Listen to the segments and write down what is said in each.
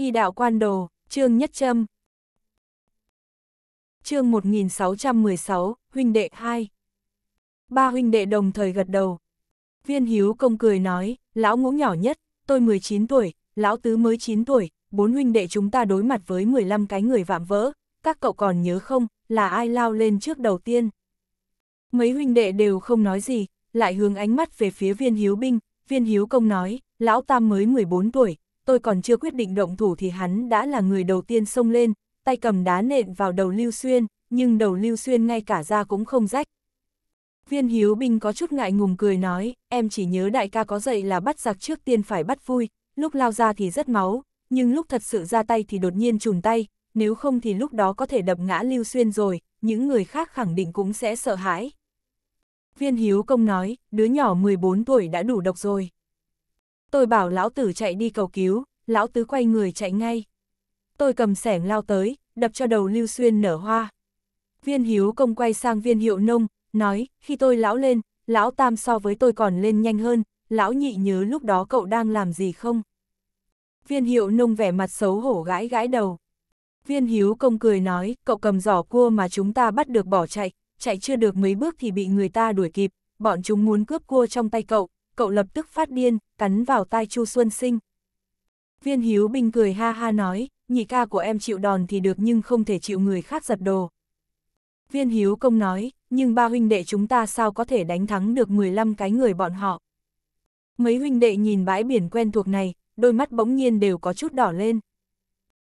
Y đạo quan đồ, Trương Nhất Trâm. Chương 1616, huynh đệ 2. Ba huynh đệ đồng thời gật đầu. Viên Hiếu công cười nói, lão ngũ nhỏ nhất, tôi 19 tuổi, lão tứ mới 9 tuổi, bốn huynh đệ chúng ta đối mặt với 15 cái người vạm vỡ, các cậu còn nhớ không, là ai lao lên trước đầu tiên. Mấy huynh đệ đều không nói gì, lại hướng ánh mắt về phía viên hiếu binh, viên hiếu công nói, lão tam mới 14 tuổi, tôi còn chưa quyết định động thủ thì hắn đã là người đầu tiên xông lên, tay cầm đá nện vào đầu Lưu Xuyên, nhưng đầu Lưu Xuyên ngay cả ra cũng không rách. Viên hiếu binh có chút ngại ngùng cười nói, em chỉ nhớ đại ca có dạy là bắt giặc trước tiên phải bắt vui, lúc lao ra thì rất máu, nhưng lúc thật sự ra tay thì đột nhiên trùn tay, nếu không thì lúc đó có thể đập ngã Lưu Xuyên rồi, những người khác khẳng định cũng sẽ sợ hãi. Viên hiếu công nói, đứa nhỏ 14 tuổi đã đủ độc rồi. Tôi bảo lão tử chạy đi cầu cứu, lão tứ quay người chạy ngay. Tôi cầm sẻng lao tới, đập cho đầu Lưu Xuyên nở hoa. Viên hiếu công quay sang viên hiệu nông, nói, khi tôi lão lên, lão tam so với tôi còn lên nhanh hơn, lão nhị nhớ lúc đó cậu đang làm gì không? Viên hiệu nông vẻ mặt xấu hổ gãi gãi đầu. Viên hiếu công cười nói, cậu cầm giỏ cua mà chúng ta bắt được bỏ chạy, chạy chưa được mấy bước thì bị người ta đuổi kịp, bọn chúng muốn cướp cua trong tay cậu, cậu lập tức phát điên, cắn vào tai Chu Xuân Sinh. Viên Hiếu Bình cười ha ha nói, nhị ca của em chịu đòn thì được nhưng không thể chịu người khác giật đồ. Viên Hiếu Công nói, nhưng ba huynh đệ chúng ta sao có thể đánh thắng được 15 cái người bọn họ. Mấy huynh đệ nhìn bãi biển quen thuộc này, đôi mắt bỗng nhiên đều có chút đỏ lên.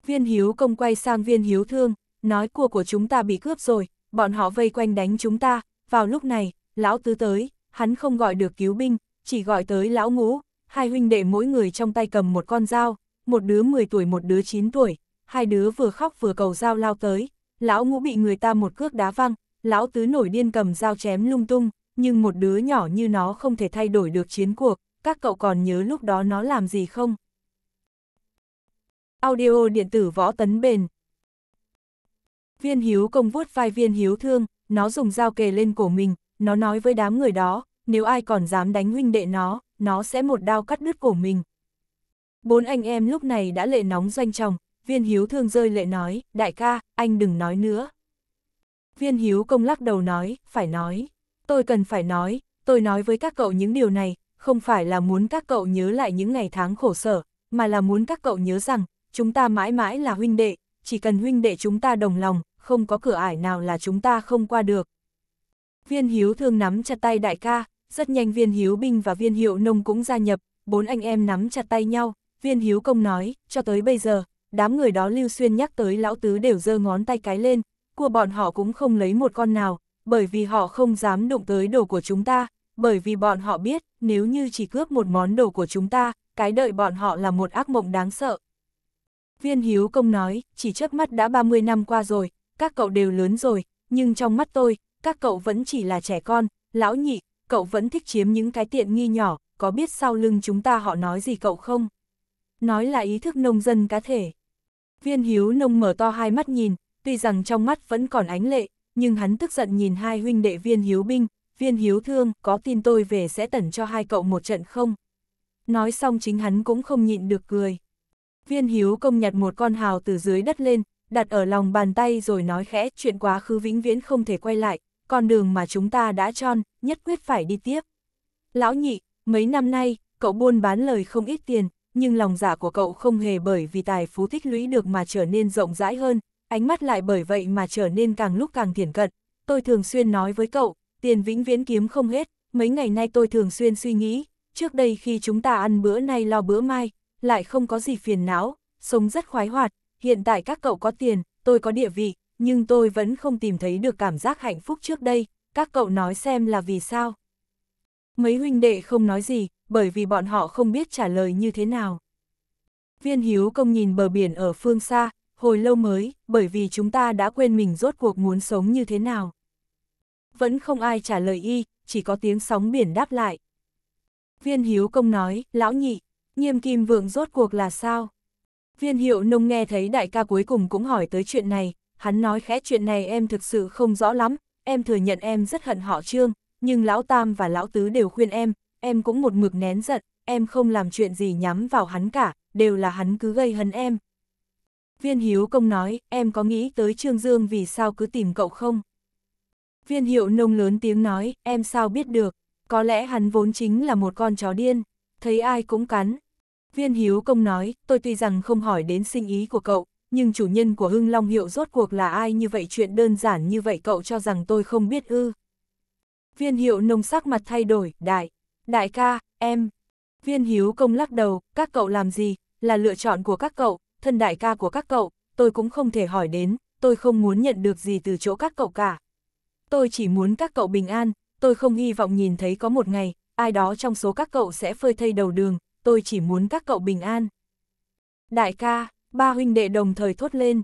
Viên Hiếu Công quay sang Viên Hiếu Thương, nói cua của chúng ta bị cướp rồi, bọn họ vây quanh đánh chúng ta, vào lúc này, lão tứ tới, hắn không gọi được cứu binh, chỉ gọi tới lão ngũ, hai huynh đệ mỗi người trong tay cầm một con dao, một đứa 10 tuổi một đứa 9 tuổi, hai đứa vừa khóc vừa cầu dao lao tới, lão ngũ bị người ta một cước đá văng, lão tứ nổi điên cầm dao chém lung tung, nhưng một đứa nhỏ như nó không thể thay đổi được chiến cuộc, các cậu còn nhớ lúc đó nó làm gì không? Audio điện tử võ tấn bền Viên hiếu công vuốt vai viên hiếu thương, nó dùng dao kề lên cổ mình, nó nói với đám người đó, nếu ai còn dám đánh huynh đệ nó, nó sẽ một đao cắt đứt cổ mình. Bốn anh em lúc này đã lệ nóng doanh chồng, viên hiếu thương rơi lệ nói, đại ca, anh đừng nói nữa. Viên hiếu công lắc đầu nói, phải nói, tôi cần phải nói, tôi nói với các cậu những điều này, không phải là muốn các cậu nhớ lại những ngày tháng khổ sở, mà là muốn các cậu nhớ rằng, chúng ta mãi mãi là huynh đệ, chỉ cần huynh đệ chúng ta đồng lòng, không có cửa ải nào là chúng ta không qua được. Viên hiếu thương nắm chặt tay đại ca, rất nhanh viên hiếu binh và viên hiệu nông cũng gia nhập, bốn anh em nắm chặt tay nhau, viên hiếu công nói, cho tới bây giờ, đám người đó lưu xuyên nhắc tới lão tứ đều giơ ngón tay cái lên, của bọn họ cũng không lấy một con nào, bởi vì họ không dám đụng tới đồ của chúng ta, bởi vì bọn họ biết, nếu như chỉ cướp một món đồ của chúng ta, cái đợi bọn họ là một ác mộng đáng sợ. Viên hiếu công nói, chỉ trước mắt đã 30 năm qua rồi, các cậu đều lớn rồi, nhưng trong mắt tôi, các cậu vẫn chỉ là trẻ con, lão nhị, cậu vẫn thích chiếm những cái tiện nghi nhỏ, có biết sau lưng chúng ta họ nói gì cậu không? Nói là ý thức nông dân cá thể. Viên hiếu nông mở to hai mắt nhìn, tuy rằng trong mắt vẫn còn ánh lệ, nhưng hắn tức giận nhìn hai huynh đệ viên hiếu binh, viên hiếu thương, có tin tôi về sẽ tẩn cho hai cậu một trận không? Nói xong chính hắn cũng không nhịn được cười. Viên hiếu công nhặt một con hào từ dưới đất lên, đặt ở lòng bàn tay rồi nói khẽ chuyện quá khứ vĩnh viễn không thể quay lại, con đường mà chúng ta đã chọn nhất quyết phải đi tiếp. Lão nhị, mấy năm nay, cậu buôn bán lời không ít tiền, nhưng lòng giả dạ của cậu không hề bởi vì tài phú thích lũy được mà trở nên rộng rãi hơn, ánh mắt lại bởi vậy mà trở nên càng lúc càng thiển cận. Tôi thường xuyên nói với cậu, tiền vĩnh viễn kiếm không hết, mấy ngày nay tôi thường xuyên suy nghĩ, trước đây khi chúng ta ăn bữa nay lo bữa mai, lại không có gì phiền não, sống rất khoái hoạt, hiện tại các cậu có tiền, tôi có địa vị, nhưng tôi vẫn không tìm thấy được cảm giác hạnh phúc trước đây, các cậu nói xem là vì sao. Mấy huynh đệ không nói gì, bởi vì bọn họ không biết trả lời như thế nào. Viên Hiếu Công nhìn bờ biển ở phương xa, hồi lâu mới, bởi vì chúng ta đã quên mình rốt cuộc muốn sống như thế nào. Vẫn không ai trả lời y, chỉ có tiếng sóng biển đáp lại. Viên Hiếu Công nói, lão nhị, nghiêm kim vượng rốt cuộc là sao? Viên Hiệu Nông nghe thấy đại ca cuối cùng cũng hỏi tới chuyện này, hắn nói khẽ chuyện này em thực sự không rõ lắm, em thừa nhận em rất hận họ trương, nhưng lão tam và lão tứ đều khuyên em, em cũng một mực nén giận, em không làm chuyện gì nhắm vào hắn cả, đều là hắn cứ gây hấn em. Viên Hiếu Công nói, em có nghĩ tới Trương Dương vì sao cứ tìm cậu không? Viên Hiệu Nông lớn tiếng nói, em sao biết được, có lẽ hắn vốn chính là một con chó điên, thấy ai cũng cắn. Viên Hiếu Công nói, tôi tuy rằng không hỏi đến sinh ý của cậu, nhưng chủ nhân của hưng long hiệu rốt cuộc là ai như vậy chuyện đơn giản như vậy cậu cho rằng tôi không biết ư. Viên hiệu nông sắc mặt thay đổi, đại, đại ca, em. Viên hiếu công lắc đầu, các cậu làm gì, là lựa chọn của các cậu, thân đại ca của các cậu, tôi cũng không thể hỏi đến, tôi không muốn nhận được gì từ chỗ các cậu cả. Tôi chỉ muốn các cậu bình an, tôi không hy vọng nhìn thấy có một ngày, ai đó trong số các cậu sẽ phơi thây đầu đường, tôi chỉ muốn các cậu bình an. Đại ca, ba huynh đệ đồng thời thốt lên.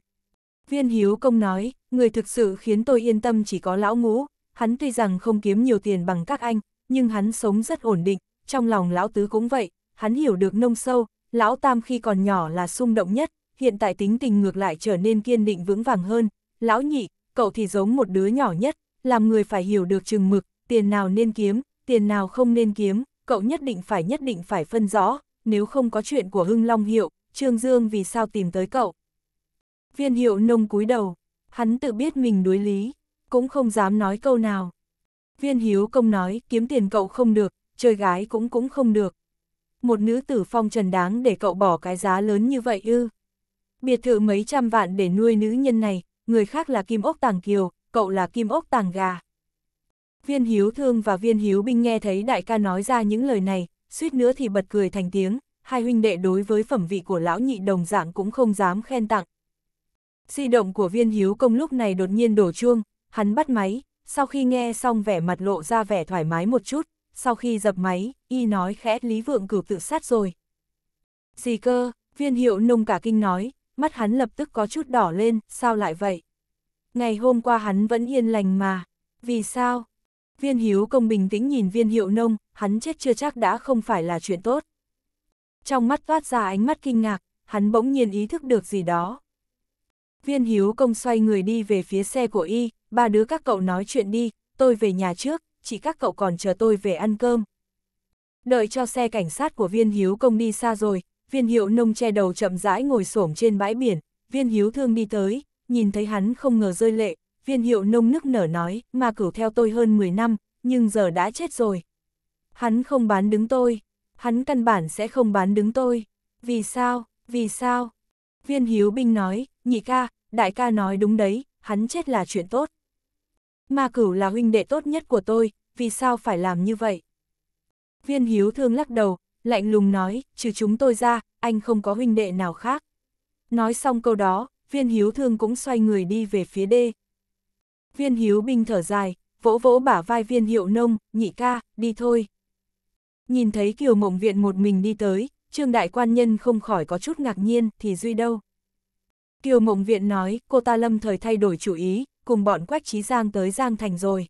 Viên hiếu công nói, người thực sự khiến tôi yên tâm chỉ có lão ngũ, hắn tuy rằng không kiếm nhiều tiền bằng các anh, nhưng hắn sống rất ổn định, trong lòng lão tứ cũng vậy, hắn hiểu được nông sâu, lão tam khi còn nhỏ là xung động nhất, hiện tại tính tình ngược lại trở nên kiên định vững vàng hơn, lão nhị, cậu thì giống một đứa nhỏ nhất, làm người phải hiểu được chừng mực, tiền nào nên kiếm, tiền nào không nên kiếm, cậu nhất định phải nhất định phải phân rõ, nếu không có chuyện của Hưng Long Hiệu, Trương Dương vì sao tìm tới cậu. Viên hiệu nông cúi đầu, hắn tự biết mình đối lý, cũng không dám nói câu nào. Viên hiếu công nói kiếm tiền cậu không được, chơi gái cũng cũng không được. Một nữ tử phong trần đáng để cậu bỏ cái giá lớn như vậy ư. Biệt thự mấy trăm vạn để nuôi nữ nhân này, người khác là kim ốc tàng kiều, cậu là kim ốc tàng gà. Viên hiếu thương và viên hiếu binh nghe thấy đại ca nói ra những lời này, suýt nữa thì bật cười thành tiếng, hai huynh đệ đối với phẩm vị của lão nhị đồng dạng cũng không dám khen tặng. Di động của viên hiếu công lúc này đột nhiên đổ chuông, hắn bắt máy, sau khi nghe xong vẻ mặt lộ ra vẻ thoải mái một chút, sau khi dập máy, y nói khẽ Lý Vượng Cửu tự sát rồi. Gì cơ, viên hiệu nông cả kinh nói, mắt hắn lập tức có chút đỏ lên, sao lại vậy? Ngày hôm qua hắn vẫn yên lành mà, vì sao? Viên hiếu công bình tĩnh nhìn viên hiệu nông, hắn chết chưa chắc đã không phải là chuyện tốt trong mắt toát ra ánh mắt kinh ngạc, hắn bỗng nhiên ý thức được gì đó. Viên hiếu công xoay người đi về phía xe của y, ba đứa các cậu nói chuyện đi, tôi về nhà trước, chỉ các cậu còn chờ tôi về ăn cơm. Đợi cho xe cảnh sát của viên hiếu công đi xa rồi, viên hiệu nông che đầu chậm rãi ngồi xổm trên bãi biển, viên hiếu thương đi tới, nhìn thấy hắn không ngờ rơi lệ, viên hiệu nông nức nở nói, mà cửu theo tôi hơn 10 năm, nhưng giờ đã chết rồi. Hắn không bán đứng tôi hắn căn bản sẽ không bán đứng tôi. Vì sao, vì sao? Viên hiếu binh nói, nhị ca, đại ca nói đúng đấy, hắn chết là chuyện tốt. Ma cửu là huynh đệ tốt nhất của tôi, vì sao phải làm như vậy? Viên hiếu thương lắc đầu, lạnh lùng nói, trừ chúng tôi ra, anh không có huynh đệ nào khác. Nói xong câu đó, viên hiếu thương cũng xoay người đi về phía đê. Viên hiếu binh thở dài, vỗ vỗ bả vai viên hiệu nông, nhị ca, đi thôi. Nhìn thấy Kiều Mộng Viện một mình đi tới, Trương Đại Quan Nhân không khỏi có chút ngạc nhiên, thì Duy đâu? Kiều Mộng Viện nói, cô ta lâm thời thay đổi chủ ý, cùng bọn Quách Trí Giang tới Giang Thành rồi.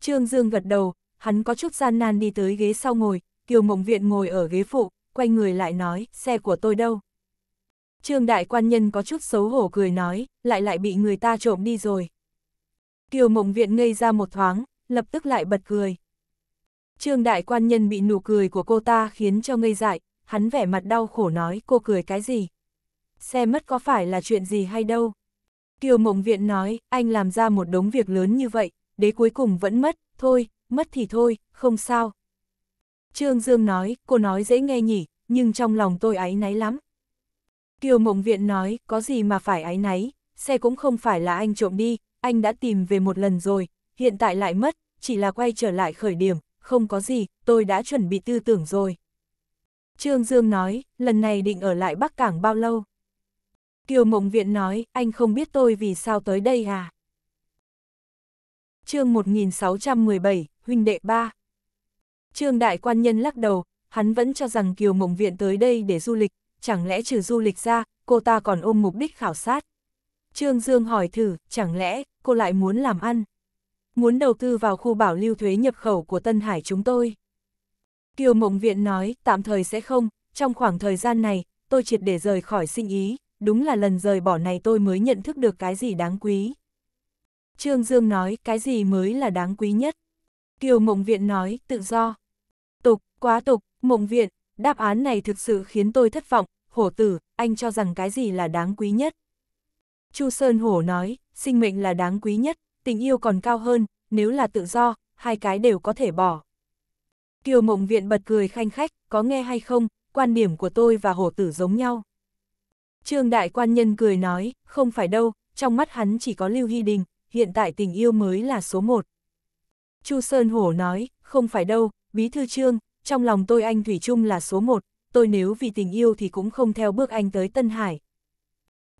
Trương Dương gật đầu, hắn có chút gian nan đi tới ghế sau ngồi, Kiều Mộng Viện ngồi ở ghế phụ, quay người lại nói, xe của tôi đâu? Trương Đại Quan Nhân có chút xấu hổ cười nói, lại lại bị người ta trộm đi rồi. Kiều Mộng Viện ngây ra một thoáng, lập tức lại bật cười. Trương đại quan nhân bị nụ cười của cô ta khiến cho ngây dại, hắn vẻ mặt đau khổ nói cô cười cái gì. Xe mất có phải là chuyện gì hay đâu. Kiều Mộng Viện nói, anh làm ra một đống việc lớn như vậy, đế cuối cùng vẫn mất, thôi, mất thì thôi, không sao. Trương Dương nói, cô nói dễ nghe nhỉ, nhưng trong lòng tôi áy náy lắm. Kiều Mộng Viện nói, có gì mà phải áy náy, xe cũng không phải là anh trộm đi, anh đã tìm về một lần rồi, hiện tại lại mất, chỉ là quay trở lại khởi điểm, không có gì, tôi đã chuẩn bị tư tưởng rồi. Trương Dương nói, lần này định ở lại Bắc Cảng bao lâu? Kiều Mộng Viện nói, anh không biết tôi vì sao tới đây à? chương 1617, huynh đệ 3 Trương Đại Quan Nhân lắc đầu, hắn vẫn cho rằng Kiều Mộng Viện tới đây để du lịch, chẳng lẽ trừ du lịch ra, cô ta còn ôm mục đích khảo sát. Trương Dương hỏi thử, chẳng lẽ cô lại muốn làm ăn? muốn đầu tư vào khu bảo lưu thuế nhập khẩu của Tân Hải chúng tôi. Kiều Mộng Viện nói, tạm thời sẽ không, trong khoảng thời gian này, tôi triệt để rời khỏi sinh ý, đúng là lần rời bỏ này tôi mới nhận thức được cái gì đáng quý. Trương Dương nói, cái gì mới là đáng quý nhất? Kiều Mộng Viện nói, tự do. Tục, quá tục, Mộng Viện, đáp án này thực sự khiến tôi thất vọng, hổ tử, anh cho rằng cái gì là đáng quý nhất? Chu Sơn Hổ nói, sinh mệnh là đáng quý nhất, tình yêu còn cao hơn, nếu là tự do, hai cái đều có thể bỏ. Kiều Mộng Viện bật cười khanh khách, có nghe hay không, quan điểm của tôi và hổ tử giống nhau. Trương Đại Quan Nhân cười nói, không phải đâu, trong mắt hắn chỉ có Lưu Hy Đình, hiện tại tình yêu mới là số một. Chu Sơn Hổ nói, không phải đâu, bí thư trương, trong lòng tôi anh Thủy Trung là số một, tôi nếu vì tình yêu thì cũng không theo bước anh tới Tân Hải.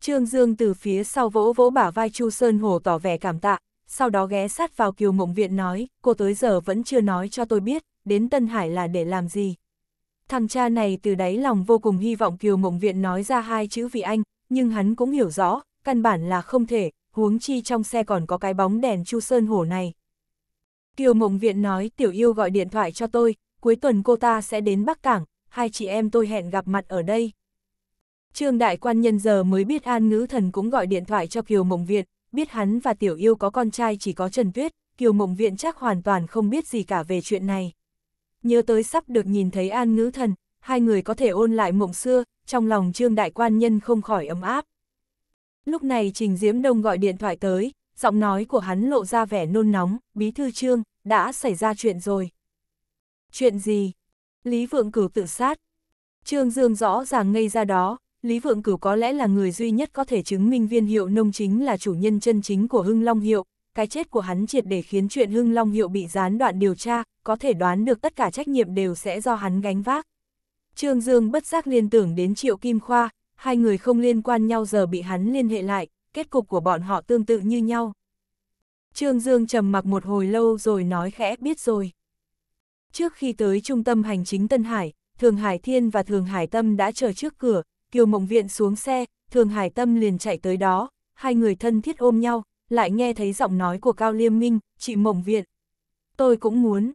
Trương Dương từ phía sau vỗ vỗ bả vai Chu Sơn Hổ tỏ vẻ cảm tạ, sau đó ghé sát vào kiều mộng viện nói, cô tới giờ vẫn chưa nói cho tôi biết, đến Tân Hải là để làm gì. Thằng cha này từ đáy lòng vô cùng hy vọng kiều mộng viện nói ra hai chữ vì anh, nhưng hắn cũng hiểu rõ, căn bản là không thể, huống chi trong xe còn có cái bóng đèn chu sơn hổ này. Kiều mộng viện nói tiểu yêu gọi điện thoại cho tôi, cuối tuần cô ta sẽ đến Bắc Cảng, hai chị em tôi hẹn gặp mặt ở đây. Trương đại quan nhân giờ mới biết An Ngữ Thần cũng gọi điện thoại cho Kiều Mộng viện biết hắn và tiểu yêu có con trai chỉ có Trần Tuyết, Kiều Mộng Viện chắc hoàn toàn không biết gì cả về chuyện này. Nhớ tới sắp được nhìn thấy An Ngữ Thần, hai người có thể ôn lại mộng xưa, trong lòng Trương Đại Quan Nhân không khỏi ấm áp. Lúc này Trình Diễm Đông gọi điện thoại tới, giọng nói của hắn lộ ra vẻ nôn nóng, bí thư Trương, đã xảy ra chuyện rồi. Chuyện gì? Lý Vượng Cửu tự sát. Trương Dương rõ ràng ngây ra đó, Lý Vượng Cửu có lẽ là người duy nhất có thể chứng minh viên hiệu nông chính là chủ nhân chân chính của Hưng Long Hiệu, cái chết của hắn triệt để khiến chuyện Hưng Long Hiệu bị gián đoạn điều tra, có thể đoán được tất cả trách nhiệm đều sẽ do hắn gánh vác. Trương Dương bất giác liên tưởng đến Triệu Kim Khoa, hai người không liên quan nhau giờ bị hắn liên hệ lại, kết cục của bọn họ tương tự như nhau. Trương Dương trầm mặc một hồi lâu rồi nói khẽ biết rồi. Trước khi tới trung tâm hành chính Tân Hải, Thường Hải Thiên và Thường Hải Tâm đã chờ trước cửa, Kiều Mộng Viện xuống xe, Thường Hải Tâm liền chạy tới đó, hai người thân thiết ôm nhau, lại nghe thấy giọng nói của Cao Liêm Minh, chị Mộng Viện. Tôi cũng muốn.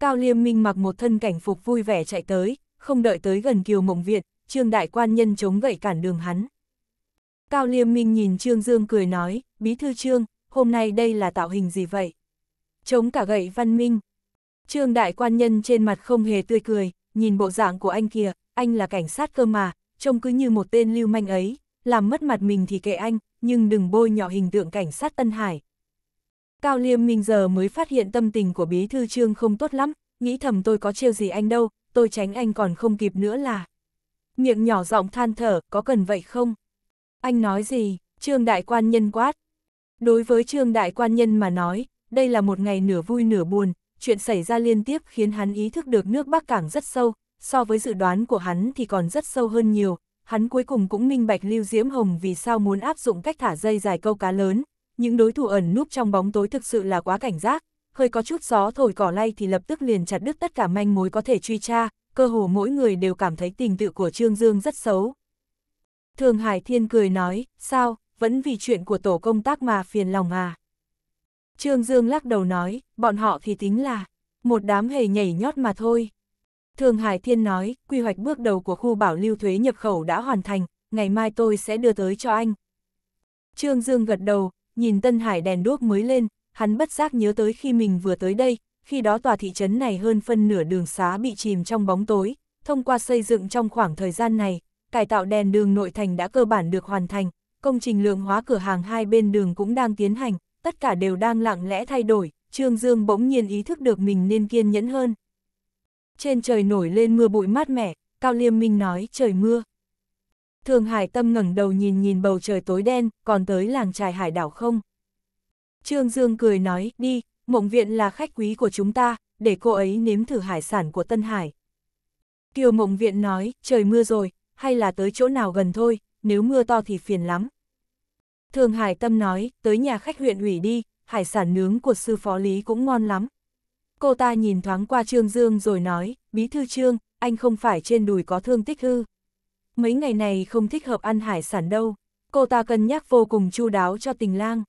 Cao Liêm Minh mặc một thân cảnh phục vui vẻ chạy tới, không đợi tới gần Kiều Mộng Viện, Trương Đại Quan Nhân chống gậy cản đường hắn. Cao Liêm Minh nhìn Trương Dương cười nói, Bí Thư Trương, hôm nay đây là tạo hình gì vậy? Chống cả gậy văn minh. Trương Đại Quan Nhân trên mặt không hề tươi cười, nhìn bộ dạng của anh kìa, anh là cảnh sát cơ mà, trông cứ như một tên lưu manh ấy, làm mất mặt mình thì kệ anh, nhưng đừng bôi nhỏ hình tượng cảnh sát Tân Hải. Cao Liêm Minh giờ mới phát hiện tâm tình của bí thư trương không tốt lắm, nghĩ thầm tôi có trêu gì anh đâu, tôi tránh anh còn không kịp nữa là. Miệng nhỏ giọng than thở, có cần vậy không? Anh nói gì, trương đại quan nhân quát. Đối với trương đại quan nhân mà nói, đây là một ngày nửa vui nửa buồn, chuyện xảy ra liên tiếp khiến hắn ý thức được nước Bắc Cảng rất sâu, so với dự đoán của hắn thì còn rất sâu hơn nhiều, hắn cuối cùng cũng minh bạch Lưu Diễm Hồng vì sao muốn áp dụng cách thả dây dài câu cá lớn, những đối thủ ẩn núp trong bóng tối thực sự là quá cảnh giác, hơi có chút gió thổi cỏ lay thì lập tức liền chặt đứt tất cả manh mối có thể truy tra, cơ hồ mỗi người đều cảm thấy tình tự của Trương Dương rất xấu. Thường Hải Thiên cười nói, sao, vẫn vì chuyện của tổ công tác mà phiền lòng à? Trương Dương lắc đầu nói, bọn họ thì tính là một đám hề nhảy nhót mà thôi. Thường Hải Thiên nói, quy hoạch bước đầu của khu bảo lưu thuế nhập khẩu đã hoàn thành, ngày mai tôi sẽ đưa tới cho anh. Trương Dương gật đầu, nhìn Tân Hải đèn đuốc mới lên, hắn bất giác nhớ tới khi mình vừa tới đây, khi đó tòa thị trấn này hơn phân nửa đường xá bị chìm trong bóng tối, thông qua xây dựng trong khoảng thời gian này, cải tạo đèn đường nội thành đã cơ bản được hoàn thành, công trình lượng hóa cửa hàng hai bên đường cũng đang tiến hành, tất cả đều đang lặng lẽ thay đổi, Trương Dương bỗng nhiên ý thức được mình nên kiên nhẫn hơn trên trời nổi lên mưa bụi mát mẻ, Cao Liêm Minh nói trời mưa. Thường Hải Tâm ngẩng đầu nhìn nhìn bầu trời tối đen, còn tới làng trài hải đảo không? Trương Dương cười nói, đi, mộng viện là khách quý của chúng ta, để cô ấy nếm thử hải sản của Tân Hải. Kiều mộng viện nói, trời mưa rồi, hay là tới chỗ nào gần thôi, nếu mưa to thì phiền lắm. Thường Hải Tâm nói, tới nhà khách huyện ủy đi, hải sản nướng của sư phó lý cũng ngon lắm cô ta nhìn thoáng qua Trương Dương rồi nói, bí thư Trương, anh không phải trên đùi có thương tích hư. Mấy ngày này không thích hợp ăn hải sản đâu, cô ta cân nhắc vô cùng chu đáo cho tình lang.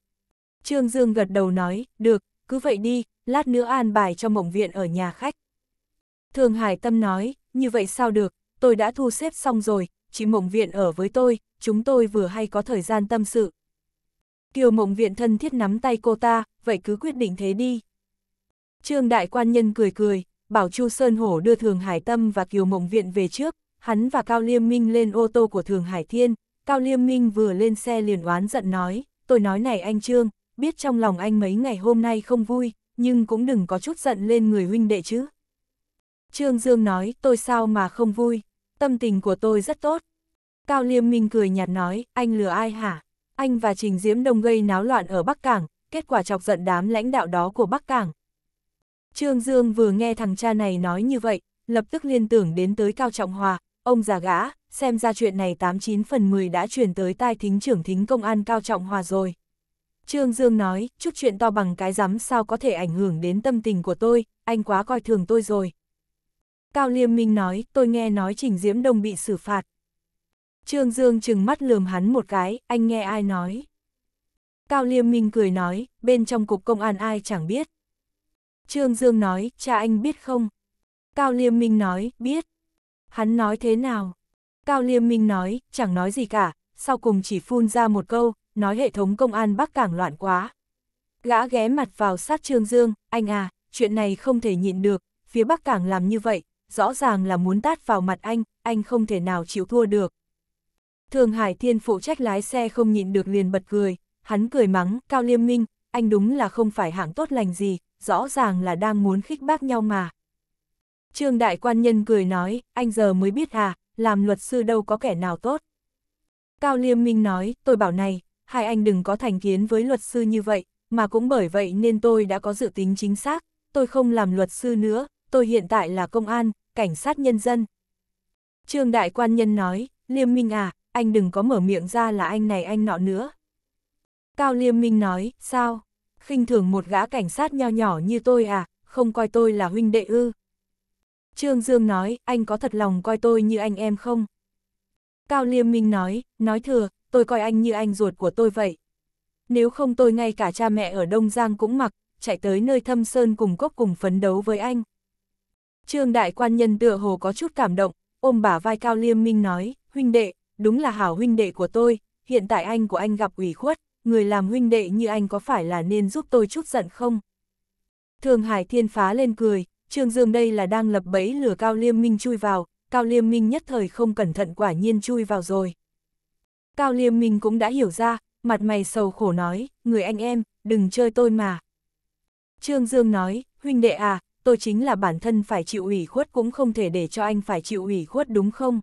Trương Dương gật đầu nói, được, cứ vậy đi, lát nữa an bài cho mộng viện ở nhà khách. Thường Hải Tâm nói, như vậy sao được, tôi đã thu xếp xong rồi, chị mộng viện ở với tôi, chúng tôi vừa hay có thời gian tâm sự. Kiều mộng viện thân thiết nắm tay cô ta, vậy cứ quyết định thế đi. Trương Đại Quan Nhân cười cười, bảo Chu Sơn Hổ đưa Thường Hải Tâm và Kiều Mộng Viện về trước, hắn và Cao Liêm Minh lên ô tô của Thường Hải Thiên, Cao Liêm Minh vừa lên xe liền oán giận nói, tôi nói này anh Trương, biết trong lòng anh mấy ngày hôm nay không vui, nhưng cũng đừng có chút giận lên người huynh đệ chứ. Trương Dương nói, tôi sao mà không vui, tâm tình của tôi rất tốt. Cao Liêm Minh cười nhạt nói, anh lừa ai hả? Anh và Trình Diễm Đông gây náo loạn ở Bắc Cảng, kết quả chọc giận đám lãnh đạo đó của Bắc Cảng, Trương Dương vừa nghe thằng cha này nói như vậy, lập tức liên tưởng đến tới Cao Trọng Hòa, ông già gã, xem ra chuyện này 89 phần 10 đã truyền tới tai thính trưởng thính công an Cao Trọng Hòa rồi. Trương Dương nói, chút chuyện to bằng cái rắm sao có thể ảnh hưởng đến tâm tình của tôi, anh quá coi thường tôi rồi. Cao Liêm Minh nói, tôi nghe nói Trình Diễm Đông bị xử phạt. Trương Dương chừng mắt lườm hắn một cái, anh nghe ai nói. Cao Liêm Minh cười nói, bên trong cục công an ai chẳng biết. Trương Dương nói, cha anh biết không? Cao Liêm Minh nói, biết. Hắn nói thế nào? Cao Liêm Minh nói, chẳng nói gì cả, sau cùng chỉ phun ra một câu, nói hệ thống công an Bắc Cảng loạn quá. Gã ghé mặt vào sát Trương Dương, anh à, chuyện này không thể nhịn được, phía Bắc Cảng làm như vậy, rõ ràng là muốn tát vào mặt anh, anh không thể nào chịu thua được. Thường Hải Thiên phụ trách lái xe không nhịn được liền bật cười, hắn cười mắng, Cao Liêm Minh, anh đúng là không phải hạng tốt lành gì, rõ ràng là đang muốn khích bác nhau mà. Trương đại quan nhân cười nói, anh giờ mới biết à, làm luật sư đâu có kẻ nào tốt. Cao Liêm Minh nói, tôi bảo này, hai anh đừng có thành kiến với luật sư như vậy, mà cũng bởi vậy nên tôi đã có dự tính chính xác, tôi không làm luật sư nữa, tôi hiện tại là công an, cảnh sát nhân dân. Trương đại quan nhân nói, Liêm Minh à, anh đừng có mở miệng ra là anh này anh nọ nữa. Cao Liêm Minh nói, sao? khinh thường một gã cảnh sát nho nhỏ như tôi à, không coi tôi là huynh đệ ư. Trương Dương nói, anh có thật lòng coi tôi như anh em không? Cao Liêm Minh nói, nói thừa, tôi coi anh như anh ruột của tôi vậy. Nếu không tôi ngay cả cha mẹ ở Đông Giang cũng mặc, chạy tới nơi thâm sơn cùng cốc cùng phấn đấu với anh. Trương Đại Quan Nhân tựa hồ có chút cảm động, ôm bả vai Cao Liêm Minh nói, huynh đệ, đúng là hảo huynh đệ của tôi, hiện tại anh của anh gặp ủy khuất, người làm huynh đệ như anh có phải là nên giúp tôi chút giận không? Thường Hải Thiên phá lên cười, Trương Dương đây là đang lập bẫy lửa Cao Liêm Minh chui vào, Cao Liêm Minh nhất thời không cẩn thận quả nhiên chui vào rồi. Cao Liêm Minh cũng đã hiểu ra, mặt mày sầu khổ nói, người anh em, đừng chơi tôi mà. Trương Dương nói, huynh đệ à, tôi chính là bản thân phải chịu ủy khuất cũng không thể để cho anh phải chịu ủy khuất đúng không?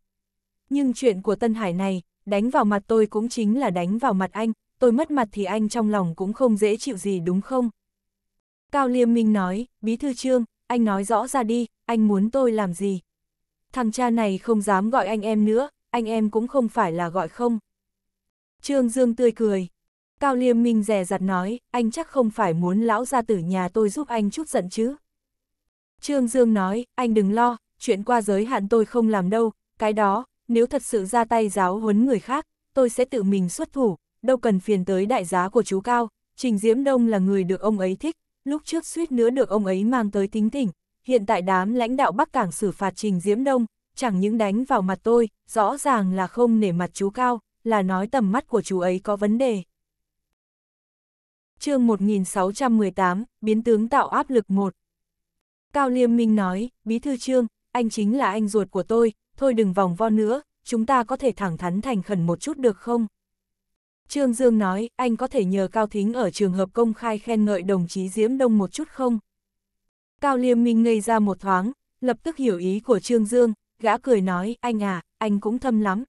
Nhưng chuyện của Tân Hải này, đánh vào mặt tôi cũng chính là đánh vào mặt anh, tôi mất mặt thì anh trong lòng cũng không dễ chịu gì đúng không? Cao Liêm Minh nói, Bí Thư Trương, anh nói rõ ra đi, anh muốn tôi làm gì? Thằng cha này không dám gọi anh em nữa, anh em cũng không phải là gọi không. Trương Dương tươi cười. Cao Liêm Minh rè rặt nói, anh chắc không phải muốn lão gia tử nhà tôi giúp anh chút giận chứ. Trương Dương nói, anh đừng lo, chuyện qua giới hạn tôi không làm đâu, cái đó, nếu thật sự ra tay giáo huấn người khác, tôi sẽ tự mình xuất thủ, đâu cần phiền tới đại giá của chú Cao, Trình Diễm Đông là người được ông ấy thích, lúc trước suýt nữa được ông ấy mang tới tính tỉnh, hiện tại đám lãnh đạo Bắc Cảng xử phạt Trình Diễm Đông, chẳng những đánh vào mặt tôi, rõ ràng là không nể mặt chú Cao, là nói tầm mắt của chú ấy có vấn đề. chương 1618, Biến tướng tạo áp lực 1 Cao Liêm Minh nói, Bí Thư Trương, anh chính là anh ruột của tôi, thôi đừng vòng vo nữa, chúng ta có thể thẳng thắn thành khẩn một chút được không? Trương Dương nói, anh có thể nhờ Cao Thính ở trường hợp công khai khen ngợi đồng chí Diễm Đông một chút không? Cao Liêm Minh ngây ra một thoáng, lập tức hiểu ý của Trương Dương, gã cười nói, anh à, anh cũng thâm lắm.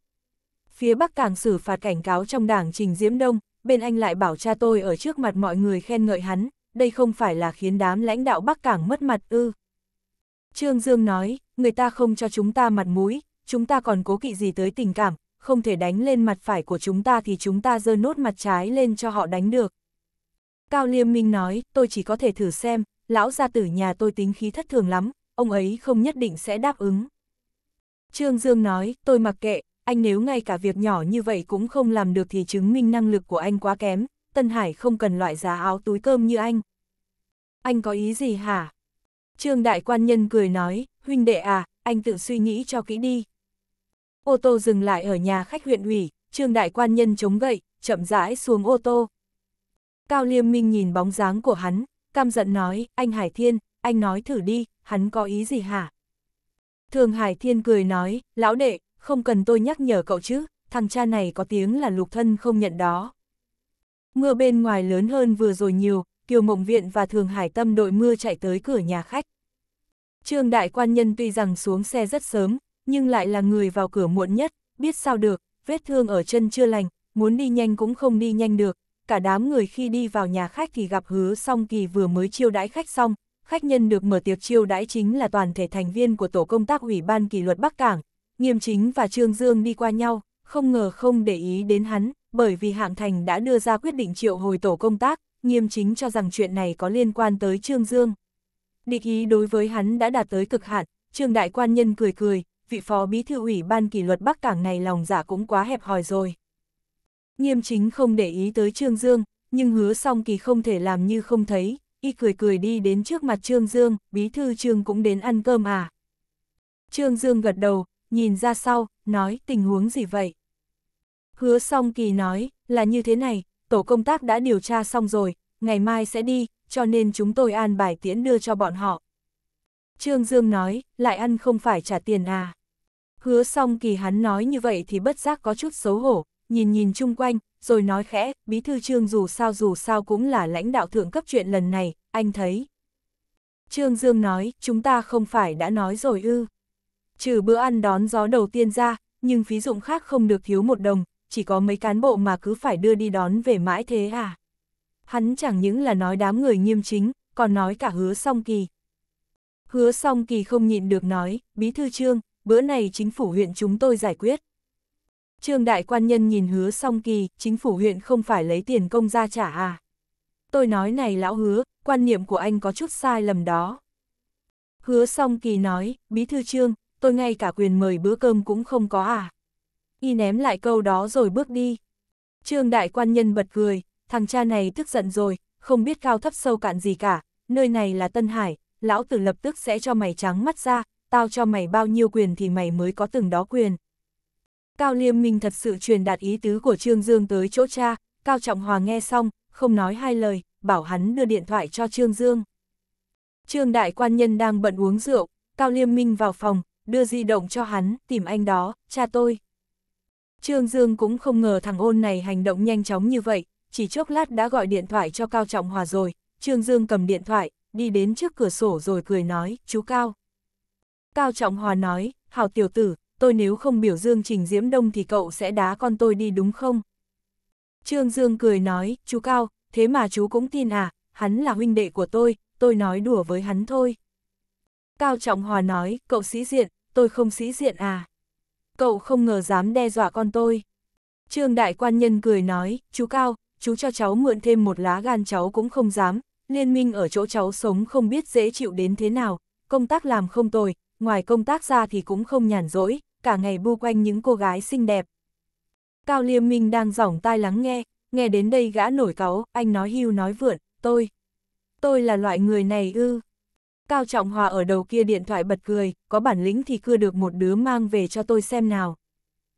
Phía Bắc Cảng xử phạt cảnh cáo trong đảng Trình Diễm Đông, bên anh lại bảo cha tôi ở trước mặt mọi người khen ngợi hắn, đây không phải là khiến đám lãnh đạo Bắc Cảng mất mặt ư. Trương Dương nói, người ta không cho chúng ta mặt mũi, chúng ta còn cố kỵ gì tới tình cảm, không thể đánh lên mặt phải của chúng ta thì chúng ta giơ nốt mặt trái lên cho họ đánh được. Cao Liêm Minh nói, tôi chỉ có thể thử xem, lão gia tử nhà tôi tính khí thất thường lắm, ông ấy không nhất định sẽ đáp ứng. Trương Dương nói, tôi mặc kệ, anh nếu ngay cả việc nhỏ như vậy cũng không làm được thì chứng minh năng lực của anh quá kém, Tân Hải không cần loại giá áo túi cơm như anh. Anh có ý gì hả? Trương Đại Quan Nhân cười nói, huynh đệ à, anh tự suy nghĩ cho kỹ đi. Ô tô dừng lại ở nhà khách huyện ủy, trương đại quan nhân chống gậy, chậm rãi xuống ô tô. Cao Liêm Minh nhìn bóng dáng của hắn, căm giận nói, anh Hải Thiên, anh nói thử đi, hắn có ý gì hả? Thường Hải Thiên cười nói, lão đệ, không cần tôi nhắc nhở cậu chứ, thằng cha này có tiếng là lục thân không nhận đó. Mưa bên ngoài lớn hơn vừa rồi nhiều, Kiều Mộng Viện và Thường Hải Tâm đội mưa chạy tới cửa nhà khách. Trương Đại Quan Nhân tuy rằng xuống xe rất sớm, nhưng lại là người vào cửa muộn nhất, biết sao được, vết thương ở chân chưa lành, muốn đi nhanh cũng không đi nhanh được, cả đám người khi đi vào nhà khách thì gặp hứa song kỳ vừa mới chiêu đãi khách xong, khách nhân được mở tiệc chiêu đãi chính là toàn thể thành viên của tổ công tác ủy ban kỷ luật Bắc Cảng, nghiêm chính và Trương Dương đi qua nhau, không ngờ không để ý đến hắn, bởi vì hạng thành đã đưa ra quyết định triệu hồi tổ công tác, nghiêm chính cho rằng chuyện này có liên quan tới Trương Dương. Địch ý đối với hắn đã đạt tới cực hạn, Trương Đại Quan Nhân cười cười, vị phó bí thư ủy ban kỷ luật Bắc Cảng này lòng giả dạ cũng quá hẹp hòi rồi. Nghiêm chính không để ý tới Trương Dương, nhưng hứa song kỳ không thể làm như không thấy, y cười cười đi đến trước mặt Trương Dương, bí thư Trương cũng đến ăn cơm à. Trương Dương gật đầu, nhìn ra sau, nói tình huống gì vậy. Hứa song kỳ nói, là như thế này, tổ công tác đã điều tra xong rồi, ngày mai sẽ đi, cho nên chúng tôi an bài tiễn đưa cho bọn họ. Trương Dương nói, lại ăn không phải trả tiền à. Hứa xong kỳ hắn nói như vậy thì bất giác có chút xấu hổ, nhìn nhìn chung quanh, rồi nói khẽ, bí thư trương dù sao dù sao cũng là lãnh đạo thượng cấp chuyện lần này, anh thấy. Trương Dương nói, chúng ta không phải đã nói rồi ư. Trừ bữa ăn đón gió đầu tiên ra, nhưng phí dụng khác không được thiếu một đồng, chỉ có mấy cán bộ mà cứ phải đưa đi đón về mãi thế à. Hắn chẳng những là nói đám người nghiêm chính, còn nói cả hứa song kỳ. Hứa song kỳ không nhịn được nói, bí thư trương, bữa này chính phủ huyện chúng tôi giải quyết. Trương đại quan nhân nhìn hứa song kỳ, chính phủ huyện không phải lấy tiền công ra trả à. Tôi nói này lão hứa, quan niệm của anh có chút sai lầm đó. Hứa song kỳ nói, bí thư trương, tôi ngay cả quyền mời bữa cơm cũng không có à. Y ném lại câu đó rồi bước đi. Trương đại quan nhân bật cười, thằng cha này tức giận rồi, không biết cao thấp sâu cạn gì cả, nơi này là Tân Hải, lão tử lập tức sẽ cho mày trắng mắt ra, tao cho mày bao nhiêu quyền thì mày mới có từng đó quyền. Cao Liêm Minh thật sự truyền đạt ý tứ của Trương Dương tới chỗ cha, Cao Trọng Hòa nghe xong, không nói hai lời, bảo hắn đưa điện thoại cho Trương Dương. Trương Đại Quan Nhân đang bận uống rượu, Cao Liêm Minh vào phòng, đưa di động cho hắn, tìm anh đó, cha tôi. Trương Dương cũng không ngờ thằng ôn này hành động nhanh chóng như vậy, chỉ chốc lát đã gọi điện thoại cho Cao Trọng Hòa rồi, Trương Dương cầm điện thoại, đi đến trước cửa sổ rồi cười nói, chú Cao. Cao Trọng Hòa nói, hảo tiểu tử, tôi nếu không biểu dương Trình Diễm Đông thì cậu sẽ đá con tôi đi đúng không? Trương Dương cười nói, chú Cao, thế mà chú cũng tin à, hắn là huynh đệ của tôi, tôi nói đùa với hắn thôi. Cao Trọng Hòa nói, cậu sĩ diện, tôi không sĩ diện à. Cậu không ngờ dám đe dọa con tôi. Trương Đại Quan Nhân cười nói, chú Cao, chú cho cháu mượn thêm một lá gan cháu cũng không dám, liên minh ở chỗ cháu sống không biết dễ chịu đến thế nào, công tác làm không tồi, ngoài công tác ra thì cũng không nhàn rỗi, cả ngày bu quanh những cô gái xinh đẹp. Cao Liêm Minh đang giỏng tai lắng nghe, nghe đến đây gã nổi cáu, anh nói hưu nói vượn, tôi. Tôi là loại người này ư. Cao Trọng Hòa ở đầu kia điện thoại bật cười, có bản lĩnh thì cưa được một đứa mang về cho tôi xem nào.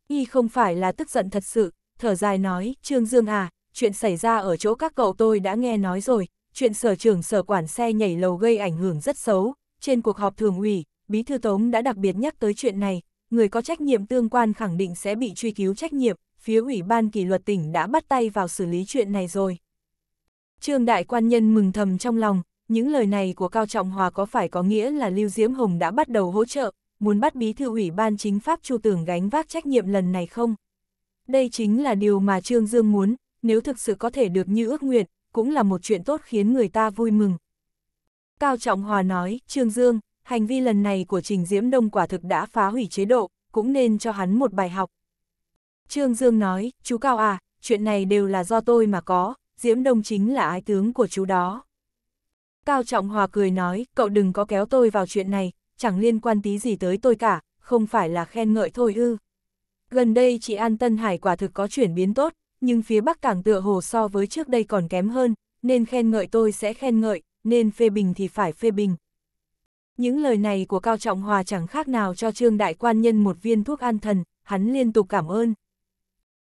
Y không phải là tức giận thật sự, thở dài nói, Trương Dương à, chuyện xảy ra ở chỗ các cậu tôi đã nghe nói rồi, chuyện sở trưởng sở quản xe nhảy lầu gây ảnh hưởng rất xấu, trên cuộc họp thường ủy, Bí thư Tống đã đặc biệt nhắc tới chuyện này, người có trách nhiệm tương quan khẳng định sẽ bị truy cứu trách nhiệm, phía Ủy ban kỷ luật tỉnh đã bắt tay vào xử lý chuyện này rồi. Trương Đại Quan Nhân mừng thầm trong lòng, những lời này của Cao Trọng Hòa có phải có nghĩa là Lưu Diễm Hồng đã bắt đầu hỗ trợ, muốn bắt bí thư ủy ban chính pháp Chu Tưởng gánh vác trách nhiệm lần này không? Đây chính là điều mà Trương Dương muốn, nếu thực sự có thể được như ước nguyện, cũng là một chuyện tốt khiến người ta vui mừng. Cao Trọng Hòa nói, Trương Dương, hành vi lần này của Trình Diễm Đông quả thực đã phá hủy chế độ, cũng nên cho hắn một bài học. Trương Dương nói, chú Cao à, chuyện này đều là do tôi mà có, Diễm Đông chính là ái tướng của chú đó. Cao Trọng Hòa cười nói, cậu đừng có kéo tôi vào chuyện này, chẳng liên quan tí gì tới tôi cả, không phải là khen ngợi thôi ư. Gần đây chị An Tân Hải quả thực có chuyển biến tốt, nhưng phía Bắc Cảng tựa hồ so với trước đây còn kém hơn, nên khen ngợi tôi sẽ khen ngợi, nên phê bình thì phải phê bình. Những lời này của Cao Trọng Hòa chẳng khác nào cho Trương Đại Quan Nhân một viên thuốc an thần, hắn liên tục cảm ơn.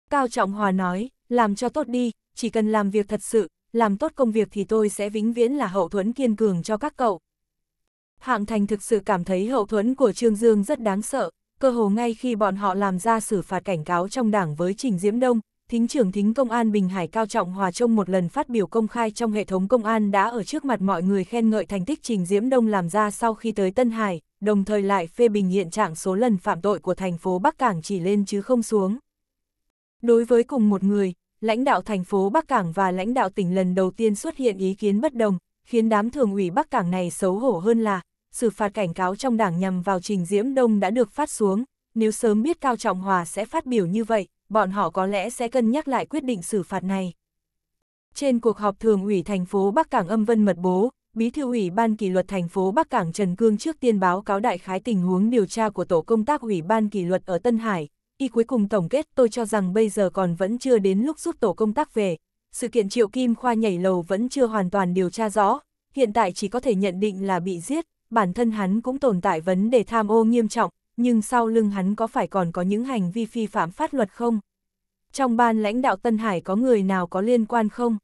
Cao Trọng Hòa nói, làm cho tốt đi, chỉ cần làm việc thật sự, làm tốt công việc thì tôi sẽ vĩnh viễn là hậu thuẫn kiên cường cho các cậu. Hạng Thành thực sự cảm thấy hậu thuẫn của Trương Dương rất đáng sợ, cơ hồ ngay khi bọn họ làm ra xử phạt cảnh cáo trong đảng với Trình Diễm Đông, Thính trưởng Thính Công an Bình Hải Cao Trọng Hòa trong một lần phát biểu công khai trong hệ thống công an đã ở trước mặt mọi người khen ngợi thành tích Trình Diễm Đông làm ra sau khi tới Tân Hải, đồng thời lại phê bình hiện trạng số lần phạm tội của thành phố Bắc Cảng chỉ lên chứ không xuống. Đối với cùng một người, lãnh đạo thành phố Bắc Cảng và lãnh đạo tỉnh lần đầu tiên xuất hiện ý kiến bất đồng, khiến đám thường ủy Bắc Cảng này xấu hổ hơn là, xử phạt cảnh cáo trong đảng nhằm vào Trình Diễm Đông đã được phát xuống, nếu sớm biết Cao Trọng Hòa sẽ phát biểu như vậy, bọn họ có lẽ sẽ cân nhắc lại quyết định xử phạt này. Trên cuộc họp thường ủy thành phố Bắc Cảng âm vân mật bố, Bí thư ủy ban kỷ luật thành phố Bắc Cảng Trần Cương trước tiên báo cáo đại khái tình huống điều tra của tổ công tác ủy ban kỷ luật ở Tân Hải. Y cuối cùng tổng kết tôi cho rằng bây giờ còn vẫn chưa đến lúc rút tổ công tác về. Sự kiện Triệu Kim Khoa nhảy lầu vẫn chưa hoàn toàn điều tra rõ, hiện tại chỉ có thể nhận định là bị giết, bản thân hắn cũng tồn tại vấn đề tham ô nghiêm trọng, nhưng sau lưng hắn có phải còn có những hành vi phi phạm pháp luật không? Trong ban lãnh đạo Tân Hải có người nào có liên quan không?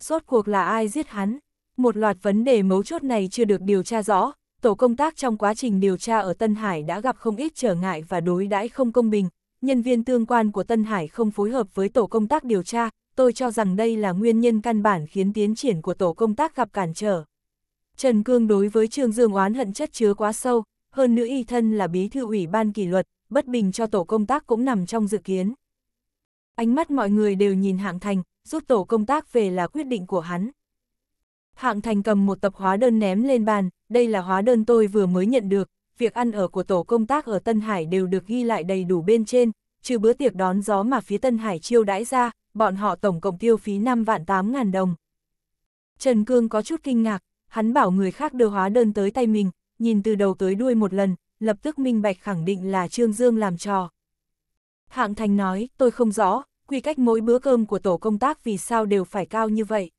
Rốt cuộc là ai giết hắn? Một loạt vấn đề mấu chốt này chưa được điều tra rõ, tổ công tác trong quá trình điều tra ở Tân Hải đã gặp không ít trở ngại và đối đãi không công bình. Nhân viên tương quan của Tân Hải không phối hợp với tổ công tác điều tra, tôi cho rằng đây là nguyên nhân căn bản khiến tiến triển của tổ công tác gặp cản trở. Trần Cương đối với Trương Dương oán hận chất chứa quá sâu, hơn nữa y thân là bí thư ủy ban kỷ luật, bất bình cho tổ công tác cũng nằm trong dự kiến. Ánh mắt mọi người đều nhìn hạng thành, rút tổ công tác về là quyết định của hắn. Hạng thành cầm một tập hóa đơn ném lên bàn, đây là hóa đơn tôi vừa mới nhận được, việc ăn ở của tổ công tác ở Tân Hải đều được ghi lại đầy đủ bên trên, trừ bữa tiệc đón gió mà phía Tân Hải chiêu đãi ra, bọn họ tổng cộng tiêu phí 5 vạn 8 ngàn đồng. Trần Cương có chút kinh ngạc, hắn bảo người khác đưa hóa đơn tới tay mình, nhìn từ đầu tới đuôi một lần, lập tức minh bạch khẳng định là Trương Dương làm trò. Hạng Thành nói, tôi không rõ, quy cách mỗi bữa cơm của tổ công tác vì sao đều phải cao như vậy.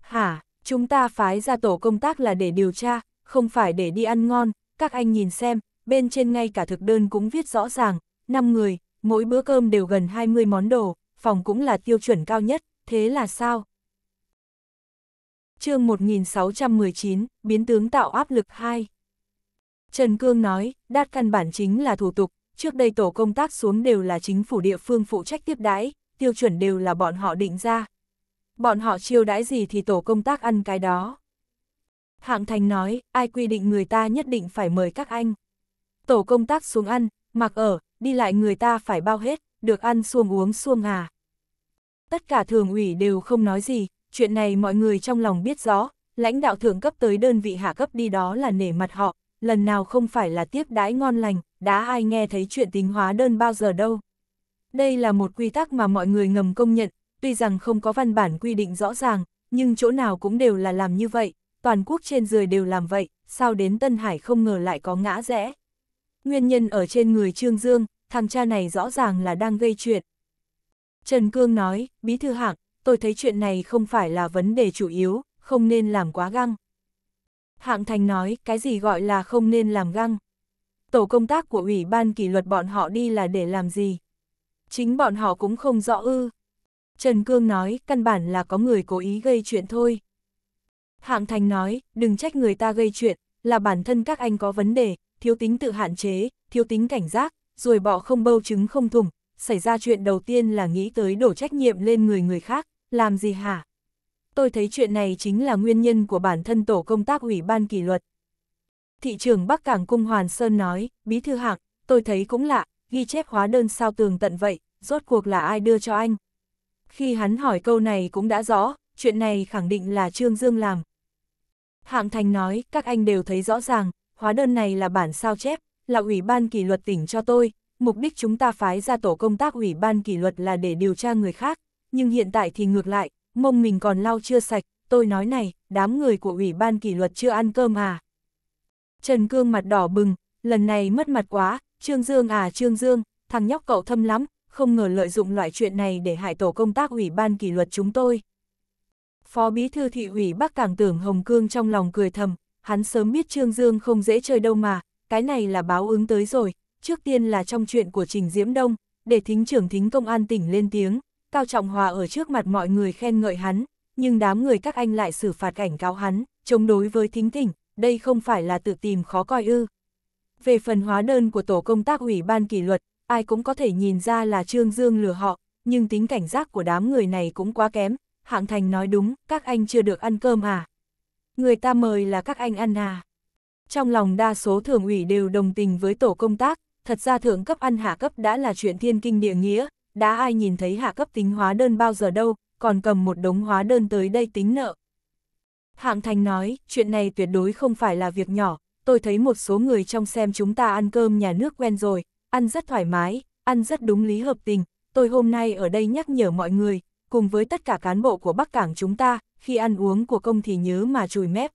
Hả, chúng ta phái ra tổ công tác là để điều tra, không phải để đi ăn ngon, các anh nhìn xem, bên trên ngay cả thực đơn cũng viết rõ ràng, 5 người, mỗi bữa cơm đều gần 20 món đồ, phòng cũng là tiêu chuẩn cao nhất, thế là sao? chương 1619, biến tướng tạo áp lực 2 Trần Cương nói, đát căn bản chính là thủ tục, trước đây tổ công tác xuống đều là chính phủ địa phương phụ trách tiếp đãi, tiêu chuẩn đều là bọn họ định ra. Bọn họ chiêu đãi gì thì tổ công tác ăn cái đó. Hạng Thành nói, ai quy định người ta nhất định phải mời các anh. Tổ công tác xuống ăn, mặc ở, đi lại người ta phải bao hết, được ăn xuông uống xuông à. Tất cả thường ủy đều không nói gì, chuyện này mọi người trong lòng biết rõ, lãnh đạo thượng cấp tới đơn vị hạ cấp đi đó là nể mặt họ, lần nào không phải là tiếp đãi ngon lành, đã ai nghe thấy chuyện tính hóa đơn bao giờ đâu. Đây là một quy tắc mà mọi người ngầm công nhận, tuy rằng không có văn bản quy định rõ ràng, nhưng chỗ nào cũng đều là làm như vậy, toàn quốc trên dưới đều làm vậy, sao đến Tân Hải không ngờ lại có ngã rẽ. Nguyên nhân ở trên người Trương Dương, thằng cha này rõ ràng là đang gây chuyện. Trần Cương nói, bí thư hạng, tôi thấy chuyện này không phải là vấn đề chủ yếu, không nên làm quá găng. Hạng Thành nói, cái gì gọi là không nên làm găng. Tổ công tác của ủy ban kỷ luật bọn họ đi là để làm gì? Chính bọn họ cũng không rõ ư. Trần Cương nói, căn bản là có người cố ý gây chuyện thôi. Hạng Thành nói, đừng trách người ta gây chuyện, là bản thân các anh có vấn đề, thiếu tính tự hạn chế, thiếu tính cảnh giác, rồi bỏ không bâu chứng không thủng, xảy ra chuyện đầu tiên là nghĩ tới đổ trách nhiệm lên người người khác, làm gì hả? tôi thấy chuyện này chính là nguyên nhân của bản thân tổ công tác ủy ban kỷ luật. Thị trưởng Bắc Cảng Cung Hoàn Sơn nói, bí thư hạng, tôi thấy cũng lạ, ghi chép hóa đơn sao tường tận vậy, rốt cuộc là ai đưa cho anh. Khi hắn hỏi câu này cũng đã rõ, chuyện này khẳng định là Trương Dương làm. Hạng Thành nói, các anh đều thấy rõ ràng, hóa đơn này là bản sao chép, là ủy ban kỷ luật tỉnh cho tôi, mục đích chúng ta phái ra tổ công tác ủy ban kỷ luật là để điều tra người khác, nhưng hiện tại thì ngược lại, mông mình còn lau chưa sạch, tôi nói này, đám người của ủy ban kỷ luật chưa ăn cơm à. Trần Cương mặt đỏ bừng, lần này mất mặt quá, Trương Dương à Trương Dương, thằng nhóc cậu thâm lắm, không ngờ lợi dụng loại chuyện này để hại tổ công tác ủy ban kỷ luật chúng tôi. Phó Bí Thư Thị ủy Bắc Càng tưởng Hồng Cương trong lòng cười thầm, hắn sớm biết Trương Dương không dễ chơi đâu mà, cái này là báo ứng tới rồi, trước tiên là trong chuyện của Trình Diễm Đông, để thính trưởng thính công an tỉnh lên tiếng. Cao Trọng Hòa ở trước mặt mọi người khen ngợi hắn, nhưng đám người các anh lại xử phạt cảnh cáo hắn, chống đối với thính tỉnh, đây không phải là tự tìm khó coi ư. Về phần hóa đơn của tổ công tác ủy ban kỷ luật, ai cũng có thể nhìn ra là Trương Dương lừa họ, nhưng tính cảnh giác của đám người này cũng quá kém. Hạng Thành nói đúng, các anh chưa được ăn cơm à? Người ta mời là các anh ăn à? Trong lòng đa số thường ủy đều đồng tình với tổ công tác, thật ra thượng cấp ăn hạ cấp đã là chuyện thiên kinh địa nghĩa, đã ai nhìn thấy hạ cấp tính hóa đơn bao giờ đâu, còn cầm một đống hóa đơn tới đây tính nợ. Hạng Thành nói, chuyện này tuyệt đối không phải là việc nhỏ, tôi thấy một số người trong xem chúng ta ăn cơm nhà nước quen rồi, ăn rất thoải mái, ăn rất đúng lý hợp tình, tôi hôm nay ở đây nhắc nhở mọi người, cùng với tất cả cán bộ của Bắc Cảng chúng ta, khi ăn uống của công thì nhớ mà chùi mép.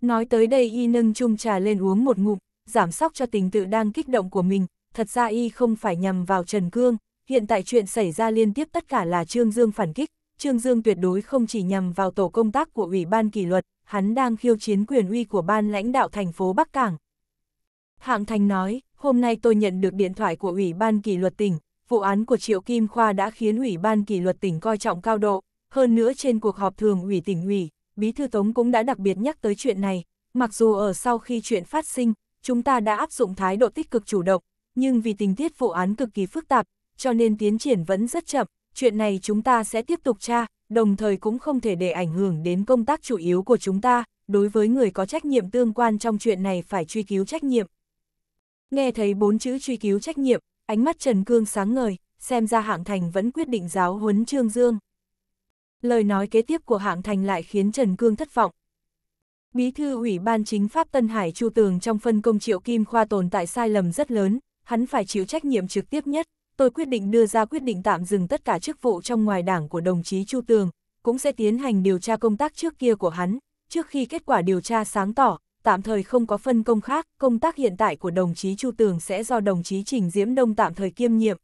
Nói tới đây y nâng chung trà lên uống một ngụm, giảm sóc cho tình tự đang kích động của mình, thật ra y không phải nhằm vào Trần Cương, hiện tại chuyện xảy ra liên tiếp tất cả là Trương Dương phản kích, Trương Dương tuyệt đối không chỉ nhằm vào tổ công tác của Ủy ban kỷ luật, hắn đang khiêu chiến quyền uy của ban lãnh đạo thành phố Bắc Cảng. Hạng Thành nói, hôm nay tôi nhận được điện thoại của Ủy ban kỷ luật tỉnh, vụ án của Triệu Kim Khoa đã khiến Ủy ban kỷ luật tỉnh coi trọng cao độ, hơn nữa trên cuộc họp thường Ủy tỉnh ủy, Bí Thư Tống cũng đã đặc biệt nhắc tới chuyện này, mặc dù ở sau khi chuyện phát sinh, chúng ta đã áp dụng thái độ tích cực chủ động, nhưng vì tình tiết vụ án cực kỳ phức tạp, cho nên tiến triển vẫn rất chậm, chuyện này chúng ta sẽ tiếp tục tra, đồng thời cũng không thể để ảnh hưởng đến công tác chủ yếu của chúng ta, đối với người có trách nhiệm tương quan trong chuyện này phải truy cứu trách nhiệm. Nghe thấy bốn chữ truy cứu trách nhiệm, ánh mắt Trần Cương sáng ngời, xem ra Hạng Thành vẫn quyết định giáo huấn Trương Dương. Lời nói kế tiếp của Hạng Thành lại khiến Trần Cương thất vọng. Bí thư Ủy ban Chính pháp Tân Hải Chu Tường trong phân công Triệu Kim Khoa tồn tại sai lầm rất lớn, hắn phải chịu trách nhiệm trực tiếp nhất tôi quyết định đưa ra quyết định tạm dừng tất cả chức vụ trong ngoài đảng của đồng chí Chu Tường, cũng sẽ tiến hành điều tra công tác trước kia của hắn, trước khi kết quả điều tra sáng tỏ, tạm thời không có phân công khác, công tác hiện tại của đồng chí Chu Tường sẽ do đồng chí Trình Diễm Đông tạm thời kiêm nhiệm.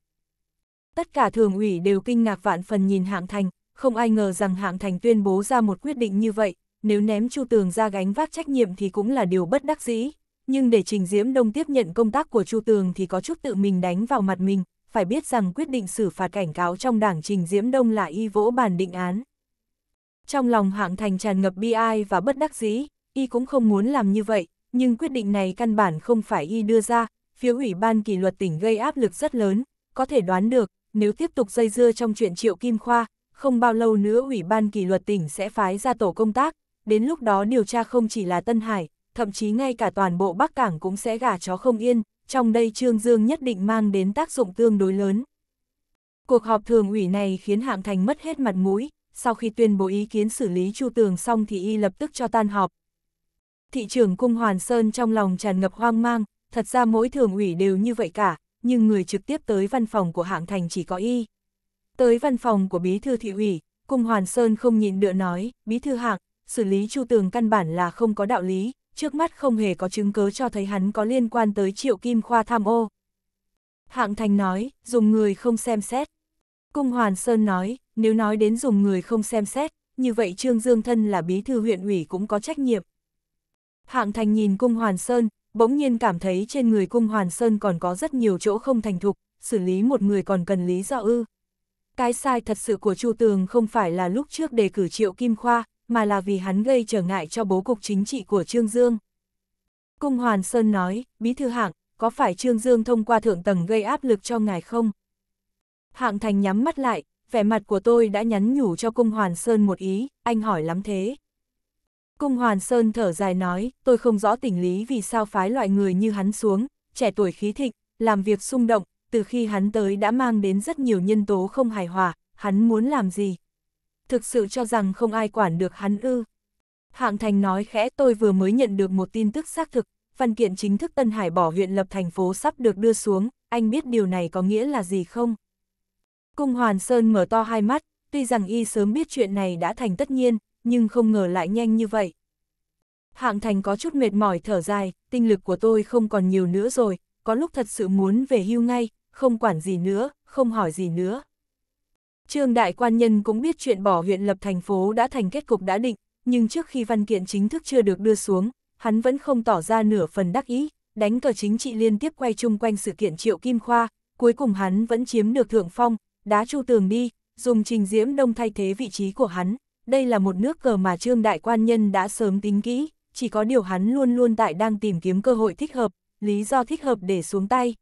Tất cả thường ủy đều kinh ngạc vạn phần nhìn Hạng Thành, không ai ngờ rằng Hạng Thành tuyên bố ra một quyết định như vậy, nếu ném Chu Tường ra gánh vác trách nhiệm thì cũng là điều bất đắc dĩ, nhưng để Trình Diễm Đông tiếp nhận công tác của Chu Tường thì có chút tự mình đánh vào mặt mình, phải biết rằng quyết định xử phạt cảnh cáo trong đảng Trình Diễm Đông là y vỗ bàn định án. Trong lòng hạng thành tràn ngập bi ai và bất đắc dĩ, y cũng không muốn làm như vậy, nhưng quyết định này căn bản không phải y đưa ra, phía ủy ban kỷ luật tỉnh gây áp lực rất lớn, có thể đoán được, nếu tiếp tục dây dưa trong chuyện triệu kim khoa, không bao lâu nữa ủy ban kỷ luật tỉnh sẽ phái ra tổ công tác, đến lúc đó điều tra không chỉ là Tân Hải, thậm chí ngay cả toàn bộ Bắc Cảng cũng sẽ gà chó không yên, trong đây Trương Dương nhất định mang đến tác dụng tương đối lớn. Cuộc họp thường ủy này khiến Hạng Thành mất hết mặt mũi, sau khi tuyên bố ý kiến xử lý Chu Tường xong thì y lập tức cho tan họp. Thị trưởng Cung Hoàn Sơn trong lòng tràn ngập hoang mang, thật ra mỗi thường ủy đều như vậy cả, nhưng người trực tiếp tới văn phòng của Hạng Thành chỉ có y. Tới văn phòng của Bí Thư Thị ủy, Cung Hoàn Sơn không nhịn được nói, Bí Thư Hạng, xử lý Chu Tường căn bản là không có đạo lý, trước mắt không hề có chứng cứ cho thấy hắn có liên quan tới triệu kim khoa tham ô. Hạng Thành nói, dùng người không xem xét. Cung Hoàn Sơn nói, nếu nói đến dùng người không xem xét, như vậy Trương Dương Thân là bí thư huyện ủy cũng có trách nhiệm. Hạng Thành nhìn Cung Hoàn Sơn, bỗng nhiên cảm thấy trên người Cung Hoàn Sơn còn có rất nhiều chỗ không thành thục, xử lý một người còn cần lý do ư. Cái sai thật sự của Chu Tường không phải là lúc trước đề cử Triệu Kim Khoa, mà là vì hắn gây trở ngại cho bố cục chính trị của Trương Dương. Cung Hoàn Sơn nói, Bí Thư Hạng, có phải Trương Dương thông qua thượng tầng gây áp lực cho ngài không? Hạng Thành nhắm mắt lại, vẻ mặt của tôi đã nhắn nhủ cho Cung Hoàn Sơn một ý, anh hỏi lắm thế. Cung Hoàn Sơn thở dài nói, tôi không rõ tình lý vì sao phái loại người như hắn xuống, trẻ tuổi khí thịnh, làm việc xung động, từ khi hắn tới đã mang đến rất nhiều nhân tố không hài hòa, hắn muốn làm gì, thực sự cho rằng không ai quản được hắn ư. Hạng Thành nói khẽ tôi vừa mới nhận được một tin tức xác thực, văn kiện chính thức Tân Hải bỏ huyện lập thành phố sắp được đưa xuống, anh biết điều này có nghĩa là gì không? Cung Hoàn Sơn mở to hai mắt, tuy rằng y sớm biết chuyện này đã thành tất nhiên, nhưng không ngờ lại nhanh như vậy. Hạng Thành có chút mệt mỏi thở dài, tinh lực của tôi không còn nhiều nữa rồi, có lúc thật sự muốn về hưu ngay, không quản gì nữa, không hỏi gì nữa. Trương Đại Quan Nhân cũng biết chuyện bỏ huyện lập thành phố đã thành kết cục đã định, nhưng trước khi văn kiện chính thức chưa được đưa xuống, hắn vẫn không tỏ ra nửa phần đắc ý, đánh cờ chính trị liên tiếp quay chung quanh sự kiện Triệu Kim Khoa, cuối cùng hắn vẫn chiếm được thượng phong, đá chu tường đi, dùng trình diễm đông thay thế vị trí của hắn. Đây là một nước cờ mà Trương Đại Quan Nhân đã sớm tính kỹ, chỉ có điều hắn luôn luôn tại đang tìm kiếm cơ hội thích hợp, lý do thích hợp để xuống tay.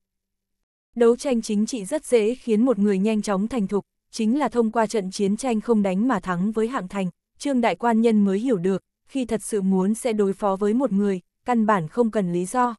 Đấu tranh chính trị rất dễ khiến một người nhanh chóng thành thục, chính là thông qua trận chiến tranh không đánh mà thắng với hạng thành, Trương Đại Quan Nhân mới hiểu được, khi thật sự muốn sẽ đối phó với một người, căn bản không cần lý do.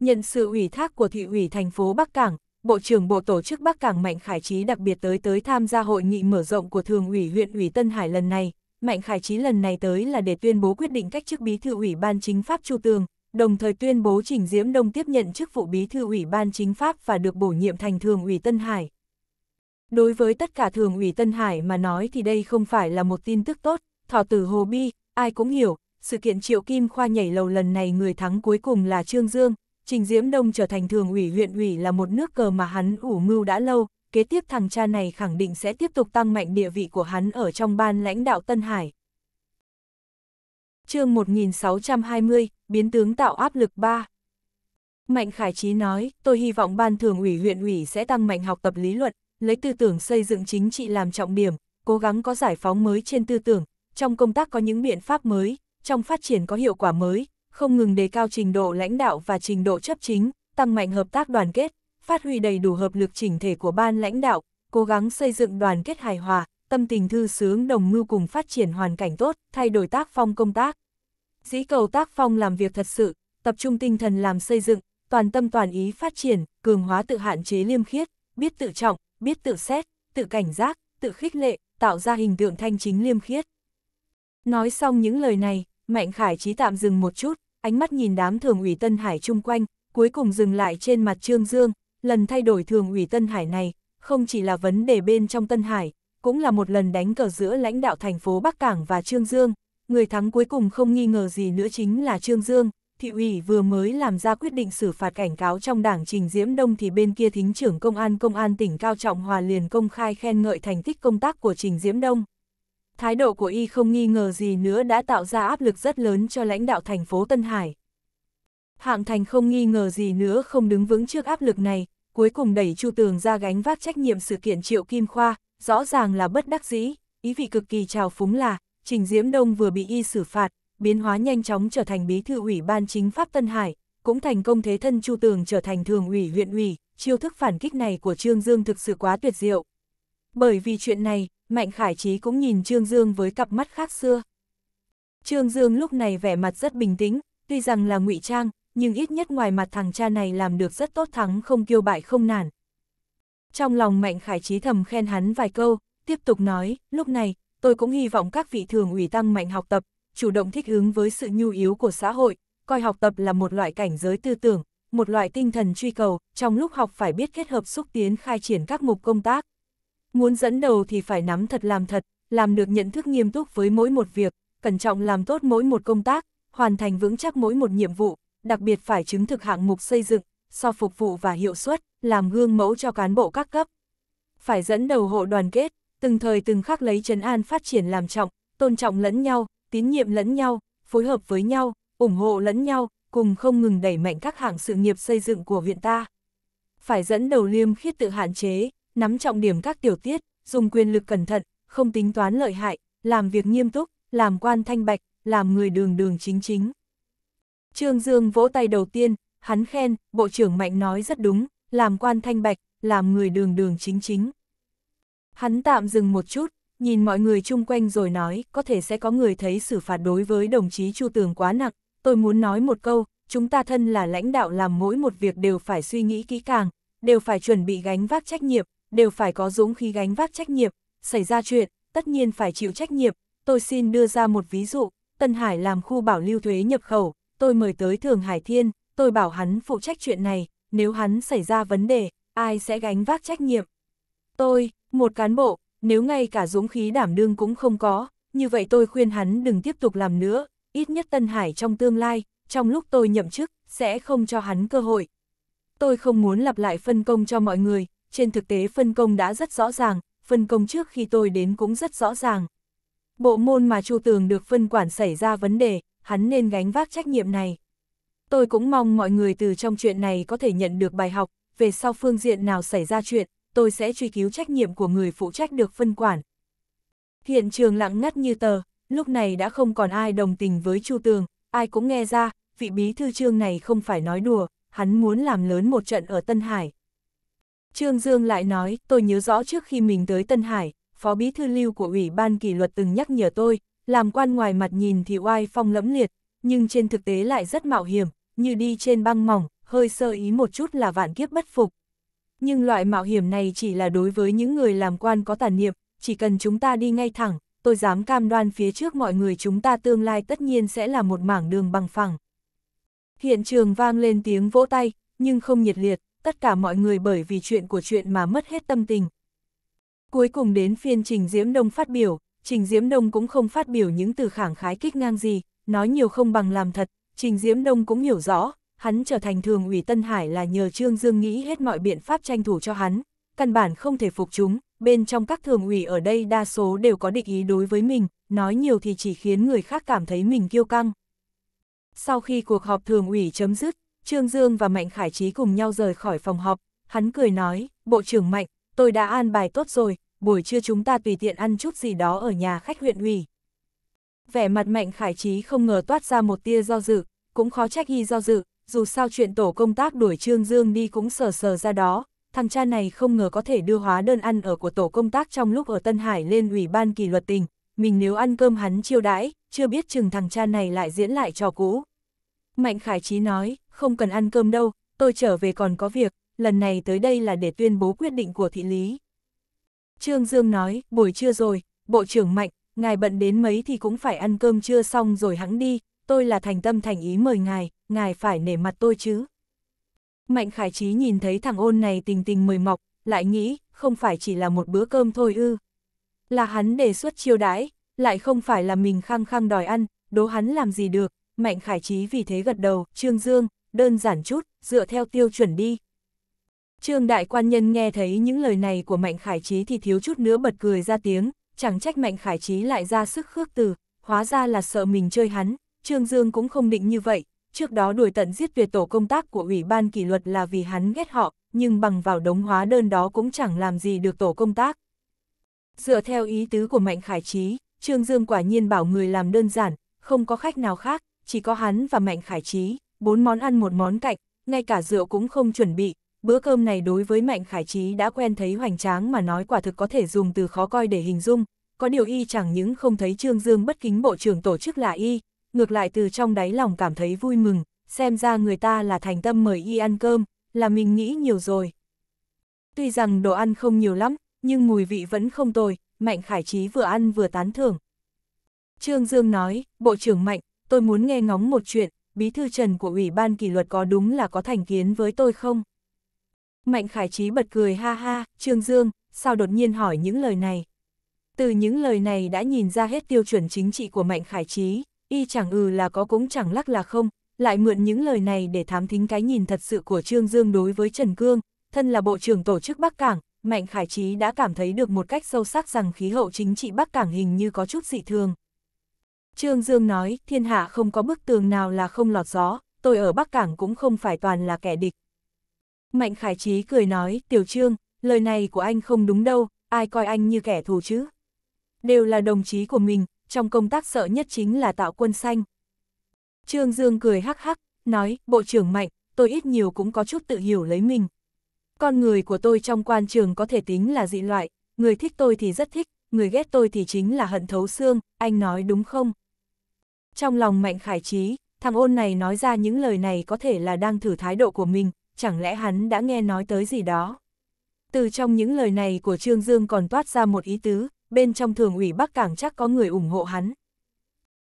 Nhận sự ủy thác của thị ủy thành phố Bắc Cảng, Bộ trưởng Bộ Tổ chức Bắc Cảng Mạnh Khải Trí đặc biệt tới tới tham gia hội nghị mở rộng của Thường ủy huyện ủy Tân Hải lần này. Mạnh Khải Trí lần này tới là để tuyên bố quyết định cách chức bí thư ủy ban chính pháp Chu Tường, đồng thời tuyên bố Trình Diễm Đông tiếp nhận chức vụ bí thư ủy ban chính pháp và được bổ nhiệm thành Thường ủy Tân Hải. Đối với tất cả thường ủy Tân Hải mà nói thì đây không phải là một tin tức tốt, thọ tử Hồ Bi, ai cũng hiểu, sự kiện Triệu Kim Khoa nhảy lầu lần này người thắng cuối cùng là Trương Dương, Trình Diễm Đông trở thành thường ủy huyện ủy là một nước cờ mà hắn ủ mưu đã lâu, kế tiếp thằng cha này khẳng định sẽ tiếp tục tăng mạnh địa vị của hắn ở trong ban lãnh đạo Tân Hải. chương 1620, Biến tướng tạo áp lực 3 Mạnh Khải Trí nói, tôi hy vọng ban thường ủy huyện ủy sẽ tăng mạnh học tập lý luận, lấy tư tưởng xây dựng chính trị làm trọng điểm, cố gắng có giải phóng mới trên tư tưởng, trong công tác có những biện pháp mới, trong phát triển có hiệu quả mới, không ngừng đề cao trình độ lãnh đạo và trình độ chấp chính, tăng mạnh hợp tác đoàn kết, phát huy đầy đủ hợp lực chỉnh thể của ban lãnh đạo, cố gắng xây dựng đoàn kết hài hòa, tâm tình thư sướng đồng mưu cùng phát triển hoàn cảnh tốt, thay đổi tác phong công tác. Dĩ cầu tác phong làm việc thật sự, tập trung tinh thần làm xây dựng, toàn tâm toàn ý phát triển, cường hóa tự hạn chế liêm khiết, biết tự trọng, biết tự xét, tự cảnh giác, tự khích lệ, tạo ra hình tượng thanh chính liêm khiết. Nói xong những lời này, Mạnh Khải Trí tạm dừng một chút, ánh mắt nhìn đám thường ủy Tân Hải chung quanh, cuối cùng dừng lại trên mặt Trương Dương, lần thay đổi thường ủy Tân Hải này, không chỉ là vấn đề bên trong Tân Hải, cũng là một lần đánh cờ giữa lãnh đạo thành phố Bắc Cảng và Trương Dương, người thắng cuối cùng không nghi ngờ gì nữa chính là Trương Dương, thị ủy vừa mới làm ra quyết định xử phạt cảnh cáo trong đảng Trình Diễm Đông thì bên kia thính trưởng công an công an tỉnh Cao Trọng Hòa liền công khai khen ngợi thành tích công tác của Trình Diễm Đông. Thái độ của y không nghi ngờ gì nữa đã tạo ra áp lực rất lớn cho lãnh đạo thành phố Tân Hải. Hạng thành không nghi ngờ gì nữa không đứng vững trước áp lực này, cuối cùng đẩy Chu Tường ra gánh vác trách nhiệm sự kiện Triệu Kim Khoa, rõ ràng là bất đắc dĩ, ý vị cực kỳ trào phúng là, Trình Diễm Đông vừa bị y xử phạt, biến hóa nhanh chóng trở thành bí thư ủy ban chính pháp Tân Hải, cũng thành công thế thân Chu Tường trở thành thường ủy huyện ủy, chiêu thức phản kích này của Trương Dương thực sự quá tuyệt diệu. Bởi vì chuyện này, Mạnh Khải Trí cũng nhìn Trương Dương với cặp mắt khác xưa. Trương Dương lúc này vẻ mặt rất bình tĩnh, tuy rằng là ngụy trang, nhưng ít nhất ngoài mặt thằng cha này làm được rất tốt thắng không kiêu bại không nản. Trong lòng Mạnh Khải Trí thầm khen hắn vài câu, tiếp tục nói, lúc này, tôi cũng hy vọng các vị thường ủy tăng mạnh học tập, chủ động thích ứng với sự nhu yếu của xã hội, coi học tập là một loại cảnh giới tư tưởng, một loại tinh thần truy cầu, trong lúc học phải biết kết hợp xúc tiến khai triển các mục công tác. Muốn dẫn đầu thì phải nắm thật làm thật, làm được nhận thức nghiêm túc với mỗi một việc, cẩn trọng làm tốt mỗi một công tác, hoàn thành vững chắc mỗi một nhiệm vụ, đặc biệt phải chứng thực hạng mục xây dựng, so phục vụ và hiệu suất, làm gương mẫu cho cán bộ các cấp. Phải dẫn đầu hộ đoàn kết, từng thời từng khắc lấy trấn an phát triển làm trọng, tôn trọng lẫn nhau, tín nhiệm lẫn nhau, phối hợp với nhau, ủng hộ lẫn nhau, cùng không ngừng đẩy mạnh các hạng sự nghiệp xây dựng của viện ta. Phải dẫn đầu liêm khiết tự hạn chế, nắm trọng điểm các tiểu tiết, dùng quyền lực cẩn thận, không tính toán lợi hại, làm việc nghiêm túc, làm quan thanh bạch, làm người đường đường chính chính. Trương Dương vỗ tay đầu tiên, hắn khen, Bộ trưởng Mạnh nói rất đúng, làm quan thanh bạch, làm người đường đường chính chính. Hắn tạm dừng một chút, nhìn mọi người chung quanh rồi nói, có thể sẽ có người thấy xử phạt đối với đồng chí Chu Tường quá nặng, tôi muốn nói một câu, chúng ta thân là lãnh đạo làm mỗi một việc đều phải suy nghĩ kỹ càng, đều phải chuẩn bị gánh vác trách nhiệm, đều phải có dũng khí gánh vác trách nhiệm, xảy ra chuyện, tất nhiên phải chịu trách nhiệm, tôi xin đưa ra một ví dụ, Tân Hải làm khu bảo lưu thuế nhập khẩu, tôi mời tới Thường Hải Thiên, tôi bảo hắn phụ trách chuyện này, nếu hắn xảy ra vấn đề, ai sẽ gánh vác trách nhiệm? Tôi, một cán bộ, nếu ngay cả dũng khí đảm đương cũng không có, như vậy tôi khuyên hắn đừng tiếp tục làm nữa, ít nhất Tân Hải trong tương lai, trong lúc tôi nhậm chức, sẽ không cho hắn cơ hội. Tôi không muốn lặp lại phân công cho mọi người, trên thực tế phân công đã rất rõ ràng, phân công trước khi tôi đến cũng rất rõ ràng. Bộ môn mà Chu Tường được phân quản xảy ra vấn đề, hắn nên gánh vác trách nhiệm này. Tôi cũng mong mọi người từ trong chuyện này có thể nhận được bài học, về sau phương diện nào xảy ra chuyện, tôi sẽ truy cứu trách nhiệm của người phụ trách được phân quản. Hiện trường lặng ngắt như tờ, lúc này đã không còn ai đồng tình với Chu Tường, ai cũng nghe ra, vị bí thư trương này không phải nói đùa, hắn muốn làm lớn một trận ở Tân Hải. Trương Dương lại nói, tôi nhớ rõ trước khi mình tới Tân Hải, Phó Bí Thư Lưu của Ủy ban kỷ luật từng nhắc nhở tôi, làm quan ngoài mặt nhìn thì oai phong lẫm liệt, nhưng trên thực tế lại rất mạo hiểm, như đi trên băng mỏng, hơi sơ ý một chút là vạn kiếp bất phục nhưng loại mạo hiểm này chỉ là đối với những người làm quan có tàn niệm, chỉ cần chúng ta đi ngay thẳng, tôi dám cam đoan phía trước mọi người chúng ta tương lai tất nhiên sẽ là một mảng đường bằng phẳng. Hiện trường vang lên tiếng vỗ tay, nhưng không nhiệt liệt, tất cả mọi người bởi vì chuyện của chuyện mà mất hết tâm tình. Cuối cùng đến phiên Trình Diễm Đông phát biểu, Trình Diễm Đông cũng không phát biểu những từ khẳng khái kích ngang gì, nói nhiều không bằng làm thật, Trình Diễm Đông cũng hiểu rõ, hắn trở thành thường ủy Tân Hải là nhờ Trương Dương nghĩ hết mọi biện pháp tranh thủ cho hắn, căn bản không thể phục chúng, bên trong các thường ủy ở đây đa số đều có địch ý đối với mình, nói nhiều thì chỉ khiến người khác cảm thấy mình kiêu căng. Sau khi cuộc họp thường ủy chấm dứt, Trương Dương và Mạnh Khải Trí cùng nhau rời khỏi phòng họp, hắn cười nói, Bộ trưởng Mạnh, tôi đã an bài tốt rồi, buổi trưa chúng ta tùy tiện ăn chút gì đó ở nhà khách huyện ủy. Vẻ mặt Mạnh Khải Trí không ngờ toát ra một tia do dự, cũng khó trách y do dự, dù sao chuyện tổ công tác đuổi Trương Dương đi cũng sờ sờ ra đó, thằng cha này không ngờ có thể đưa hóa đơn ăn ở của tổ công tác trong lúc ở Tân Hải lên ủy ban kỷ luật tình, mình nếu ăn cơm hắn chiêu đãi, chưa biết chừng thằng cha này lại diễn lại trò cũ. Mạnh Khải Trí nói, không cần ăn cơm đâu, tôi trở về còn có việc, lần này tới đây là để tuyên bố quyết định của thị lý. Trương Dương nói, buổi trưa rồi, Bộ trưởng Mạnh, ngài bận đến mấy thì cũng phải ăn cơm trưa xong rồi hãng đi, tôi là thành tâm thành ý mời ngài, ngài phải nể mặt tôi chứ. Mạnh khải trí nhìn thấy thằng ôn này tình tình mời mọc, lại nghĩ, không phải chỉ là một bữa cơm thôi ư. Là hắn đề xuất chiêu đãi, lại không phải là mình khăng khăng đòi ăn, đố hắn làm gì được, mạnh khải trí vì thế gật đầu, trương dương, đơn giản chút, dựa theo tiêu chuẩn đi. Trương đại quan nhân nghe thấy những lời này của mạnh khải trí thì thiếu chút nữa bật cười ra tiếng, chẳng trách mạnh khải trí lại ra sức khước từ, hóa ra là sợ mình chơi hắn, trương dương cũng không định như vậy, trước đó đuổi tận giết tuyệt tổ công tác của Ủy ban kỷ luật là vì hắn ghét họ, nhưng bằng vào đống hóa đơn đó cũng chẳng làm gì được tổ công tác. Dựa theo ý tứ của Mạnh Khải Trí, Trương Dương quả nhiên bảo người làm đơn giản, không có khách nào khác, chỉ có hắn và Mạnh Khải Trí, bốn món ăn một món cạnh, ngay cả rượu cũng không chuẩn bị. Bữa cơm này đối với Mạnh Khải Trí đã quen thấy hoành tráng mà nói quả thực có thể dùng từ khó coi để hình dung, có điều y chẳng những không thấy Trương Dương bất kính bộ trưởng tổ chức là y, ngược lại từ trong đáy lòng cảm thấy vui mừng, xem ra người ta là thành tâm mời y ăn cơm, là mình nghĩ nhiều rồi. Tuy rằng đồ ăn không nhiều lắm, nhưng mùi vị vẫn không tồi, Mạnh Khải Trí vừa ăn vừa tán thưởng. Trương Dương nói, Bộ trưởng Mạnh, tôi muốn nghe ngóng một chuyện, bí thư trần của Ủy ban kỷ luật có đúng là có thành kiến với tôi không? Mạnh Khải Trí bật cười ha ha, Trương Dương, sao đột nhiên hỏi những lời này? Từ những lời này đã nhìn ra hết tiêu chuẩn chính trị của Mạnh Khải Trí y chẳng ừ là có cũng chẳng lắc là không, lại mượn những lời này để thám thính cái nhìn thật sự của Trương Dương đối với Trần Cương, thân là Bộ trưởng Tổ chức Bắc Cảng, Mạnh Khải Trí đã cảm thấy được một cách sâu sắc rằng khí hậu chính trị Bắc Cảng hình như có chút dị thường. Trương Dương nói, thiên hạ không có bức tường nào là không lọt gió, tôi ở Bắc Cảng cũng không phải toàn là kẻ địch. Mạnh Khải Trí cười nói, Tiểu Trương, lời này của anh không đúng đâu, ai coi anh như kẻ thù chứ. Đều là đồng chí của mình, trong công tác sợ nhất chính là tạo quân xanh. Trương Dương cười hắc hắc, nói, Bộ trưởng Mạnh, tôi ít nhiều cũng có chút tự hiểu lấy mình. Con người của tôi trong quan trường có thể tính là dị loại, người thích tôi thì rất thích, người ghét tôi thì chính là hận thấu xương, anh nói đúng không? Trong lòng Mạnh Khải Trí, thằng ôn này nói ra những lời này có thể là đang thử thái độ của mình, chẳng lẽ hắn đã nghe nói tới gì đó. Từ trong những lời này của Trương Dương còn toát ra một ý tứ, bên trong thường ủy Bắc Cảng chắc có người ủng hộ hắn.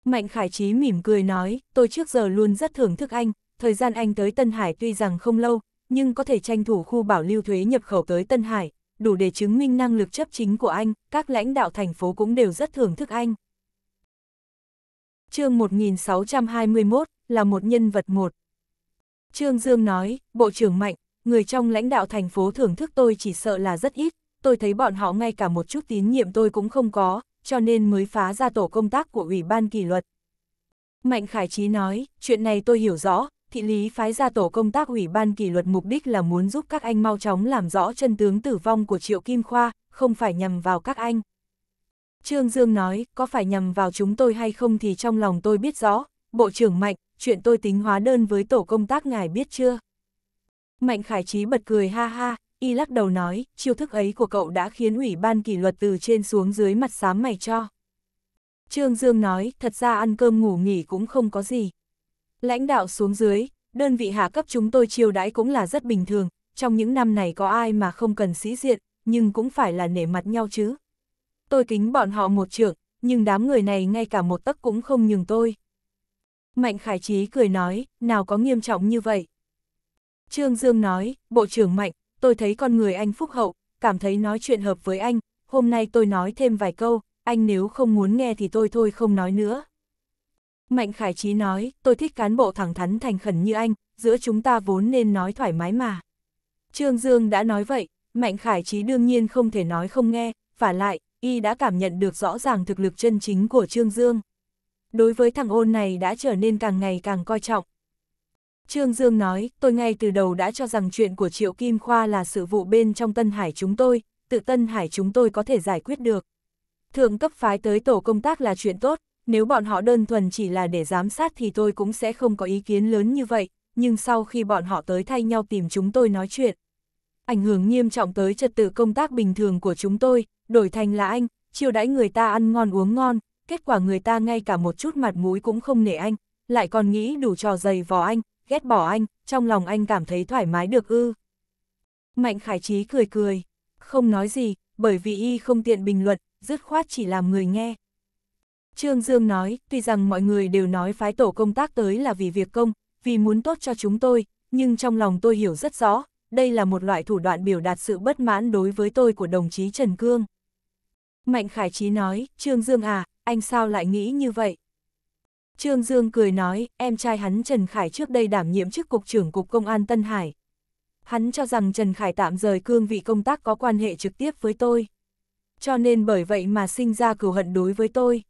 Mạnh Khải Trí mỉm cười nói, tôi trước giờ luôn rất thưởng thức anh, thời gian anh tới Tân Hải tuy rằng không lâu, nhưng có thể tranh thủ khu bảo lưu thuế nhập khẩu tới Tân Hải, đủ để chứng minh năng lực chấp chính của anh, các lãnh đạo thành phố cũng đều rất thưởng thức anh. chương 1621 là một nhân vật một. Trương Dương nói, Bộ trưởng Mạnh, người trong lãnh đạo thành phố thưởng thức tôi chỉ sợ là rất ít, tôi thấy bọn họ ngay cả một chút tín nhiệm tôi cũng không có, cho nên mới phá ra tổ công tác của Ủy ban kỷ luật. Mạnh Khải Trí nói, chuyện này tôi hiểu rõ, thị lý phái ra tổ công tác Ủy ban kỷ luật mục đích là muốn giúp các anh mau chóng làm rõ chân tướng tử vong của Triệu Kim Khoa, không phải nhằm vào các anh. Trương Dương nói, có phải nhằm vào chúng tôi hay không thì trong lòng tôi biết rõ, Bộ trưởng Mạnh, chuyện tôi tính hóa đơn với tổ công tác ngài biết chưa? Mạnh Khải Trí bật cười ha ha, y lắc đầu nói, chiêu thức ấy của cậu đã khiến ủy ban kỷ luật từ trên xuống dưới mặt xám mày cho. Trương Dương nói, thật ra ăn cơm ngủ nghỉ cũng không có gì. Lãnh đạo xuống dưới, đơn vị hạ cấp chúng tôi chiêu đãi cũng là rất bình thường, trong những năm này có ai mà không cần sĩ diện, nhưng cũng phải là nể mặt nhau chứ. Tôi kính bọn họ một trưởng, nhưng đám người này ngay cả một tấc cũng không nhường tôi. Mạnh Khải Trí cười nói, nào có nghiêm trọng như vậy. Trương Dương nói, Bộ trưởng Mạnh, tôi thấy con người anh phúc hậu, cảm thấy nói chuyện hợp với anh, hôm nay tôi nói thêm vài câu, anh nếu không muốn nghe thì tôi thôi không nói nữa. Mạnh Khải Trí nói, tôi thích cán bộ thẳng thắn thành khẩn như anh, giữa chúng ta vốn nên nói thoải mái mà. Trương Dương đã nói vậy, Mạnh Khải Trí đương nhiên không thể nói không nghe, và lại, y đã cảm nhận được rõ ràng thực lực chân chính của Trương Dương. Đối với thằng ôn này đã trở nên càng ngày càng coi trọng. Trương Dương nói, tôi ngay từ đầu đã cho rằng chuyện của Triệu Kim Khoa là sự vụ bên trong Tân Hải chúng tôi, tự Tân Hải chúng tôi có thể giải quyết được. Thượng cấp phái tới tổ công tác là chuyện tốt, nếu bọn họ đơn thuần chỉ là để giám sát thì tôi cũng sẽ không có ý kiến lớn như vậy, nhưng sau khi bọn họ tới thay nhau tìm chúng tôi nói chuyện. Ảnh hưởng nghiêm trọng tới trật tự công tác bình thường của chúng tôi, đổi thành là anh, chiều đãi người ta ăn ngon uống ngon, kết quả người ta ngay cả một chút mặt mũi cũng không nể anh, lại còn nghĩ đủ trò dày vò anh, ghét bỏ anh, trong lòng anh cảm thấy thoải mái được ư. Mạnh Khải Trí cười cười, không nói gì, bởi vì y không tiện bình luận, dứt khoát chỉ làm người nghe. Trương Dương nói, tuy rằng mọi người đều nói phái tổ công tác tới là vì việc công, vì muốn tốt cho chúng tôi, nhưng trong lòng tôi hiểu rất rõ, đây là một loại thủ đoạn biểu đạt sự bất mãn đối với tôi của đồng chí Trần Cương. Mạnh Khải Trí nói, Trương Dương à, anh sao lại nghĩ như vậy? Trương Dương cười nói, em trai hắn Trần Khải trước đây đảm nhiệm chức Cục trưởng Cục Công an Tân Hải. Hắn cho rằng Trần Khải tạm rời cương vị công tác có quan hệ trực tiếp với tôi. Cho nên bởi vậy mà sinh ra cửu hận đối với tôi.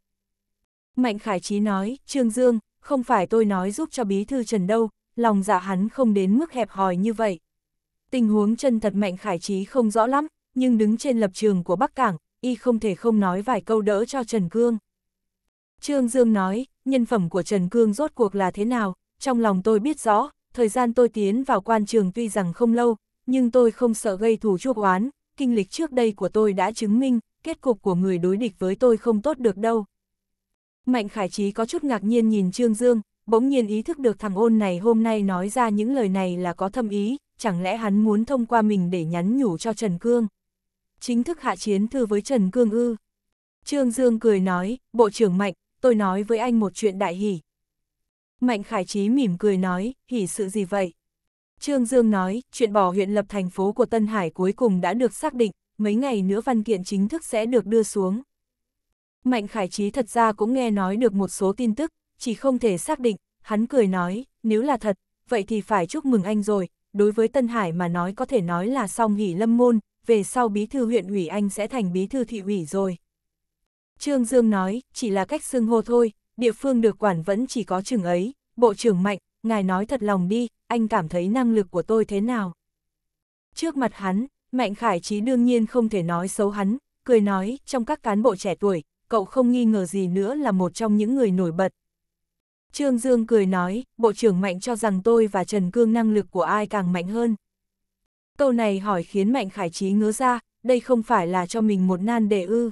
Mạnh Khải Trí nói, Trương Dương, không phải tôi nói giúp cho bí thư Trần đâu, lòng dạ hắn không đến mức hẹp hòi như vậy. Tình huống chân thật Mạnh Khải Trí không rõ lắm, nhưng đứng trên lập trường của Bắc Cảng, y không thể không nói vài câu đỡ cho Trần Cương. Trương Dương nói, nhân phẩm của Trần Cương rốt cuộc là thế nào, trong lòng tôi biết rõ, thời gian tôi tiến vào quan trường tuy rằng không lâu, nhưng tôi không sợ gây thù chuốc oán, kinh lịch trước đây của tôi đã chứng minh, kết cục của người đối địch với tôi không tốt được đâu. Mạnh Khải Trí có chút ngạc nhiên nhìn Trương Dương, bỗng nhiên ý thức được thằng ôn này hôm nay nói ra những lời này là có thâm ý, chẳng lẽ hắn muốn thông qua mình để nhắn nhủ cho Trần Cương. Chính thức hạ chiến thư với Trần Cương ư. Trương Dương cười nói, Bộ trưởng Mạnh, tôi nói với anh một chuyện đại hỷ. Mạnh Khải Trí mỉm cười nói, hỉ sự gì vậy? Trương Dương nói, chuyện bỏ huyện lập thành phố của Tân Hải cuối cùng đã được xác định, mấy ngày nữa văn kiện chính thức sẽ được đưa xuống. Mạnh Khải Trí thật ra cũng nghe nói được một số tin tức, chỉ không thể xác định, hắn cười nói, nếu là thật, vậy thì phải chúc mừng anh rồi, đối với Tân Hải mà nói có thể nói là xong hỷ lâm môn, về sau bí thư huyện ủy anh sẽ thành bí thư thị ủy rồi. Trương Dương nói, chỉ là cách xưng hô thôi, địa phương được quản vẫn chỉ có chừng ấy, bộ trưởng mạnh, ngài nói thật lòng đi, anh cảm thấy năng lực của tôi thế nào. Trước mặt hắn, Mạnh Khải Trí đương nhiên không thể nói xấu hắn, cười nói, trong các cán bộ trẻ tuổi, cậu không nghi ngờ gì nữa là một trong những người nổi bật. Trương Dương cười nói, Bộ trưởng Mạnh cho rằng tôi và Trần Cương năng lực của ai càng mạnh hơn. Câu này hỏi khiến Mạnh Khải Trí ngứa ra, đây không phải là cho mình một nan đề ư.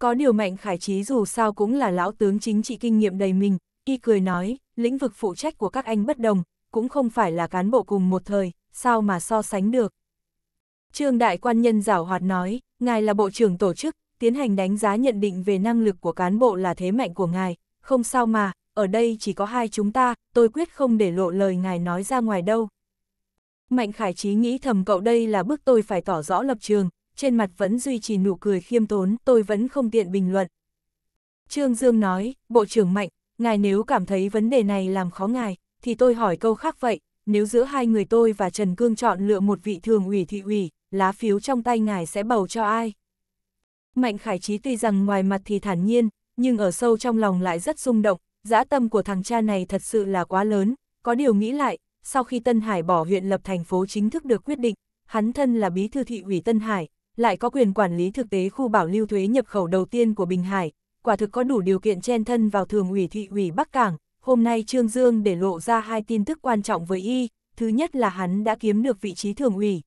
Có điều mạnh khải trí dù sao cũng là lão tướng chính trị kinh nghiệm đầy mình, y cười nói, lĩnh vực phụ trách của các anh bất đồng, cũng không phải là cán bộ cùng một thời, sao mà so sánh được. Trương Đại Quan Nhân giảo hoạt nói, ngài là bộ trưởng tổ chức, tiến hành đánh giá nhận định về năng lực của cán bộ là thế mạnh của ngài, không sao mà, ở đây chỉ có hai chúng ta, tôi quyết không để lộ lời ngài nói ra ngoài đâu. Mạnh Khải Trí nghĩ thầm cậu đây là bước tôi phải tỏ rõ lập trường, trên mặt vẫn duy trì nụ cười khiêm tốn, tôi vẫn không tiện bình luận. Trương Dương nói, Bộ trưởng Mạnh, ngài nếu cảm thấy vấn đề này làm khó ngài, thì tôi hỏi câu khác vậy, nếu giữa hai người tôi và Trần Cương chọn lựa một vị thường ủy thị ủy, lá phiếu trong tay ngài sẽ bầu cho ai? Mạnh Khải Trí tuy rằng ngoài mặt thì thản nhiên, nhưng ở sâu trong lòng lại rất rung động, dã tâm của thằng cha này thật sự là quá lớn, có điều nghĩ lại, sau khi Tân Hải bỏ huyện lập thành phố chính thức được quyết định, hắn thân là bí thư thị ủy Tân Hải, lại có quyền quản lý thực tế khu bảo lưu thuế nhập khẩu đầu tiên của Bình Hải, quả thực có đủ điều kiện chen thân vào thường ủy thị ủy Bắc Cảng. Hôm nay Trương Dương để lộ ra hai tin tức quan trọng với y, thứ nhất là hắn đã kiếm được vị trí thường ủy.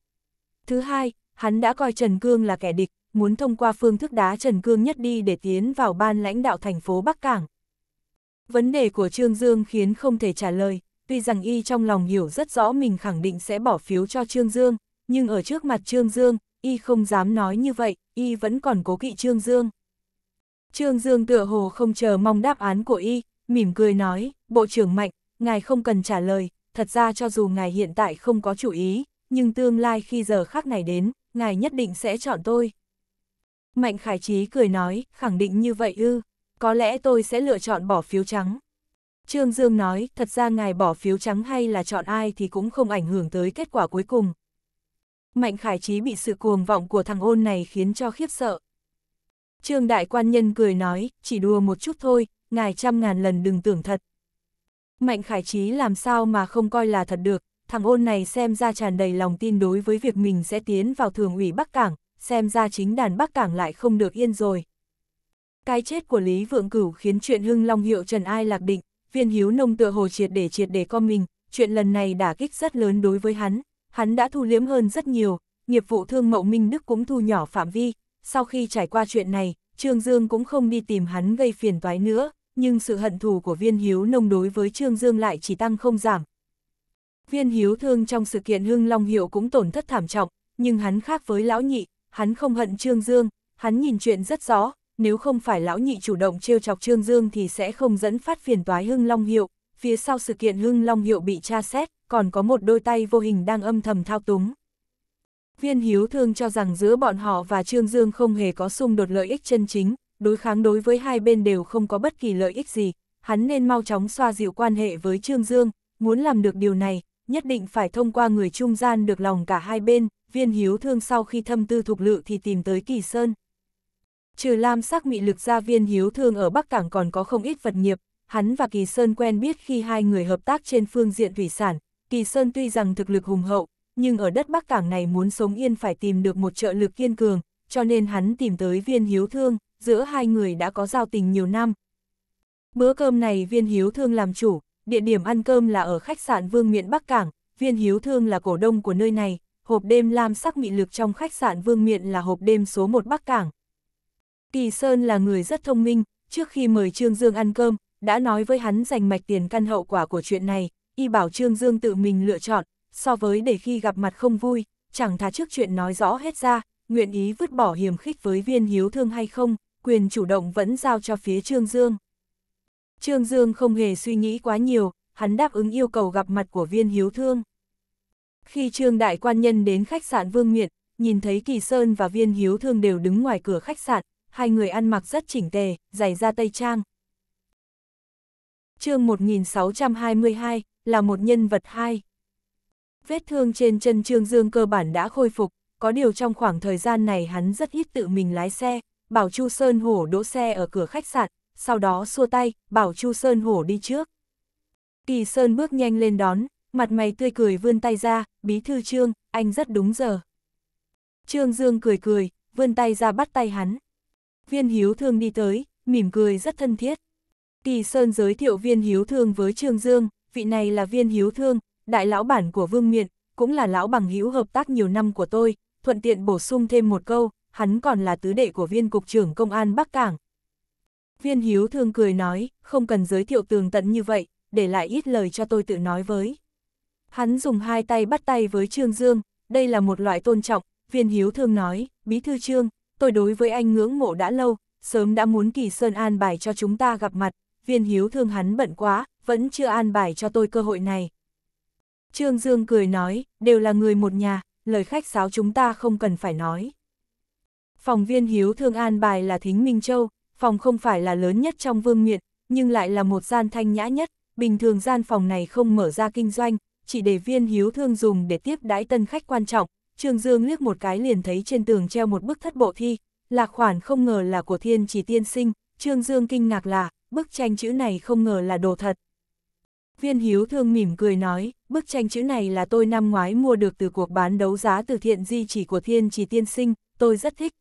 Thứ hai, hắn đã coi Trần Cương là kẻ địch, muốn thông qua phương thức đá Trần Cương nhất đi để tiến vào ban lãnh đạo thành phố Bắc Cảng. Vấn đề của Trương Dương khiến không thể trả lời, tuy rằng y trong lòng hiểu rất rõ mình khẳng định sẽ bỏ phiếu cho Trương Dương, nhưng ở trước mặt Trương Dương, y không dám nói như vậy, y vẫn còn cố kỵ Trương Dương. Trương Dương tựa hồ không chờ mong đáp án của y, mỉm cười nói, Bộ trưởng Mạnh, ngài không cần trả lời, thật ra cho dù ngài hiện tại không có chủ ý, nhưng tương lai khi giờ khác này đến, ngài nhất định sẽ chọn tôi. Mạnh Khải Trí cười nói, khẳng định như vậy ư, có lẽ tôi sẽ lựa chọn bỏ phiếu trắng. Trương Dương nói, thật ra ngài bỏ phiếu trắng hay là chọn ai thì cũng không ảnh hưởng tới kết quả cuối cùng, Mạnh Khải Trí bị sự cuồng vọng của thằng ôn này khiến cho khiếp sợ. Trương Đại Quan Nhân cười nói, chỉ đùa một chút thôi, ngài trăm ngàn lần đừng tưởng thật. Mạnh Khải Trí làm sao mà không coi là thật được, thằng ôn này xem ra tràn đầy lòng tin đối với việc mình sẽ tiến vào thường ủy Bắc Cảng, xem ra chính đàn Bắc Cảng lại không được yên rồi. Cái chết của Lý Vượng Cửu khiến chuyện Hưng Long Hiệu Trần Ai lạc định, viên hiếu nông tựa hồ triệt để triệt để con mình, chuyện lần này đã kích rất lớn đối với hắn, hắn đã thu liếm hơn rất nhiều, nghiệp vụ thương mậu Minh Đức cũng thu nhỏ phạm vi, sau khi trải qua chuyện này, Trương Dương cũng không đi tìm hắn gây phiền toái nữa, nhưng sự hận thù của viên hiếu nông đối với Trương Dương lại chỉ tăng không giảm. Viên hiếu thương trong sự kiện Hưng Long Hiệu cũng tổn thất thảm trọng, nhưng hắn khác với lão nhị, hắn không hận Trương Dương, hắn nhìn chuyện rất rõ, nếu không phải lão nhị chủ động trêu chọc Trương Dương thì sẽ không dẫn phát phiền toái Hưng Long Hiệu, phía sau sự kiện Hưng Long Hiệu bị tra xét, còn có một đôi tay vô hình đang âm thầm thao túng. Viên Hiếu Thương cho rằng giữa bọn họ và Trương Dương không hề có xung đột lợi ích chân chính, đối kháng đối với hai bên đều không có bất kỳ lợi ích gì, hắn nên mau chóng xoa dịu quan hệ với Trương Dương, muốn làm được điều này, nhất định phải thông qua người trung gian được lòng cả hai bên, viên hiếu thương sau khi thâm tư thục lự thì tìm tới Kỳ Sơn. Trừ lam sắc mị lực ra viên hiếu thương ở Bắc Cảng còn có không ít vật nghiệp, hắn và Kỳ Sơn quen biết khi hai người hợp tác trên phương diện thủy sản, Kỳ Sơn tuy rằng thực lực hùng hậu, nhưng ở đất Bắc Cảng này muốn sống yên phải tìm được một trợ lực kiên cường, cho nên hắn tìm tới viên hiếu thương, giữa hai người đã có giao tình nhiều năm. Bữa cơm này viên hiếu thương làm chủ, địa điểm ăn cơm là ở khách sạn Vương Miện Bắc Cảng, viên hiếu thương là cổ đông của nơi này, hộp đêm lam sắc mị lực trong khách sạn Vương Miện là hộp đêm số 1 Bắc Cảng. Kỳ Sơn là người rất thông minh, trước khi mời Trương Dương ăn cơm, đã nói với hắn dành mạch tiền căn hậu quả của chuyện này, y bảo Trương Dương tự mình lựa chọn, so với để khi gặp mặt không vui, chẳng thà trước chuyện nói rõ hết ra, nguyện ý vứt bỏ hiểm khích với viên hiếu thương hay không, quyền chủ động vẫn giao cho phía Trương Dương. Trương Dương không hề suy nghĩ quá nhiều, hắn đáp ứng yêu cầu gặp mặt của viên hiếu thương. Khi Trương Đại Quan Nhân đến khách sạn Vương Nguyệt, nhìn thấy Kỳ Sơn và viên hiếu thương đều đứng ngoài cửa khách sạn, hai người ăn mặc rất chỉnh tề, giày da tây trang, chương 1622, là một nhân vật hai. Vết thương trên chân Trương Dương cơ bản đã khôi phục, có điều trong khoảng thời gian này hắn rất ít tự mình lái xe, bảo Chu Sơn Hổ đỗ xe ở cửa khách sạn, sau đó xua tay, bảo Chu Sơn Hổ đi trước. Kỳ Sơn bước nhanh lên đón, mặt mày tươi cười vươn tay ra, bí thư Trương, anh rất đúng giờ. Trương Dương cười cười, vươn tay ra bắt tay hắn. Viên Hiếu Thương đi tới, mỉm cười rất thân thiết. Kỳ Sơn giới thiệu viên hiếu thương với Trương Dương, vị này là viên hiếu thương, đại lão bản của Vương Miện, cũng là lão bằng hữu hợp tác nhiều năm của tôi, thuận tiện bổ sung thêm một câu, hắn còn là tứ đệ của viên cục trưởng công an Bắc Cảng. Viên hiếu thương cười nói, không cần giới thiệu tường tận như vậy, để lại ít lời cho tôi tự nói với. Hắn dùng hai tay bắt tay với Trương Dương, đây là một loại tôn trọng, viên hiếu thương nói, bí thư Trương, tôi đối với anh ngưỡng mộ đã lâu, sớm đã muốn kỳ sơn an bài cho chúng ta gặp mặt, viên hiếu thương hắn bận quá, vẫn chưa an bài cho tôi cơ hội này. Trương Dương cười nói, đều là người một nhà, lời khách sáo chúng ta không cần phải nói. Phòng viên hiếu thương an bài là Thính Minh Châu, phòng không phải là lớn nhất trong vương miện, nhưng lại là một gian thanh nhã nhất, bình thường gian phòng này không mở ra kinh doanh, chỉ để viên hiếu thương dùng để tiếp đãi tân khách quan trọng. Trương Dương liếc một cái liền thấy trên tường treo một bức thất bộ thi, là khoản không ngờ là của thiên chỉ tiên sinh, Trương Dương kinh ngạc là, bức tranh chữ này không ngờ là đồ thật. Viên Hiếu Thương mỉm cười nói, bức tranh chữ này là tôi năm ngoái mua được từ cuộc bán đấu giá từ thiện di chỉ của Thiên Chỉ Tiên Sinh, tôi rất thích.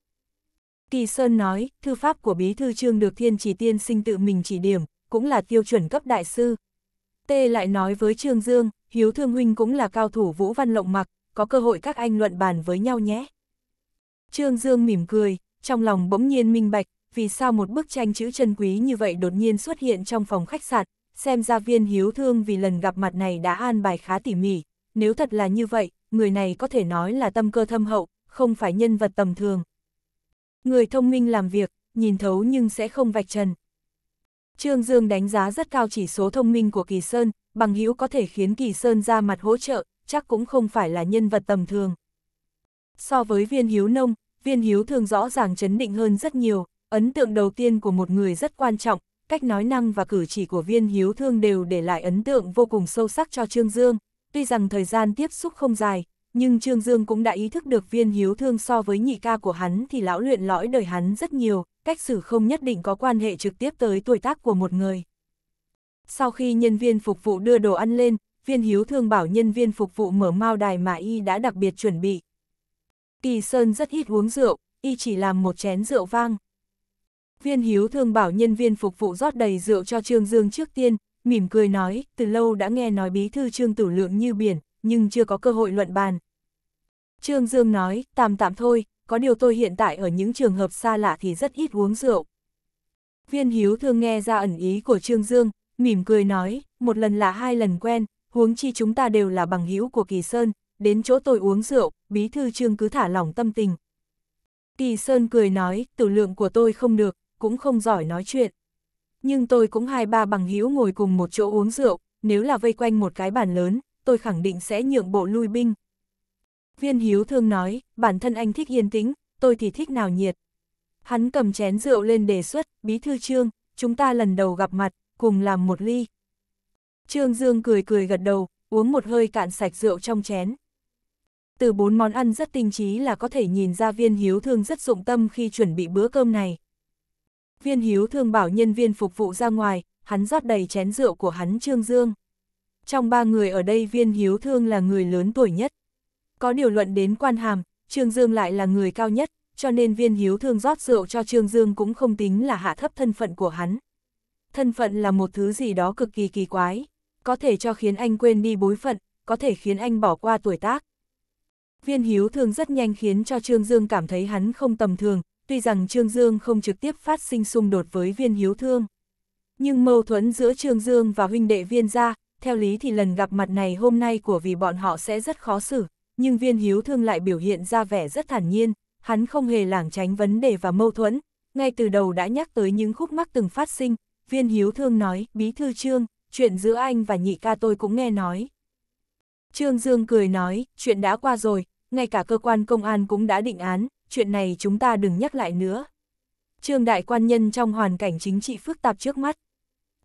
Kỳ Sơn nói, thư pháp của Bí Thư Trương được Thiên Chỉ Tiên Sinh tự mình chỉ điểm, cũng là tiêu chuẩn cấp đại sư. Tê lại nói với Trương Dương, Hiếu Thương Huynh cũng là cao thủ Vũ Văn Lộng Mặc, có cơ hội các anh luận bàn với nhau nhé. Trương Dương mỉm cười, trong lòng bỗng nhiên minh bạch, vì sao một bức tranh chữ chân quý như vậy đột nhiên xuất hiện trong phòng khách sạn, xem ra viên hiếu thương vì lần gặp mặt này đã an bài khá tỉ mỉ, nếu thật là như vậy, người này có thể nói là tâm cơ thâm hậu, không phải nhân vật tầm thường. Người thông minh làm việc, nhìn thấu nhưng sẽ không vạch trần. Trương Dương đánh giá rất cao chỉ số thông minh của Kỳ Sơn, bằng hữu có thể khiến Kỳ Sơn ra mặt hỗ trợ, chắc cũng không phải là nhân vật tầm thường. So với viên hiếu nông, viên hiếu thường rõ ràng chấn định hơn rất nhiều, Ấn tượng đầu tiên của một người rất quan trọng, cách nói năng và cử chỉ của viên hiếu thương đều để lại ấn tượng vô cùng sâu sắc cho Trương Dương. Tuy rằng thời gian tiếp xúc không dài, nhưng Trương Dương cũng đã ý thức được viên hiếu thương so với nhị ca của hắn thì lão luyện lõi đời hắn rất nhiều, cách xử không nhất định có quan hệ trực tiếp tới tuổi tác của một người. Sau khi nhân viên phục vụ đưa đồ ăn lên, viên hiếu thương bảo nhân viên phục vụ mở mao đài mà y đã đặc biệt chuẩn bị. Kỳ Sơn rất ít uống rượu, y chỉ làm một chén rượu vang. Viên hiếu thường bảo nhân viên phục vụ rót đầy rượu cho Trương Dương trước tiên, mỉm cười nói, từ lâu đã nghe nói bí thư Trương Tử Lượng như biển, nhưng chưa có cơ hội luận bàn. Trương Dương nói, tạm tạm thôi, có điều tôi hiện tại ở những trường hợp xa lạ thì rất ít uống rượu. Viên hiếu thường nghe ra ẩn ý của Trương Dương, mỉm cười nói, một lần là hai lần quen, huống chi chúng ta đều là bằng hữu của Kỳ Sơn, đến chỗ tôi uống rượu, bí thư Trương cứ thả lỏng tâm tình. Kỳ Sơn cười nói, tử lượng của tôi không được, cũng không giỏi nói chuyện. Nhưng tôi cũng hai ba bằng hữu ngồi cùng một chỗ uống rượu, nếu là vây quanh một cái bàn lớn, tôi khẳng định sẽ nhượng bộ lui binh. Viên Hiếu Thương nói, bản thân anh thích yên tĩnh, tôi thì thích nào nhiệt. Hắn cầm chén rượu lên đề xuất, bí thư trương, chúng ta lần đầu gặp mặt, cùng làm một ly. Trương Dương cười cười gật đầu, uống một hơi cạn sạch rượu trong chén. Từ bốn món ăn rất tinh trí là có thể nhìn ra viên hiếu thương rất dụng tâm khi chuẩn bị bữa cơm này. Viên hiếu thương bảo nhân viên phục vụ ra ngoài, hắn rót đầy chén rượu của hắn Trương Dương. Trong ba người ở đây viên hiếu thương là người lớn tuổi nhất. Có điều luận đến quan hàm, Trương Dương lại là người cao nhất, cho nên viên hiếu thương rót rượu cho Trương Dương cũng không tính là hạ thấp thân phận của hắn. Thân phận là một thứ gì đó cực kỳ kỳ quái, có thể cho khiến anh quên đi bối phận, có thể khiến anh bỏ qua tuổi tác. Viên hiếu thương rất nhanh khiến cho Trương Dương cảm thấy hắn không tầm thường, tuy rằng Trương Dương không trực tiếp phát sinh xung đột với viên hiếu thương. Nhưng mâu thuẫn giữa Trương Dương và huynh đệ viên gia, theo lý thì lần gặp mặt này hôm nay của vì bọn họ sẽ rất khó xử, nhưng viên hiếu thương lại biểu hiện ra vẻ rất thản nhiên, hắn không hề lảng tránh vấn đề và mâu thuẫn, ngay từ đầu đã nhắc tới những khúc mắc từng phát sinh, viên hiếu thương nói, bí thư Trương, chuyện giữa anh và nhị ca tôi cũng nghe nói. Trương Dương cười nói, chuyện đã qua rồi, ngay cả cơ quan công an cũng đã định án, chuyện này chúng ta đừng nhắc lại nữa. Trương đại quan nhân trong hoàn cảnh chính trị phức tạp trước mắt.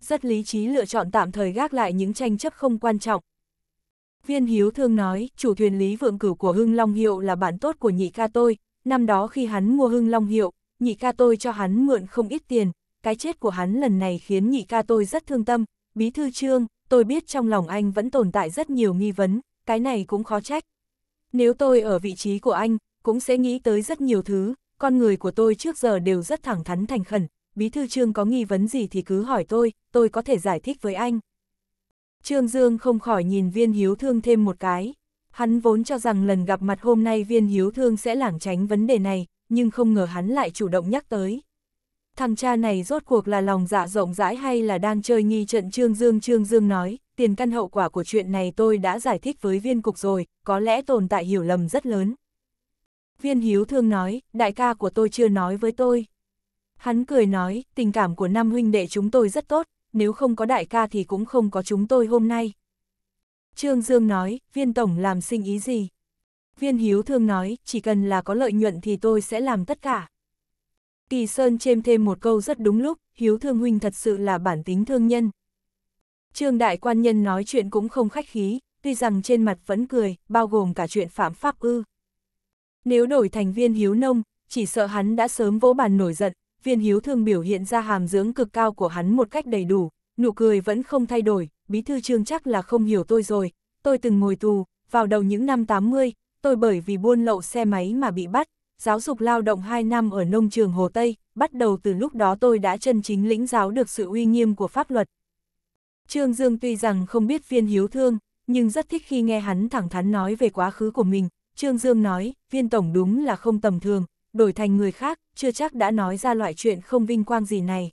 Rất lý trí lựa chọn tạm thời gác lại những tranh chấp không quan trọng. Viên Hiếu Thương nói, chủ thuyền Lý Vượng Cửu của Hưng Long Hiệu là bạn tốt của nhị ca tôi, năm đó khi hắn mua Hưng Long Hiệu, nhị ca tôi cho hắn mượn không ít tiền, cái chết của hắn lần này khiến nhị ca tôi rất thương tâm, bí thư trương, tôi biết trong lòng anh vẫn tồn tại rất nhiều nghi vấn, cái này cũng khó trách. Nếu tôi ở vị trí của anh, cũng sẽ nghĩ tới rất nhiều thứ, con người của tôi trước giờ đều rất thẳng thắn thành khẩn, bí thư trương có nghi vấn gì thì cứ hỏi tôi, tôi có thể giải thích với anh. Trương Dương không khỏi nhìn viên hiếu thương thêm một cái. Hắn vốn cho rằng lần gặp mặt hôm nay viên hiếu thương sẽ lảng tránh vấn đề này, nhưng không ngờ hắn lại chủ động nhắc tới. Thằng cha này rốt cuộc là lòng dạ rộng rãi hay là đang chơi nghi trận Trương Dương Trương Dương nói, tiền căn hậu quả của chuyện này tôi đã giải thích với viên cục rồi, có lẽ tồn tại hiểu lầm rất lớn. Viên hiếu thương nói, đại ca của tôi chưa nói với tôi. Hắn cười nói, tình cảm của năm huynh đệ chúng tôi rất tốt, nếu không có đại ca thì cũng không có chúng tôi hôm nay. Trương Dương nói, viên tổng làm sinh ý gì? Viên hiếu thương nói, chỉ cần là có lợi nhuận thì tôi sẽ làm tất cả. Kỳ Sơn chêm thêm một câu rất đúng lúc, hiếu thương huynh thật sự là bản tính thương nhân. Trương đại quan nhân nói chuyện cũng không khách khí, tuy rằng trên mặt vẫn cười, bao gồm cả chuyện phạm pháp ư. Nếu đổi thành viên hiếu nông, chỉ sợ hắn đã sớm vỗ bàn nổi giận, viên hiếu thường biểu hiện ra hàm dưỡng cực cao của hắn một cách đầy đủ, nụ cười vẫn không thay đổi, bí thư trương chắc là không hiểu tôi rồi, tôi từng ngồi tù, vào đầu những năm 80, tôi bởi vì buôn lậu xe máy mà bị bắt, giáo dục lao động 2 năm ở nông trường Hồ Tây, bắt đầu từ lúc đó tôi đã chân chính lĩnh giáo được sự uy nghiêm của pháp luật. Trương Dương tuy rằng không biết viên hiếu thương, nhưng rất thích khi nghe hắn thẳng thắn nói về quá khứ của mình, Trương Dương nói, viên tổng đúng là không tầm thường, đổi thành người khác, chưa chắc đã nói ra loại chuyện không vinh quang gì này.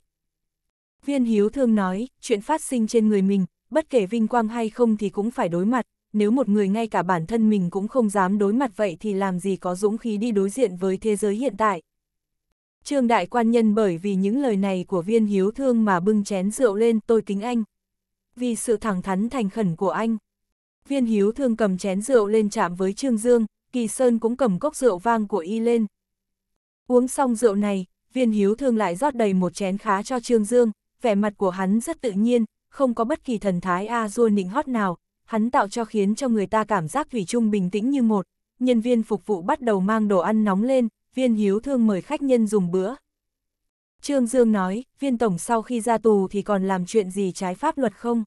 Viên hiếu thương nói, chuyện phát sinh trên người mình, bất kể vinh quang hay không thì cũng phải đối mặt, nếu một người ngay cả bản thân mình cũng không dám đối mặt vậy thì làm gì có dũng khí đi đối diện với thế giới hiện tại. Trương đại quan nhân bởi vì những lời này của viên hiếu thương mà bưng chén rượu lên tôi kính anh. Vì sự thẳng thắn thành khẩn của anh, Viên Hiếu Thương cầm chén rượu lên chạm với Trương Dương, Kỳ Sơn cũng cầm cốc rượu vang của y lên. Uống xong rượu này, Viên Hiếu Thương lại rót đầy một chén khá cho Trương Dương, vẻ mặt của hắn rất tự nhiên, không có bất kỳ thần thái a dua nịnh hót nào, hắn tạo cho khiến cho người ta cảm giác vì trung bình tĩnh như một. Nhân viên phục vụ bắt đầu mang đồ ăn nóng lên, Viên Hiếu Thương mời khách nhân dùng bữa. Trương Dương nói, viên tổng sau khi ra tù thì còn làm chuyện gì trái pháp luật không?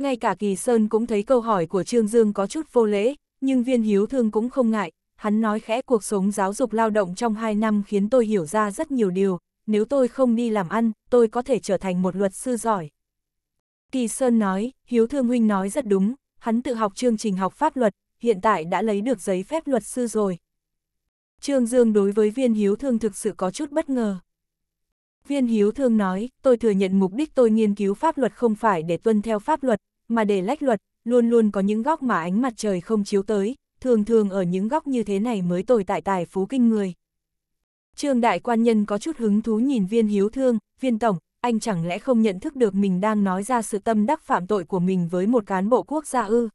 Ngay cả Kỳ Sơn cũng thấy câu hỏi của Trương Dương có chút vô lễ, nhưng viên hiếu thương cũng không ngại, hắn nói khẽ cuộc sống giáo dục lao động trong 2 năm khiến tôi hiểu ra rất nhiều điều, nếu tôi không đi làm ăn, tôi có thể trở thành một luật sư giỏi. Kỳ Sơn nói, Hiếu Thương Huynh nói rất đúng, hắn tự học chương trình học pháp luật, hiện tại đã lấy được giấy phép luật sư rồi. Trương Dương đối với viên Hiếu Thương thực sự có chút bất ngờ. Viên Hiếu Thương nói, tôi thừa nhận mục đích tôi nghiên cứu pháp luật không phải để tuân theo pháp luật, mà để lách luật, luôn luôn có những góc mà ánh mặt trời không chiếu tới, thường thường ở những góc như thế này mới tồi tại tài phú kinh người. Trương Đại Quan Nhân có chút hứng thú nhìn viên Hiếu Thương, viên Tổng, anh chẳng lẽ không nhận thức được mình đang nói ra sự tâm đắc phạm tội của mình với một cán bộ quốc gia ư?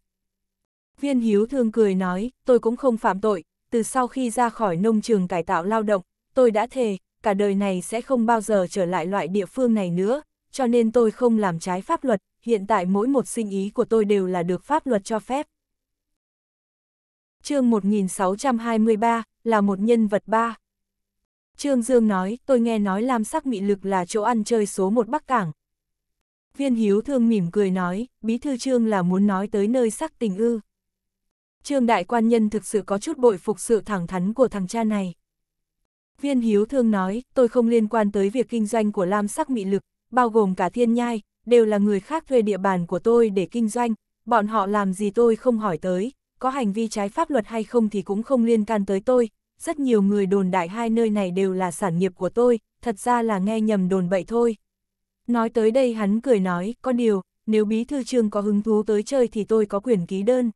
Viên Hiếu Thương cười nói, tôi cũng không phạm tội, từ sau khi ra khỏi nông trường cải tạo lao động, tôi đã thề, cả đời này sẽ không bao giờ trở lại loại địa phương này nữa, cho nên tôi không làm trái pháp luật, hiện tại mỗi một sinh ý của tôi đều là được pháp luật cho phép. chương 1623, là một nhân vật ba. Trương Dương nói, tôi nghe nói Lam Sắc Mị Lực là chỗ ăn chơi số một Bắc Cảng. Viên Hiếu Thương mỉm cười nói, Bí Thư Trương là muốn nói tới nơi sắc tình ư. Trương Đại Quan Nhân thực sự có chút bội phục sự thẳng thắn của thằng cha này. Viên Hiếu Thương nói, tôi không liên quan tới việc kinh doanh của Lam Sắc Mị Lực, bao gồm cả Thiên Nhai, đều là người khác thuê địa bàn của tôi để kinh doanh, bọn họ làm gì tôi không hỏi tới, có hành vi trái pháp luật hay không thì cũng không liên can tới tôi. Rất nhiều người đồn đại hai nơi này đều là sản nghiệp của tôi, thật ra là nghe nhầm đồn bậy thôi. Nói tới đây hắn cười nói, có điều, nếu bí thư trương có hứng thú tới chơi thì tôi có quyền ký đơn.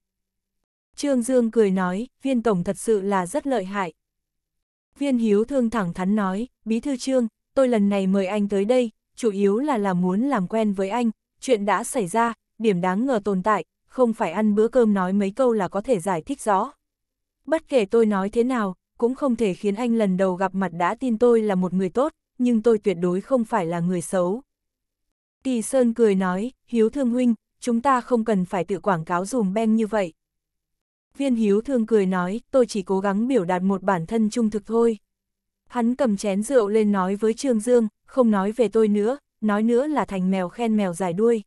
Trương Dương cười nói, viên tổng thật sự là rất lợi hại, Viên Hiếu Thương thẳng thắn nói, Bí Thư Trương, tôi lần này mời anh tới đây, chủ yếu là là muốn làm quen với anh, chuyện đã xảy ra, điểm đáng ngờ tồn tại, không phải ăn bữa cơm nói mấy câu là có thể giải thích rõ. Bất kể tôi nói thế nào, cũng không thể khiến anh lần đầu gặp mặt đã tin tôi là một người tốt, nhưng tôi tuyệt đối không phải là người xấu. Kỳ Sơn cười nói, Hiếu Thương Huynh, chúng ta không cần phải tự quảng cáo dùm beng như vậy. Viên Hiếu thường cười nói, tôi chỉ cố gắng biểu đạt một bản thân trung thực thôi. Hắn cầm chén rượu lên nói với Trương Dương, không nói về tôi nữa, nói nữa là thành mèo khen mèo dài đuôi.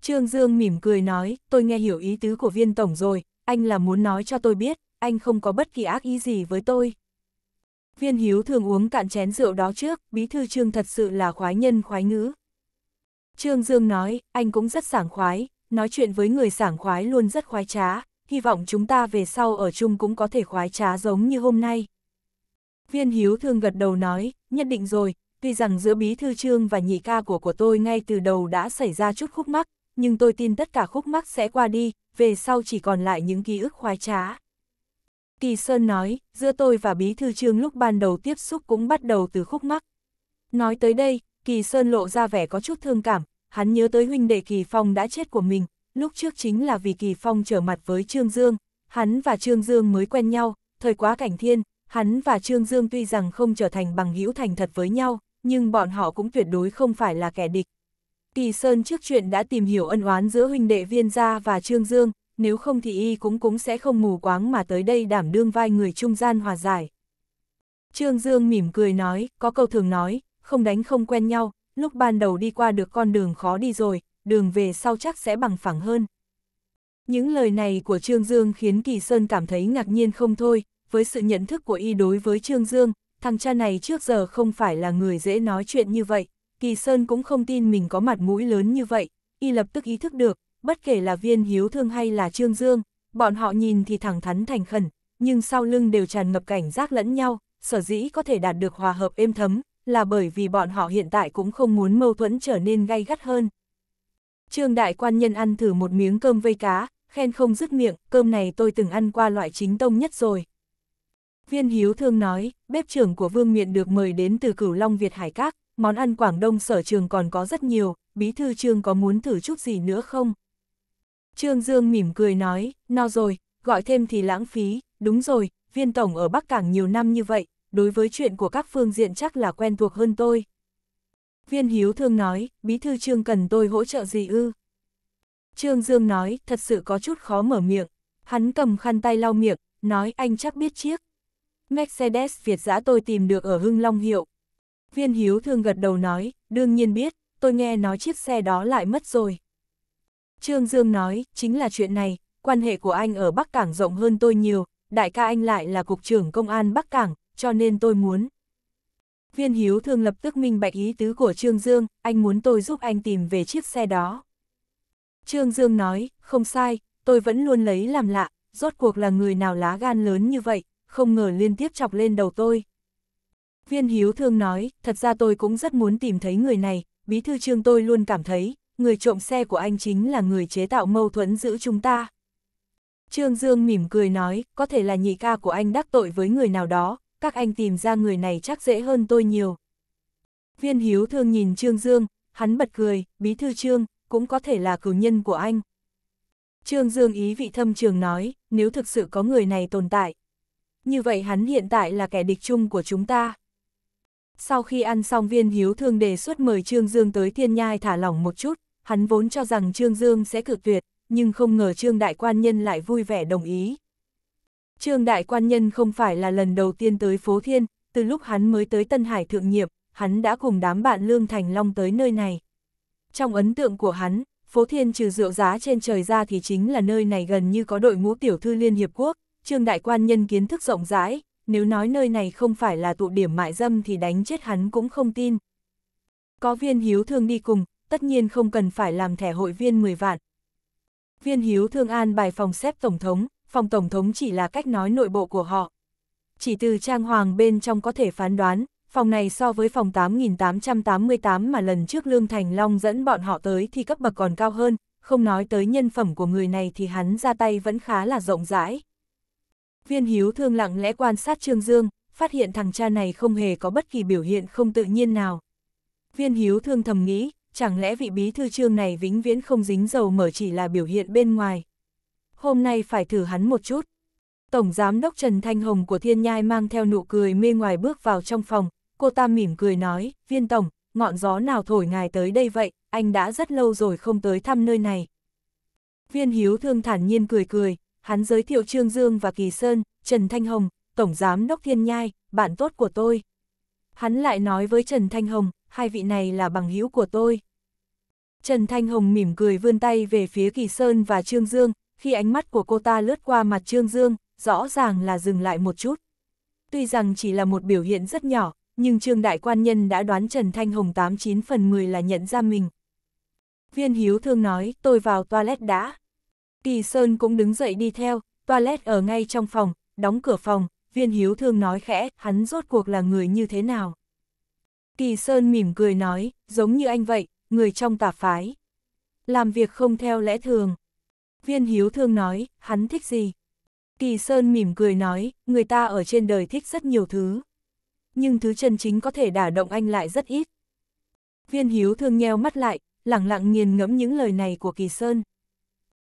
Trương Dương mỉm cười nói, tôi nghe hiểu ý tứ của viên tổng rồi, anh là muốn nói cho tôi biết, anh không có bất kỳ ác ý gì với tôi. Viên Hiếu thường uống cạn chén rượu đó trước, bí thư Trương thật sự là khoái nhân khoái ngữ. Trương Dương nói, anh cũng rất sảng khoái, nói chuyện với người sảng khoái luôn rất khoái trá, hy vọng chúng ta về sau ở chung cũng có thể khoái trá giống như hôm nay. Viên Hiếu Thương gật đầu nói, nhất định rồi, tuy rằng giữa bí thư trương và nhị ca của của tôi ngay từ đầu đã xảy ra chút khúc mắc, nhưng tôi tin tất cả khúc mắc sẽ qua đi, về sau chỉ còn lại những ký ức khoái trá. Kỳ Sơn nói, giữa tôi và bí thư trương lúc ban đầu tiếp xúc cũng bắt đầu từ khúc mắc. Nói tới đây, Kỳ Sơn lộ ra vẻ có chút thương cảm, hắn nhớ tới huynh đệ Kỳ Phong đã chết của mình, lúc trước chính là vì Kỳ Phong trở mặt với Trương Dương, hắn và Trương Dương mới quen nhau, thời quá cảnh thiên, hắn và Trương Dương tuy rằng không trở thành bằng hữu thành thật với nhau, nhưng bọn họ cũng tuyệt đối không phải là kẻ địch. Kỳ Sơn trước chuyện đã tìm hiểu ân oán giữa huynh đệ viên gia và Trương Dương, nếu không thì y cũng cũng sẽ không mù quáng mà tới đây đảm đương vai người trung gian hòa giải. Trương Dương mỉm cười nói, có câu thường nói, không đánh không quen nhau, lúc ban đầu đi qua được con đường khó đi rồi, đường về sau chắc sẽ bằng phẳng hơn. Những lời này của Trương Dương khiến Kỳ Sơn cảm thấy ngạc nhiên không thôi, với sự nhận thức của y đối với Trương Dương, thằng cha này trước giờ không phải là người dễ nói chuyện như vậy, Kỳ Sơn cũng không tin mình có mặt mũi lớn như vậy, y lập tức ý thức được, bất kể là viên hiếu thương hay là Trương Dương, bọn họ nhìn thì thẳng thắn thành khẩn, nhưng sau lưng đều tràn ngập cảnh giác lẫn nhau, sở dĩ có thể đạt được hòa hợp êm thấm, là bởi vì bọn họ hiện tại cũng không muốn mâu thuẫn trở nên gay gắt hơn. Trương đại quan nhân ăn thử một miếng cơm vây cá, khen không dứt miệng, cơm này tôi từng ăn qua loại chính tông nhất rồi. Viên Hiếu Thương nói, bếp trưởng của Vương Miện được mời đến từ Cửu Long Việt Hải Các, món ăn Quảng Đông sở trường còn có rất nhiều, bí thư Trương có muốn thử chút gì nữa không? Trương Dương mỉm cười nói, no rồi, gọi thêm thì lãng phí, đúng rồi, viên tổng ở Bắc Cảng nhiều năm như vậy, đối với chuyện của các phương diện chắc là quen thuộc hơn tôi. Viên Hiếu Thương nói, Bí Thư Trương cần tôi hỗ trợ gì ư? Trương Dương nói, thật sự có chút khó mở miệng. Hắn cầm khăn tay lau miệng, nói anh chắc biết chiếc. Mercedes Việt giã tôi tìm được ở Hưng Long Hiệu. Viên Hiếu Thương gật đầu nói, đương nhiên biết, tôi nghe nói chiếc xe đó lại mất rồi. Trương Dương nói, chính là chuyện này, quan hệ của anh ở Bắc Cảng rộng hơn tôi nhiều, đại ca anh lại là cục trưởng công an Bắc Cảng, cho nên tôi muốn. Viên hiếu thương lập tức minh bạch ý tứ của Trương Dương, anh muốn tôi giúp anh tìm về chiếc xe đó. Trương Dương nói, không sai, tôi vẫn luôn lấy làm lạ, rốt cuộc là người nào lá gan lớn như vậy, không ngờ liên tiếp chọc lên đầu tôi. Viên hiếu thương nói, thật ra tôi cũng rất muốn tìm thấy người này, bí thư trương tôi luôn cảm thấy, người trộm xe của anh chính là người chế tạo mâu thuẫn giữa chúng ta. Trương Dương mỉm cười nói, có thể là nhị ca của anh đắc tội với người nào đó, các anh tìm ra người này chắc dễ hơn tôi nhiều. Viên hiếu thương nhìn Trương Dương, hắn bật cười, bí thư Trương, cũng có thể là cử nhân của anh. Trương Dương ý vị thâm trường nói, nếu thực sự có người này tồn tại. Như vậy hắn hiện tại là kẻ địch chung của chúng ta. Sau khi ăn xong viên hiếu thương đề xuất mời Trương Dương tới thiên nhai thả lỏng một chút, hắn vốn cho rằng Trương Dương sẽ cự tuyệt, nhưng không ngờ Trương Đại Quan Nhân lại vui vẻ đồng ý. Trương Đại Quan Nhân không phải là lần đầu tiên tới phố Thiên, từ lúc hắn mới tới Tân Hải Thượng Nghiệp, hắn đã cùng đám bạn Lương Thành Long tới nơi này. Trong ấn tượng của hắn, phố Thiên trừ rượu giá trên trời ra thì chính là nơi này gần như có đội ngũ tiểu thư Liên Hiệp Quốc, Trương Đại Quan Nhân kiến thức rộng rãi, nếu nói nơi này không phải là tụ điểm mại dâm thì đánh chết hắn cũng không tin. Có viên hiếu thương đi cùng, tất nhiên không cần phải làm thẻ hội viên 10 vạn. Viên hiếu thương an bài phòng xếp tổng thống, phòng tổng thống chỉ là cách nói nội bộ của họ. Chỉ từ trang hoàng bên trong có thể phán đoán, phòng này so với phòng 8888 mà lần trước Lương Thành Long dẫn bọn họ tới thì cấp bậc còn cao hơn, không nói tới nhân phẩm của người này thì hắn ra tay vẫn khá là rộng rãi. Viên Hiếu thương lặng lẽ quan sát Trương Dương, phát hiện thằng cha này không hề có bất kỳ biểu hiện không tự nhiên nào. Viên Hiếu thương thầm nghĩ, chẳng lẽ vị bí thư trương này vĩnh viễn không dính dầu mở chỉ là biểu hiện bên ngoài hôm nay phải thử hắn một chút. Tổng Giám đốc Trần Thanh Hồng của Thiên Nhai mang theo nụ cười mê ngoài bước vào trong phòng, cô ta mỉm cười nói, viên tổng, ngọn gió nào thổi ngài tới đây vậy, anh đã rất lâu rồi không tới thăm nơi này. Viên Hiếu Thương thản nhiên cười cười, hắn giới thiệu Trương Dương và Kỳ Sơn, Trần Thanh Hồng, Tổng Giám Đốc Thiên Nhai, bạn tốt của tôi. Hắn lại nói với Trần Thanh Hồng, hai vị này là bằng hữu của tôi. Trần Thanh Hồng mỉm cười vươn tay về phía Kỳ Sơn và Trương Dương, khi ánh mắt của cô ta lướt qua mặt Trương Dương, rõ ràng là dừng lại một chút. Tuy rằng chỉ là một biểu hiện rất nhỏ, nhưng Trương Đại Quan Nhân đã đoán Trần Thanh Hồng 89 phần 10 là nhận ra mình. Viên Hiếu Thương nói, tôi vào toilet đã. Kỳ Sơn cũng đứng dậy đi theo, toilet ở ngay trong phòng, đóng cửa phòng, Viên Hiếu Thương nói khẽ, hắn rốt cuộc là người như thế nào. Kỳ Sơn mỉm cười nói, giống như anh vậy, người trong tà phái. Làm việc không theo lẽ thường. Viên hiếu thương nói, hắn thích gì? Kỳ Sơn mỉm cười nói, người ta ở trên đời thích rất nhiều thứ. Nhưng thứ chân chính có thể đả động anh lại rất ít. Viên hiếu thương nheo mắt lại, lặng lặng nghiền ngẫm những lời này của Kỳ Sơn.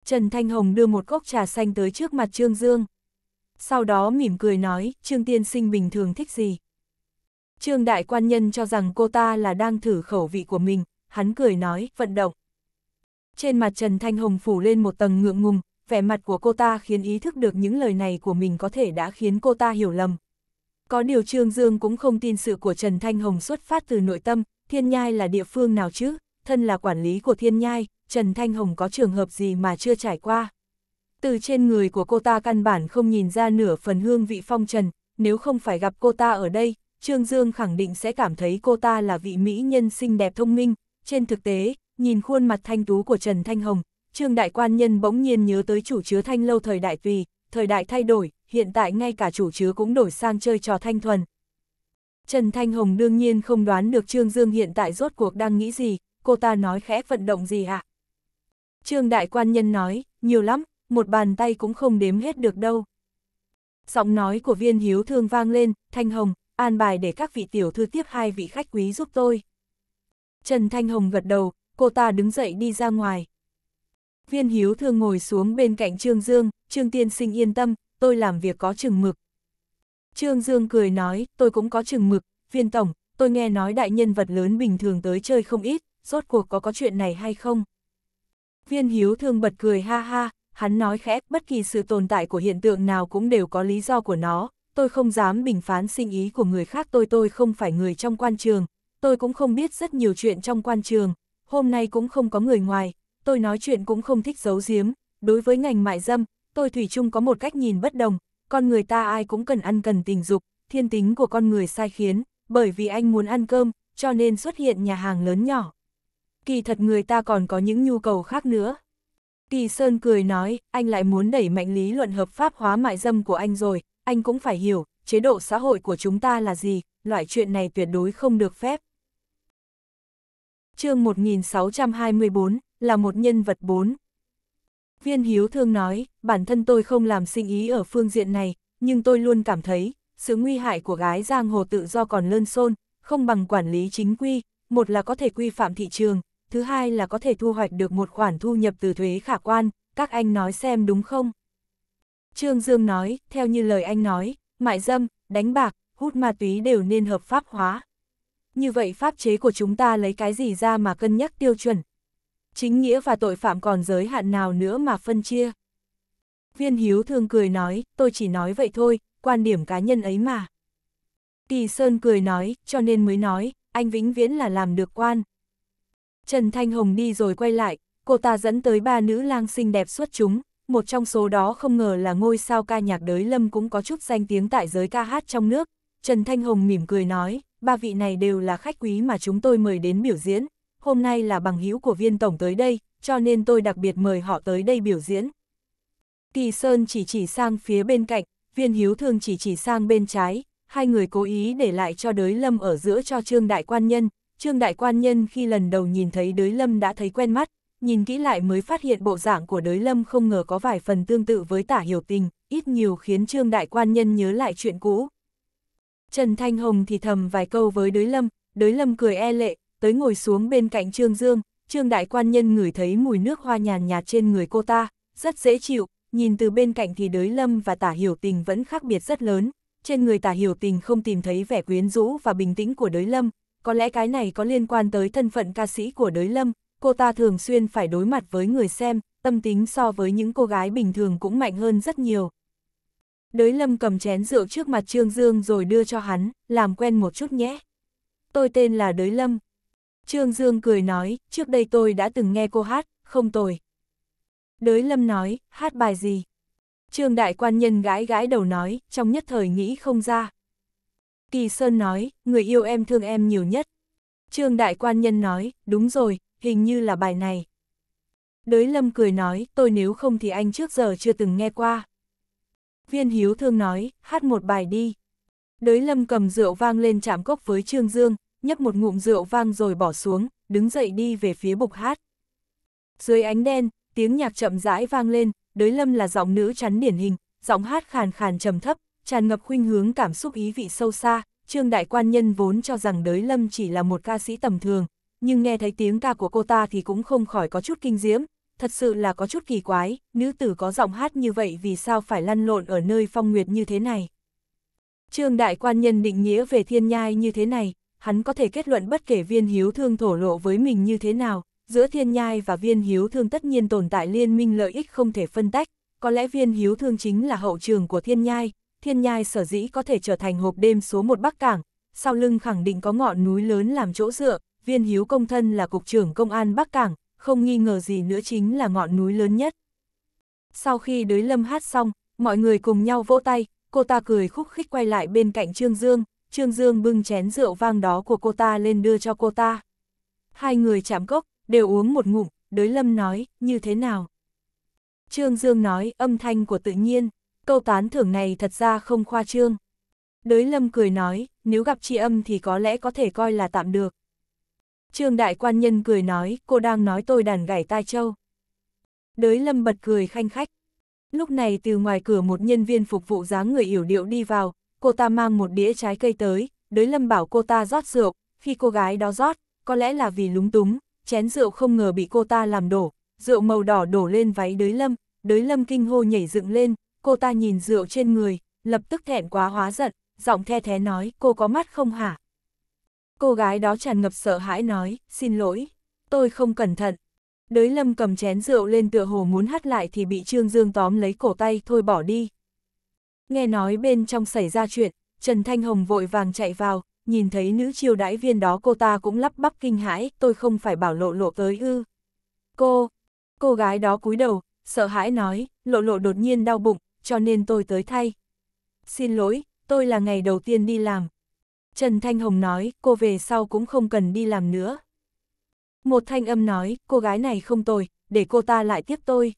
Trần Thanh Hồng đưa một cốc trà xanh tới trước mặt Trương Dương. Sau đó mỉm cười nói, Trương Tiên Sinh bình thường thích gì? Trương Đại Quan Nhân cho rằng cô ta là đang thử khẩu vị của mình, hắn cười nói, vận động. Trên mặt Trần Thanh Hồng phủ lên một tầng ngượng ngùng, vẻ mặt của cô ta khiến ý thức được những lời này của mình có thể đã khiến cô ta hiểu lầm. Có điều Trương Dương cũng không tin sự của Trần Thanh Hồng xuất phát từ nội tâm, Thiên Nhai là địa phương nào chứ, thân là quản lý của Thiên Nhai, Trần Thanh Hồng có trường hợp gì mà chưa trải qua. Từ trên người của cô ta căn bản không nhìn ra nửa phần hương vị phong trần, nếu không phải gặp cô ta ở đây, Trương Dương khẳng định sẽ cảm thấy cô ta là vị mỹ nhân xinh đẹp thông minh. Trên thực tế, nhìn khuôn mặt thanh tú của Trần Thanh Hồng, Trương Đại Quan Nhân bỗng nhiên nhớ tới chủ chứa thanh lâu thời đại tùy, thời đại thay đổi, hiện tại ngay cả chủ chứa cũng đổi sang chơi trò thanh thuần. Trần Thanh Hồng đương nhiên không đoán được Trương Dương hiện tại rốt cuộc đang nghĩ gì, cô ta nói khẽ vận động gì hả? Trương Đại Quan Nhân nói, nhiều lắm, một bàn tay cũng không đếm hết được đâu. Giọng nói của viên hiếu thương vang lên, Thanh Hồng, an bài để các vị tiểu thư tiếp hai vị khách quý giúp tôi. Trần Thanh Hồng gật đầu, cô ta đứng dậy đi ra ngoài. Viên hiếu thương ngồi xuống bên cạnh Trương Dương, Trương Tiên sinh yên tâm, tôi làm việc có chừng mực. Trương Dương cười nói, tôi cũng có chừng mực, viên tổng, tôi nghe nói đại nhân vật lớn bình thường tới chơi không ít, rốt cuộc có có chuyện này hay không? Viên hiếu thương bật cười ha ha, hắn nói khẽ, bất kỳ sự tồn tại của hiện tượng nào cũng đều có lý do của nó, tôi không dám bình phán sinh ý của người khác tôi tôi không phải người trong quan trường, tôi cũng không biết rất nhiều chuyện trong quan trường, hôm nay cũng không có người ngoài, tôi nói chuyện cũng không thích giấu giếm, đối với ngành mại dâm, tôi thủy chung có một cách nhìn bất đồng, con người ta ai cũng cần ăn cần tình dục, thiên tính của con người sai khiến, bởi vì anh muốn ăn cơm, cho nên xuất hiện nhà hàng lớn nhỏ. Kỳ thật người ta còn có những nhu cầu khác nữa. Kỳ Sơn cười nói, anh lại muốn đẩy mạnh lý luận hợp pháp hóa mại dâm của anh rồi, anh cũng phải hiểu, chế độ xã hội của chúng ta là gì, loại chuyện này tuyệt đối không được phép chương 1624, là một nhân vật 4. Viên Hiếu Thương nói, bản thân tôi không làm sinh ý ở phương diện này, nhưng tôi luôn cảm thấy, sự nguy hại của gái giang hồ tự do còn lơn xôn, không bằng quản lý chính quy, một là có thể quy phạm thị trường, thứ hai là có thể thu hoạch được một khoản thu nhập từ thuế khả quan, các anh nói xem đúng không? Trương Dương nói, theo như lời anh nói, mại dâm, đánh bạc, hút ma túy đều nên hợp pháp hóa, như vậy pháp chế của chúng ta lấy cái gì ra mà cân nhắc tiêu chuẩn? Chính nghĩa và tội phạm còn giới hạn nào nữa mà phân chia? Viên Hiếu thường cười nói, tôi chỉ nói vậy thôi, quan điểm cá nhân ấy mà. Kỳ Sơn cười nói, cho nên mới nói, anh vĩnh viễn là làm được quan. Trần Thanh Hồng đi rồi quay lại, cô ta dẫn tới ba nữ lang xinh đẹp xuất chúng, một trong số đó không ngờ là ngôi sao ca nhạc đới lâm cũng có chút danh tiếng tại giới ca hát trong nước. Trần Thanh Hồng mỉm cười nói, ba vị này đều là khách quý mà chúng tôi mời đến biểu diễn, hôm nay là bằng hữu của viên tổng tới đây, cho nên tôi đặc biệt mời họ tới đây biểu diễn. Kỳ Sơn chỉ chỉ sang phía bên cạnh, viên hiếu thường chỉ chỉ sang bên trái, hai người cố ý để lại cho đới lâm ở giữa cho Trương Đại Quan Nhân. Trương Đại Quan Nhân khi lần đầu nhìn thấy đới lâm đã thấy quen mắt, nhìn kỹ lại mới phát hiện bộ dạng của đới lâm không ngờ có vài phần tương tự với tả hiểu tình, ít nhiều khiến Trương Đại Quan Nhân nhớ lại chuyện cũ. Trần Thanh Hồng thì thầm vài câu với đới lâm, đới lâm cười e lệ, tới ngồi xuống bên cạnh Trương Dương, Trương Đại Quan Nhân ngửi thấy mùi nước hoa nhàn nhạt trên người cô ta, rất dễ chịu, nhìn từ bên cạnh thì đới lâm và tả hiểu tình vẫn khác biệt rất lớn, trên người tả hiểu tình không tìm thấy vẻ quyến rũ và bình tĩnh của đới lâm, có lẽ cái này có liên quan tới thân phận ca sĩ của đới lâm, cô ta thường xuyên phải đối mặt với người xem, tâm tính so với những cô gái bình thường cũng mạnh hơn rất nhiều, đới lâm cầm chén rượu trước mặt Trương Dương rồi đưa cho hắn, làm quen một chút nhé. Tôi tên là đới lâm. Trương Dương cười nói, trước đây tôi đã từng nghe cô hát, không tồi. Đới lâm nói, hát bài gì? Trương đại quan nhân gãi gãi đầu nói, trong nhất thời nghĩ không ra. Kỳ Sơn nói, người yêu em thương em nhiều nhất. Trương đại quan nhân nói, đúng rồi, hình như là bài này. Đới lâm cười nói, tôi nếu không thì anh trước giờ chưa từng nghe qua viên hiếu thương nói, hát một bài đi. Đới lâm cầm rượu vang lên chạm cốc với Trương Dương, nhấp một ngụm rượu vang rồi bỏ xuống, đứng dậy đi về phía bục hát. Dưới ánh đen, tiếng nhạc chậm rãi vang lên, đới lâm là giọng nữ chắn điển hình, giọng hát khàn khàn trầm thấp, tràn ngập khuynh hướng cảm xúc ý vị sâu xa. Trương Đại Quan Nhân vốn cho rằng đới lâm chỉ là một ca sĩ tầm thường, nhưng nghe thấy tiếng ca của cô ta thì cũng không khỏi có chút kinh diễm, thật sự là có chút kỳ quái, nữ tử có giọng hát như vậy vì sao phải lăn lộn ở nơi phong nguyệt như thế này. Trương đại quan nhân định nghĩa về thiên nhai như thế này, hắn có thể kết luận bất kể viên hiếu thương thổ lộ với mình như thế nào, giữa thiên nhai và viên hiếu thương tất nhiên tồn tại liên minh lợi ích không thể phân tách, có lẽ viên hiếu thương chính là hậu trường của thiên nhai, thiên nhai sở dĩ có thể trở thành hộp đêm số một bắc cảng, sau lưng khẳng định có ngọn núi lớn làm chỗ dựa, viên hiếu công thân là cục trưởng công an bắc cảng, không nghi ngờ gì nữa chính là ngọn núi lớn nhất. Sau khi đới lâm hát xong, mọi người cùng nhau vỗ tay, cô ta cười khúc khích quay lại bên cạnh Trương Dương, Trương Dương bưng chén rượu vang đó của cô ta lên đưa cho cô ta. Hai người chạm cốc, đều uống một ngụm, đới lâm nói, như thế nào? Trương Dương nói, âm thanh của tự nhiên, câu tán thưởng này thật ra không khoa trương. Đới lâm cười nói, nếu gặp tri âm thì có lẽ có thể coi là tạm được. Trương đại quan nhân cười nói, cô đang nói tôi đàn gảy tai châu. Đới lâm bật cười khanh khách. Lúc này từ ngoài cửa một nhân viên phục vụ dáng người yểu điệu đi vào, cô ta mang một đĩa trái cây tới, đới lâm bảo cô ta rót rượu, khi cô gái đó rót, có lẽ là vì lúng túng, chén rượu không ngờ bị cô ta làm đổ, rượu màu đỏ đổ lên váy đới lâm, đới lâm kinh hô nhảy dựng lên, cô ta nhìn rượu trên người, lập tức thẹn quá hóa giận, giọng the thế nói cô có mắt không hả? Cô gái đó tràn ngập sợ hãi nói, xin lỗi, tôi không cẩn thận. Đới lâm cầm chén rượu lên tựa hồ muốn hắt lại thì bị Trương Dương tóm lấy cổ tay thôi bỏ đi. Nghe nói bên trong xảy ra chuyện, Trần Thanh Hồng vội vàng chạy vào, nhìn thấy nữ chiêu đãi viên đó cô ta cũng lắp bắp kinh hãi, tôi không phải bảo lộ lộ tới ư. Cô, cô gái đó cúi đầu, sợ hãi nói, lộ lộ đột nhiên đau bụng, cho nên tôi tới thay. Xin lỗi, tôi là ngày đầu tiên đi làm, Trần Thanh Hồng nói, cô về sau cũng không cần đi làm nữa. Một thanh âm nói, cô gái này không tồi, để cô ta lại tiếp tôi.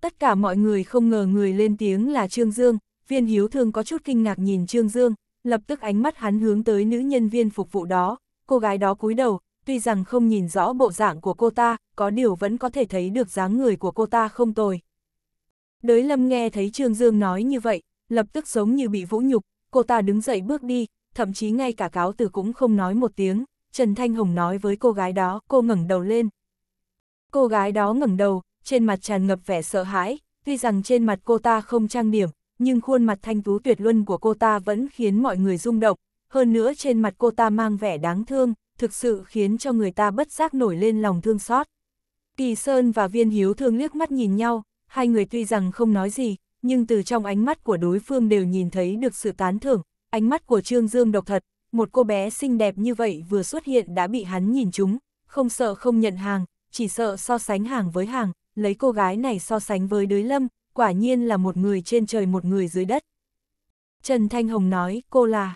Tất cả mọi người không ngờ người lên tiếng là Trương Dương, viên hiếu thương có chút kinh ngạc nhìn Trương Dương, lập tức ánh mắt hắn hướng tới nữ nhân viên phục vụ đó, cô gái đó cúi đầu, tuy rằng không nhìn rõ bộ dạng của cô ta, có điều vẫn có thể thấy được dáng người của cô ta không tồi. Đới lâm nghe thấy Trương Dương nói như vậy, lập tức giống như bị vũ nhục, cô ta đứng dậy bước đi, thậm chí ngay cả cáo từ cũng không nói một tiếng, Trần Thanh Hồng nói với cô gái đó, cô ngẩng đầu lên. Cô gái đó ngẩng đầu, trên mặt tràn ngập vẻ sợ hãi, tuy rằng trên mặt cô ta không trang điểm, nhưng khuôn mặt thanh tú tuyệt luân của cô ta vẫn khiến mọi người rung động, hơn nữa trên mặt cô ta mang vẻ đáng thương, thực sự khiến cho người ta bất giác nổi lên lòng thương xót. Kỳ Sơn và Viên Hiếu thương liếc mắt nhìn nhau, hai người tuy rằng không nói gì, nhưng từ trong ánh mắt của đối phương đều nhìn thấy được sự tán thưởng, ánh mắt của Trương Dương độc thật, một cô bé xinh đẹp như vậy vừa xuất hiện đã bị hắn nhìn chúng, không sợ không nhận hàng, chỉ sợ so sánh hàng với hàng, lấy cô gái này so sánh với đới lâm, quả nhiên là một người trên trời một người dưới đất. Trần Thanh Hồng nói, cô là...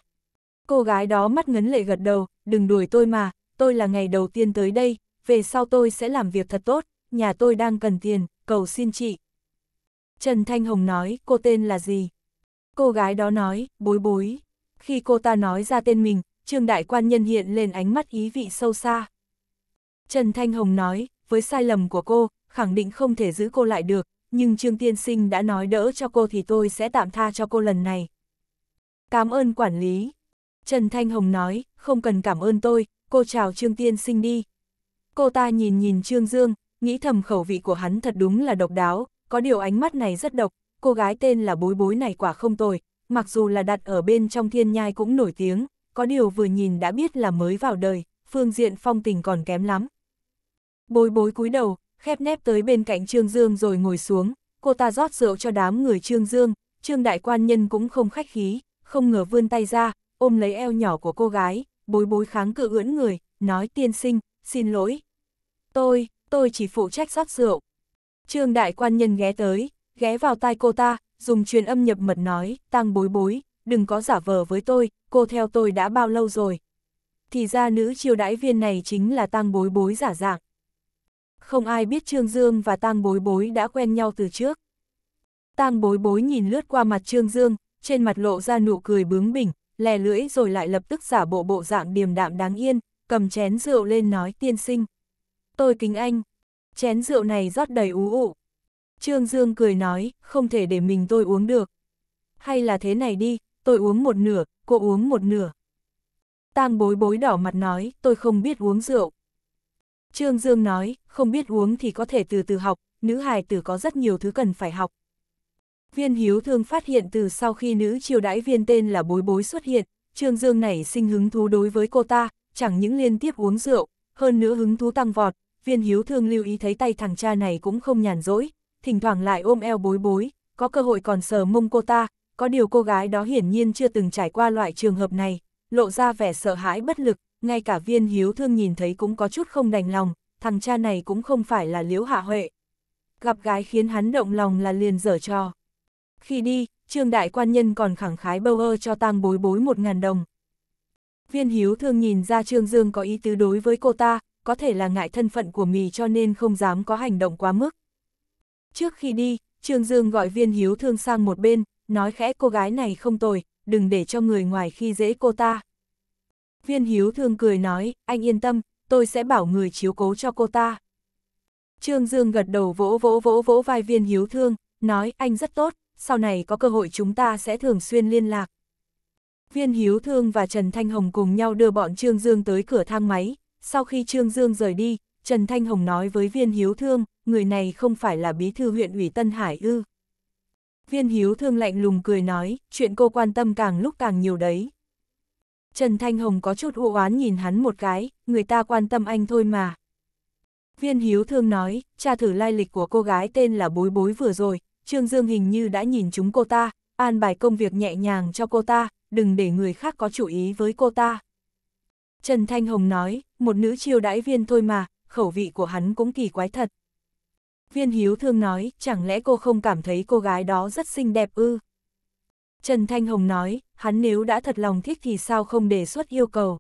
Cô gái đó mắt ngấn lệ gật đầu, đừng đuổi tôi mà, tôi là ngày đầu tiên tới đây, về sau tôi sẽ làm việc thật tốt, nhà tôi đang cần tiền, cầu xin chị. Trần Thanh Hồng nói, cô tên là gì? Cô gái đó nói, bối bối. Khi cô ta nói ra tên mình, Trương Đại Quan Nhân hiện lên ánh mắt ý vị sâu xa. Trần Thanh Hồng nói, với sai lầm của cô, khẳng định không thể giữ cô lại được, nhưng Trương Tiên Sinh đã nói đỡ cho cô thì tôi sẽ tạm tha cho cô lần này. Cảm ơn quản lý. Trần Thanh Hồng nói, không cần cảm ơn tôi, cô chào Trương Tiên Sinh đi. Cô ta nhìn nhìn Trương Dương, nghĩ thầm khẩu vị của hắn thật đúng là độc đáo, có điều ánh mắt này rất độc, cô gái tên là bối bối này quả không tồi, mặc dù là đặt ở bên trong thiên nhai cũng nổi tiếng, có điều vừa nhìn đã biết là mới vào đời, phương diện phong tình còn kém lắm. Bối bối cúi đầu, khép nép tới bên cạnh Trương Dương rồi ngồi xuống, cô ta rót rượu cho đám người Trương Dương, Trương Đại Quan Nhân cũng không khách khí, không ngờ vươn tay ra, ôm lấy eo nhỏ của cô gái, bối bối kháng cự ưỡn người, nói tiên sinh, xin lỗi. Tôi, tôi chỉ phụ trách rót rượu. Trương Đại Quan Nhân ghé tới, ghé vào tai cô ta, dùng truyền âm nhập mật nói, tăng bối bối, đừng có giả vờ với tôi, cô theo tôi đã bao lâu rồi. Thì ra nữ chiêu đãi viên này chính là tăng bối bối giả dạng. Không ai biết Trương Dương và tăng bối bối đã quen nhau từ trước. Tang bối bối nhìn lướt qua mặt Trương Dương, trên mặt lộ ra nụ cười bướng bỉnh, lè lưỡi rồi lại lập tức giả bộ bộ dạng điềm đạm đáng yên, cầm chén rượu lên nói tiên sinh. Tôi kính anh. Chén rượu này rót đầy ú ụ, Trương Dương cười nói, không thể để mình tôi uống được. Hay là thế này đi, tôi uống một nửa, cô uống một nửa. Tang bối bối đỏ mặt nói, tôi không biết uống rượu. Trương Dương nói, không biết uống thì có thể từ từ học, nữ hài tử có rất nhiều thứ cần phải học. Viên hiếu thương phát hiện từ sau khi nữ triều đãi viên tên là bối bối xuất hiện, Trương Dương này sinh hứng thú đối với cô ta, chẳng những liên tiếp uống rượu, hơn nữa hứng thú tăng vọt, viên hiếu thương lưu ý thấy tay thằng cha này cũng không nhàn rỗi, thỉnh thoảng lại ôm eo bối bối, có cơ hội còn sờ mông cô ta, có điều cô gái đó hiển nhiên chưa từng trải qua loại trường hợp này, lộ ra vẻ sợ hãi bất lực, ngay cả viên hiếu thương nhìn thấy cũng có chút không đành lòng, thằng cha này cũng không phải là liễu hạ huệ. Gặp gái khiến hắn động lòng là liền dở trò. Khi đi, trương đại quan nhân còn khẳng khái bâu ơ cho tang bối bối một ngàn đồng. Viên hiếu thương nhìn ra trương dương có ý tứ đối với cô ta, có thể là ngại thân phận của mì cho nên không dám có hành động quá mức. Trước khi đi, Trương Dương gọi viên hiếu thương sang một bên, nói khẽ cô gái này không tồi, đừng để cho người ngoài khi dễ cô ta. Viên hiếu thương cười nói, anh yên tâm, tôi sẽ bảo người chiếu cố cho cô ta. Trương Dương gật đầu vỗ vỗ vỗ vỗ vai viên hiếu thương, nói anh rất tốt, sau này có cơ hội chúng ta sẽ thường xuyên liên lạc. Viên hiếu thương và Trần Thanh Hồng cùng nhau đưa bọn Trương Dương tới cửa thang máy, sau khi Trương Dương rời đi, Trần Thanh Hồng nói với viên hiếu thương, người này không phải là bí thư huyện ủy Tân Hải ư. Viên Hiếu Thương lạnh lùng cười nói, chuyện cô quan tâm càng lúc càng nhiều đấy. Trần Thanh Hồng có chút u oán nhìn hắn một cái, người ta quan tâm anh thôi mà. Viên Hiếu Thương nói, tra thử lai lịch của cô gái tên là Bối Bối vừa rồi, Trương Dương hình như đã nhìn chúng cô ta, an bài công việc nhẹ nhàng cho cô ta, đừng để người khác có chủ ý với cô ta. Trần Thanh Hồng nói, một nữ chiêu đãi viên thôi mà, khẩu vị của hắn cũng kỳ quái thật. Viên Hiếu Thương nói, chẳng lẽ cô không cảm thấy cô gái đó rất xinh đẹp ư? Trần Thanh Hồng nói, hắn nếu đã thật lòng thích thì sao không đề xuất yêu cầu.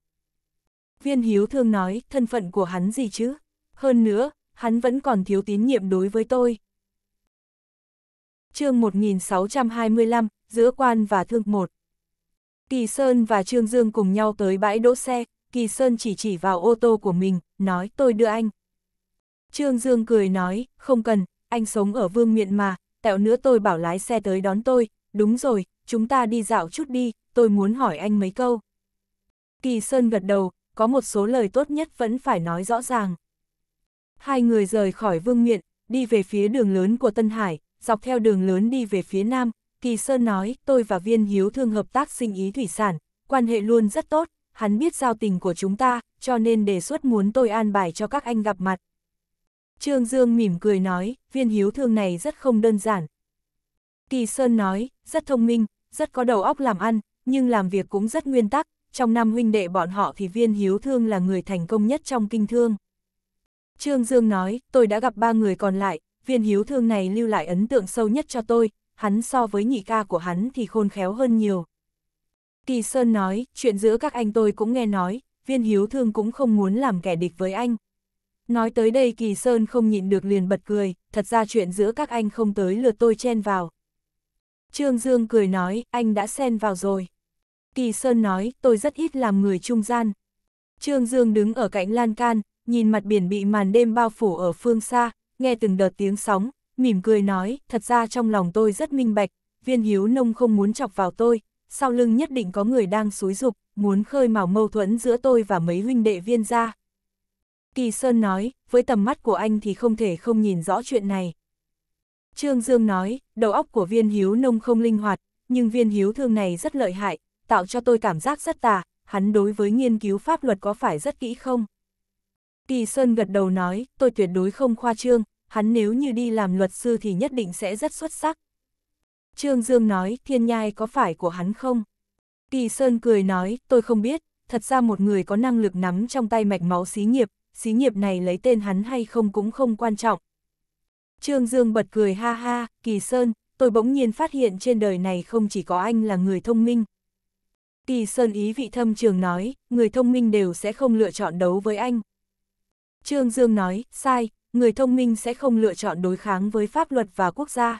Viên Hiếu Thương nói, thân phận của hắn gì chứ? Hơn nữa, hắn vẫn còn thiếu tín nhiệm đối với tôi. chương 1625, giữa quan và thương một. Kỳ Sơn và Trương Dương cùng nhau tới bãi đỗ xe, Kỳ Sơn chỉ chỉ vào ô tô của mình, nói tôi đưa anh. Trương Dương cười nói, không cần, anh sống ở vương miện mà, tẹo nữa tôi bảo lái xe tới đón tôi, đúng rồi, chúng ta đi dạo chút đi, tôi muốn hỏi anh mấy câu. Kỳ Sơn gật đầu, có một số lời tốt nhất vẫn phải nói rõ ràng. Hai người rời khỏi vương miện, đi về phía đường lớn của Tân Hải, dọc theo đường lớn đi về phía nam, Kỳ Sơn nói, tôi và Viên Hiếu thương hợp tác sinh ý thủy sản, quan hệ luôn rất tốt, hắn biết giao tình của chúng ta, cho nên đề xuất muốn tôi an bài cho các anh gặp mặt. Trương Dương mỉm cười nói, viên hiếu thương này rất không đơn giản. Kỳ Sơn nói, rất thông minh, rất có đầu óc làm ăn, nhưng làm việc cũng rất nguyên tắc, trong năm huynh đệ bọn họ thì viên hiếu thương là người thành công nhất trong kinh thương. Trương Dương nói, tôi đã gặp ba người còn lại, viên hiếu thương này lưu lại ấn tượng sâu nhất cho tôi, hắn so với nhị ca của hắn thì khôn khéo hơn nhiều. Kỳ Sơn nói, chuyện giữa các anh tôi cũng nghe nói, viên hiếu thương cũng không muốn làm kẻ địch với anh, Nói tới đây Kỳ Sơn không nhịn được liền bật cười, thật ra chuyện giữa các anh không tới lượt tôi chen vào. Trương Dương cười nói, anh đã xen vào rồi. Kỳ Sơn nói, tôi rất ít làm người trung gian. Trương Dương đứng ở cạnh lan can, nhìn mặt biển bị màn đêm bao phủ ở phương xa, nghe từng đợt tiếng sóng, mỉm cười nói, thật ra trong lòng tôi rất minh bạch, viên hiếu nông không muốn chọc vào tôi, sau lưng nhất định có người đang xúi dục, muốn khơi mào mâu thuẫn giữa tôi và mấy huynh đệ viên gia. Kỳ Sơn nói, với tầm mắt của anh thì không thể không nhìn rõ chuyện này. Trương Dương nói, đầu óc của viên hiếu nông không linh hoạt, nhưng viên hiếu thương này rất lợi hại, tạo cho tôi cảm giác rất tà, hắn đối với nghiên cứu pháp luật có phải rất kỹ không? Kỳ Sơn gật đầu nói, tôi tuyệt đối không khoa trương, hắn nếu như đi làm luật sư thì nhất định sẽ rất xuất sắc. Trương Dương nói, thiên nhai có phải của hắn không? Kỳ Sơn cười nói, tôi không biết, thật ra một người có năng lực nắm trong tay mạch máu xí nghiệp, xí nghiệp này lấy tên hắn hay không cũng không quan trọng. Trương Dương bật cười ha ha, Kỳ Sơn, tôi bỗng nhiên phát hiện trên đời này không chỉ có anh là người thông minh. Kỳ Sơn ý vị thâm trường nói, người thông minh đều sẽ không lựa chọn đấu với anh. Trương Dương nói, sai, người thông minh sẽ không lựa chọn đối kháng với pháp luật và quốc gia.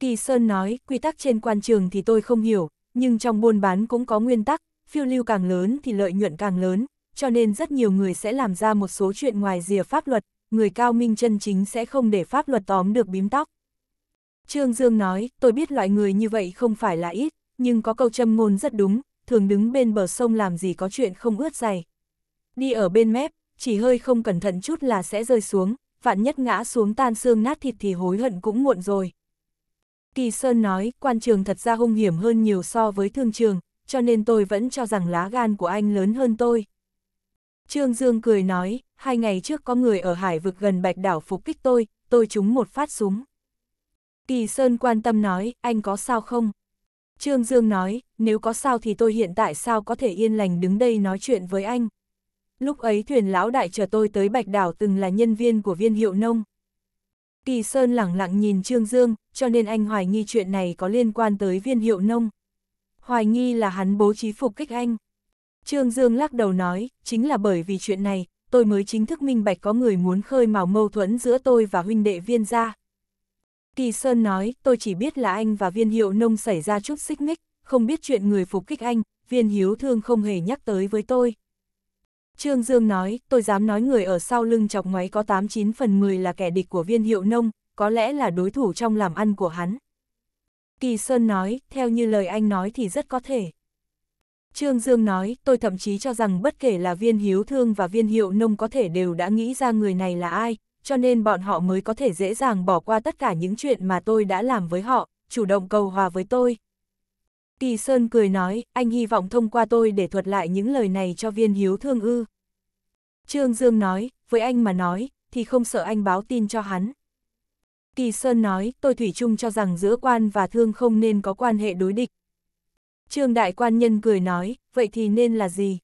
Kỳ Sơn nói, quy tắc trên quan trường thì tôi không hiểu, nhưng trong buôn bán cũng có nguyên tắc, phiêu lưu càng lớn thì lợi nhuận càng lớn, cho nên rất nhiều người sẽ làm ra một số chuyện ngoài rìa pháp luật, người cao minh chân chính sẽ không để pháp luật tóm được bím tóc. Trương Dương nói, tôi biết loại người như vậy không phải là ít, nhưng có câu châm ngôn rất đúng, thường đứng bên bờ sông làm gì có chuyện không ướt dày. Đi ở bên mép, chỉ hơi không cẩn thận chút là sẽ rơi xuống, vạn nhất ngã xuống tan xương nát thịt thì hối hận cũng muộn rồi. Kỳ Sơn nói, quan trường thật ra hung hiểm hơn nhiều so với thương trường, cho nên tôi vẫn cho rằng lá gan của anh lớn hơn tôi. Trương Dương cười nói, hai ngày trước có người ở hải vực gần Bạch Đảo phục kích tôi, tôi trúng một phát súng. Kỳ Sơn quan tâm nói, anh có sao không? Trương Dương nói, nếu có sao thì tôi hiện tại sao có thể yên lành đứng đây nói chuyện với anh. Lúc ấy thuyền lão đại chờ tôi tới Bạch Đảo từng là nhân viên của viên hiệu nông. Kỳ Sơn lẳng lặng nhìn Trương Dương, cho nên anh hoài nghi chuyện này có liên quan tới viên hiệu nông. Hoài nghi là hắn bố trí phục kích anh. Trương Dương lắc đầu nói, chính là bởi vì chuyện này, tôi mới chính thức minh bạch có người muốn khơi mào mâu thuẫn giữa tôi và huynh đệ viên gia. Kỳ Sơn nói, tôi chỉ biết là anh và viên hiệu nông xảy ra chút xích mích, không biết chuyện người phục kích anh, viên hiếu thương không hề nhắc tới với tôi. Trương Dương nói, tôi dám nói người ở sau lưng chọc ngoáy có 89 phần 10 là kẻ địch của viên hiệu nông, có lẽ là đối thủ trong làm ăn của hắn. Kỳ Sơn nói, theo như lời anh nói thì rất có thể. Trương Dương nói, tôi thậm chí cho rằng bất kể là viên hiếu thương và viên hiệu nông có thể đều đã nghĩ ra người này là ai, cho nên bọn họ mới có thể dễ dàng bỏ qua tất cả những chuyện mà tôi đã làm với họ, chủ động cầu hòa với tôi. Kỳ Sơn cười nói, anh hy vọng thông qua tôi để thuật lại những lời này cho viên hiếu thương ư. Trương Dương nói, với anh mà nói, thì không sợ anh báo tin cho hắn. Kỳ Sơn nói, tôi thủy chung cho rằng giữa quan và thương không nên có quan hệ đối địch, Trương Đại Quan Nhân cười nói, vậy thì nên là gì?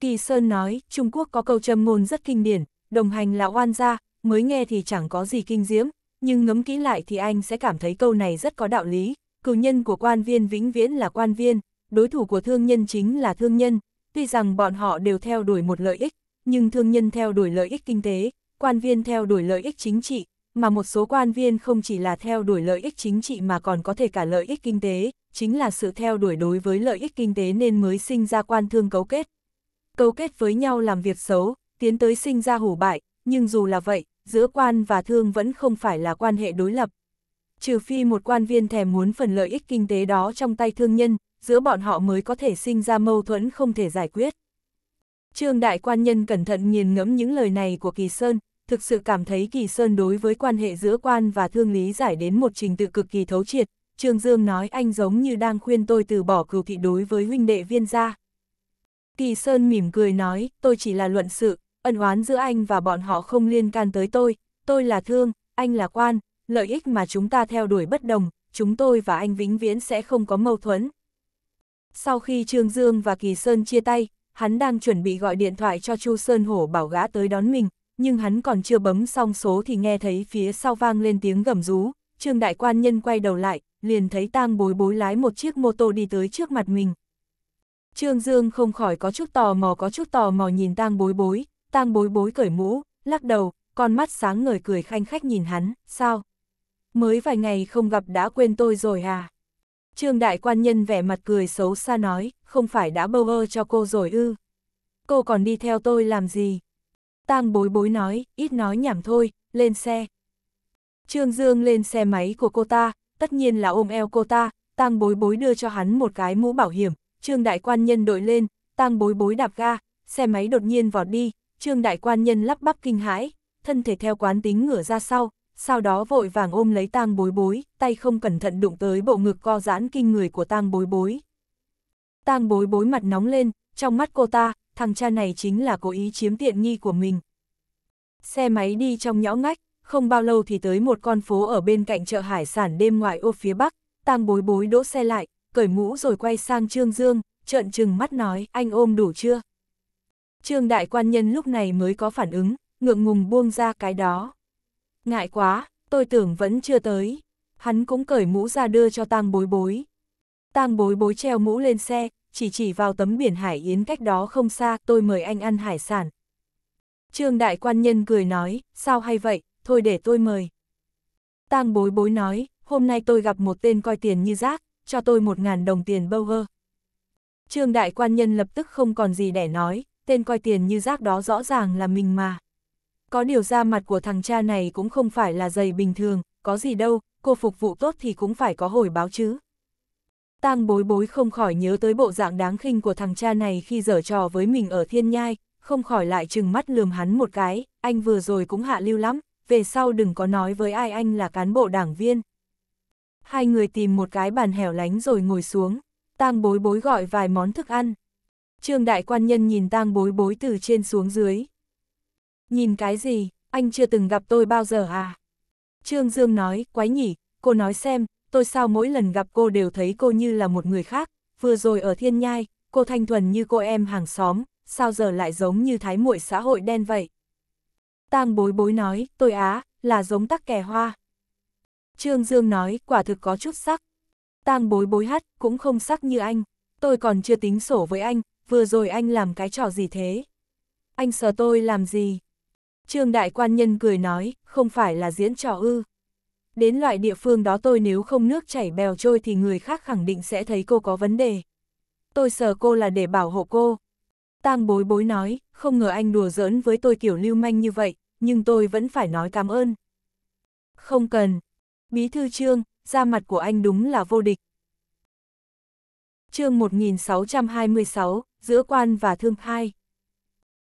Kỳ Sơn nói, Trung Quốc có câu châm ngôn rất kinh điển, đồng hành là oan gia, mới nghe thì chẳng có gì kinh diễm, nhưng ngấm kỹ lại thì anh sẽ cảm thấy câu này rất có đạo lý. Cử nhân của quan viên vĩnh viễn là quan viên, đối thủ của thương nhân chính là thương nhân. Tuy rằng bọn họ đều theo đuổi một lợi ích, nhưng thương nhân theo đuổi lợi ích kinh tế, quan viên theo đuổi lợi ích chính trị, mà một số quan viên không chỉ là theo đuổi lợi ích chính trị mà còn có thể cả lợi ích kinh tế, chính là sự theo đuổi đối với lợi ích kinh tế nên mới sinh ra quan thương cấu kết. Cấu kết với nhau làm việc xấu, tiến tới sinh ra hủ bại, nhưng dù là vậy, giữa quan và thương vẫn không phải là quan hệ đối lập. Trừ phi một quan viên thèm muốn phần lợi ích kinh tế đó trong tay thương nhân, giữa bọn họ mới có thể sinh ra mâu thuẫn không thể giải quyết. Trương Đại Quan Nhân cẩn thận nhìn ngẫm những lời này của Kỳ Sơn, thực sự cảm thấy Kỳ Sơn đối với quan hệ giữa quan và thương lý giải đến một trình tự cực kỳ thấu triệt, Trương Dương nói anh giống như đang khuyên tôi từ bỏ cửu thị đối với huynh đệ viên gia. Kỳ Sơn mỉm cười nói, tôi chỉ là luận sự, ân oán giữa anh và bọn họ không liên can tới tôi, tôi là thương, anh là quan, lợi ích mà chúng ta theo đuổi bất đồng, chúng tôi và anh vĩnh viễn sẽ không có mâu thuẫn. Sau khi Trương Dương và Kỳ Sơn chia tay, hắn đang chuẩn bị gọi điện thoại cho Chu Sơn Hổ bảo gã tới đón mình, nhưng hắn còn chưa bấm xong số thì nghe thấy phía sau vang lên tiếng gầm rú, Trương Đại Quan Nhân quay đầu lại, liền thấy tang bối bối lái một chiếc mô tô đi tới trước mặt mình. Trương Dương không khỏi có chút tò mò có chút tò mò nhìn tang bối bối, tang bối bối cởi mũ, lắc đầu, con mắt sáng ngời cười khanh khách nhìn hắn, sao? Mới vài ngày không gặp đã quên tôi rồi à? Trương đại quan nhân vẻ mặt cười xấu xa nói, không phải đã bơ vơ cho cô rồi ư? Cô còn đi theo tôi làm gì? Tang bối bối nói, ít nói nhảm thôi, lên xe. Trương Dương lên xe máy của cô ta, tất nhiên là ôm eo cô ta, tang bối bối đưa cho hắn một cái mũ bảo hiểm, trương đại quan nhân đội lên, tang bối bối đạp ga, xe máy đột nhiên vọt đi, trương đại quan nhân lắp bắp kinh hãi, thân thể theo quán tính ngửa ra sau, sau đó vội vàng ôm lấy tang bối bối, tay không cẩn thận đụng tới bộ ngực co giãn kinh người của tang bối bối. Tang bối bối mặt nóng lên, trong mắt cô ta, thằng cha này chính là cố ý chiếm tiện nghi của mình. Xe máy đi trong nhõ ngách, không bao lâu thì tới một con phố ở bên cạnh chợ hải sản đêm ngoại ô phía bắc, tang bối bối đỗ xe lại, cởi mũ rồi quay sang Trương Dương, trợn trừng mắt nói, anh ôm đủ chưa? Trương đại quan nhân lúc này mới có phản ứng, ngượng ngùng buông ra cái đó. Ngại quá, tôi tưởng vẫn chưa tới. Hắn cũng cởi mũ ra đưa cho tang bối bối. Tang bối bối treo mũ lên xe, chỉ chỉ vào tấm biển hải yến cách đó không xa, tôi mời anh ăn hải sản. Trương đại quan nhân cười nói, sao hay vậy, thôi để tôi mời. Tang bối bối nói, hôm nay tôi gặp một tên coi tiền như rác, cho tôi một ngàn đồng tiền bơ vơ. Trương đại quan nhân lập tức không còn gì để nói, tên coi tiền như rác đó rõ ràng là mình mà. Có điều ra mặt của thằng cha này cũng không phải là dày bình thường, có gì đâu, cô phục vụ tốt thì cũng phải có hồi báo chứ. Tang bối bối không khỏi nhớ tới bộ dạng đáng khinh của thằng cha này khi dở trò với mình ở thiên nhai, không khỏi lại trừng mắt lườm hắn một cái, anh vừa rồi cũng hạ lưu lắm về sau đừng có nói với ai anh là cán bộ đảng viên. Hai người tìm một cái bàn hẻo lánh rồi ngồi xuống, tang bối bối gọi vài món thức ăn. Trương đại quan nhân nhìn tang bối bối từ trên xuống dưới. Nhìn cái gì, anh chưa từng gặp tôi bao giờ à? Trương Dương nói, quái nhỉ, cô nói xem, tôi sao mỗi lần gặp cô đều thấy cô như là một người khác, vừa rồi ở thiên nhai, cô thanh thuần như cô em hàng xóm, sao giờ lại giống như thái muội xã hội đen vậy? Tang bối bối nói, tôi á, là giống tắc kè hoa. Trương Dương nói, quả thực có chút sắc. Tang bối bối hát, cũng không sắc như anh. Tôi còn chưa tính sổ với anh, vừa rồi anh làm cái trò gì thế? Anh sợ tôi làm gì? Trương đại quan nhân cười nói, không phải là diễn trò ư. Đến loại địa phương đó tôi nếu không nước chảy bèo trôi thì người khác khẳng định sẽ thấy cô có vấn đề. Tôi sợ cô là để bảo hộ cô. Tang bối bối nói, không ngờ anh đùa giỡn với tôi kiểu lưu manh như vậy, nhưng tôi vẫn phải nói cảm ơn. Không cần. Bí thư trương, da mặt của anh đúng là vô địch. chương 1626, giữa quan và thương hai.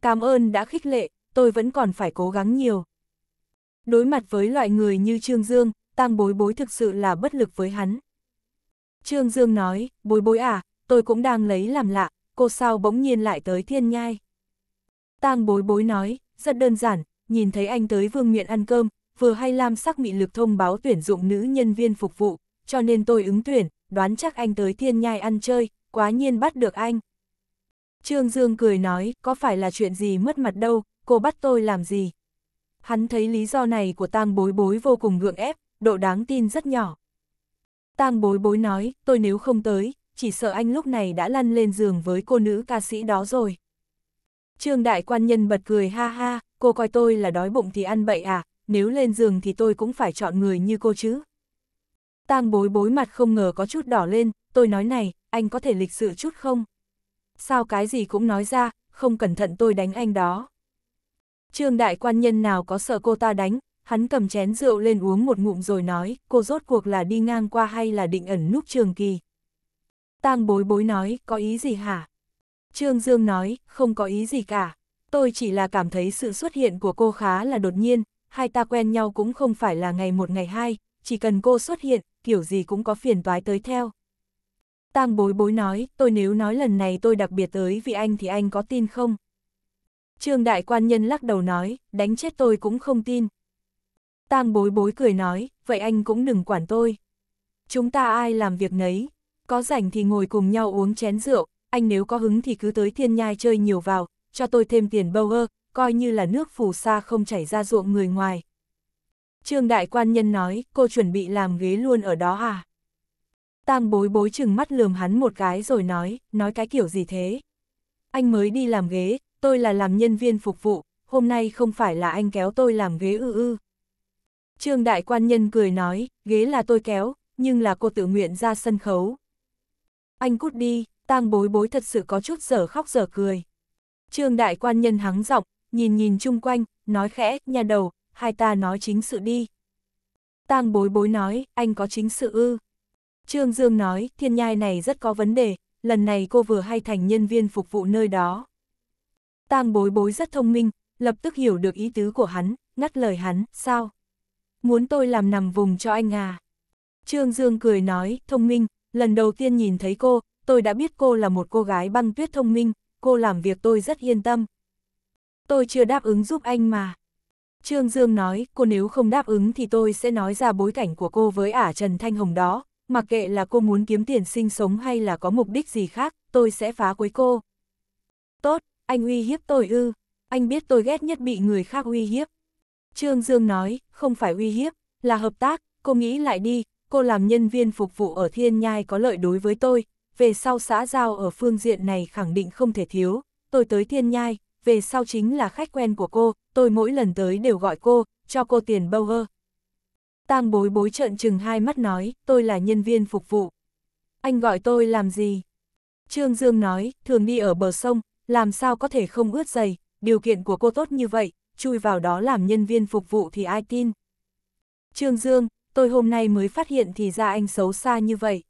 Cảm ơn đã khích lệ, tôi vẫn còn phải cố gắng nhiều. Đối mặt với loại người như Trương Dương, tang bối bối thực sự là bất lực với hắn. Trương Dương nói, bối bối à, tôi cũng đang lấy làm lạ, cô sao bỗng nhiên lại tới thiên nhai. Tang bối bối nói, rất đơn giản, nhìn thấy anh tới vương miện ăn cơm, vừa hay lam sắc mị lực thông báo tuyển dụng nữ nhân viên phục vụ, cho nên tôi ứng tuyển, đoán chắc anh tới thiên nhai ăn chơi, quá nhiên bắt được anh. Trương Dương cười nói, có phải là chuyện gì mất mặt đâu, cô bắt tôi làm gì? Hắn thấy lý do này của tang bối bối vô cùng gượng ép, độ đáng tin rất nhỏ. Tang bối bối nói, tôi nếu không tới, chỉ sợ anh lúc này đã lăn lên giường với cô nữ ca sĩ đó rồi. Trương đại quan nhân bật cười ha ha, cô coi tôi là đói bụng thì ăn bậy à, nếu lên giường thì tôi cũng phải chọn người như cô chứ. Tang bối bối mặt không ngờ có chút đỏ lên, tôi nói này, anh có thể lịch sự chút không? Sao cái gì cũng nói ra, không cẩn thận tôi đánh anh đó. Trương đại quan nhân nào có sợ cô ta đánh, hắn cầm chén rượu lên uống một ngụm rồi nói, cô rốt cuộc là đi ngang qua hay là định ẩn núp trường kỳ, Tang bối bối nói, có ý gì hả? Trương Dương nói, không có ý gì cả. Tôi chỉ là cảm thấy sự xuất hiện của cô khá là đột nhiên, hai ta quen nhau cũng không phải là ngày một ngày hai, chỉ cần cô xuất hiện, kiểu gì cũng có phiền toái tới theo. Tang bối bối nói, tôi nếu nói lần này tôi đặc biệt tới vì anh thì anh có tin không? Trương đại quan nhân lắc đầu nói, đánh chết tôi cũng không tin. Tang bối bối cười nói, vậy anh cũng đừng quản tôi. Chúng ta ai làm việc nấy, có rảnh thì ngồi cùng nhau uống chén rượu, anh nếu có hứng thì cứ tới thiên nhai chơi nhiều vào, cho tôi thêm tiền bâu ơ, coi như là nước phù sa không chảy ra ruộng người ngoài. Trương đại quan nhân nói, cô chuẩn bị làm ghế luôn ở đó à? Tang bối bối chừng mắt lườm hắn một cái rồi nói, nói cái kiểu gì thế? Anh mới đi làm ghế, tôi là làm nhân viên phục vụ, hôm nay không phải là anh kéo tôi làm ghế ư ư. Trương đại quan nhân cười nói, ghế là tôi kéo, nhưng là cô tự nguyện ra sân khấu, anh cút đi, tang bối bối thật sự có chút giở khóc giở cười. Trương đại quan nhân hắng giọng, nhìn nhìn chung quanh, nói khẽ, nhà đầu, hai ta nói chính sự đi. Tang bối bối nói, anh có chính sự ư. Trương Dương nói, thiên nhai này rất có vấn đề, lần này cô vừa hay thành nhân viên phục vụ nơi đó. Tang bối bối rất thông minh, lập tức hiểu được ý tứ của hắn, ngắt lời hắn, sao? Muốn tôi làm nằm vùng cho anh à? Trương Dương cười nói, thông minh, Lần đầu tiên nhìn thấy cô, tôi đã biết cô là một cô gái băng tuyết thông minh, cô làm việc tôi rất yên tâm. Tôi chưa đáp ứng giúp anh mà. Trương Dương nói, cô nếu không đáp ứng thì tôi sẽ nói ra bối cảnh của cô với ả Trần Thanh Hồng đó, mặc kệ là cô muốn kiếm tiền sinh sống hay là có mục đích gì khác, tôi sẽ phá quấy cô. Tốt, anh uy hiếp tôi ư, anh biết tôi ghét nhất bị người khác uy hiếp. Trương Dương nói, không phải uy hiếp, là hợp tác, cô nghĩ lại đi, cô làm nhân viên phục vụ ở thiên nhai có lợi đối với tôi, về sau xã giao ở phương diện này khẳng định không thể thiếu, tôi tới thiên nhai, về sau chính là khách quen của cô, tôi mỗi lần tới đều gọi cô, cho cô tiền bâu hơ. Tang bối bối trợn chừng hai mắt nói, tôi là nhân viên phục vụ. Anh gọi tôi làm gì? Trương Dương nói, thường đi ở bờ sông, làm sao có thể không ướt giày, điều kiện của cô tốt như vậy, chui vào đó làm nhân viên phục vụ thì ai tin. Trương Dương, tôi hôm nay mới phát hiện thì ra anh xấu xa như vậy.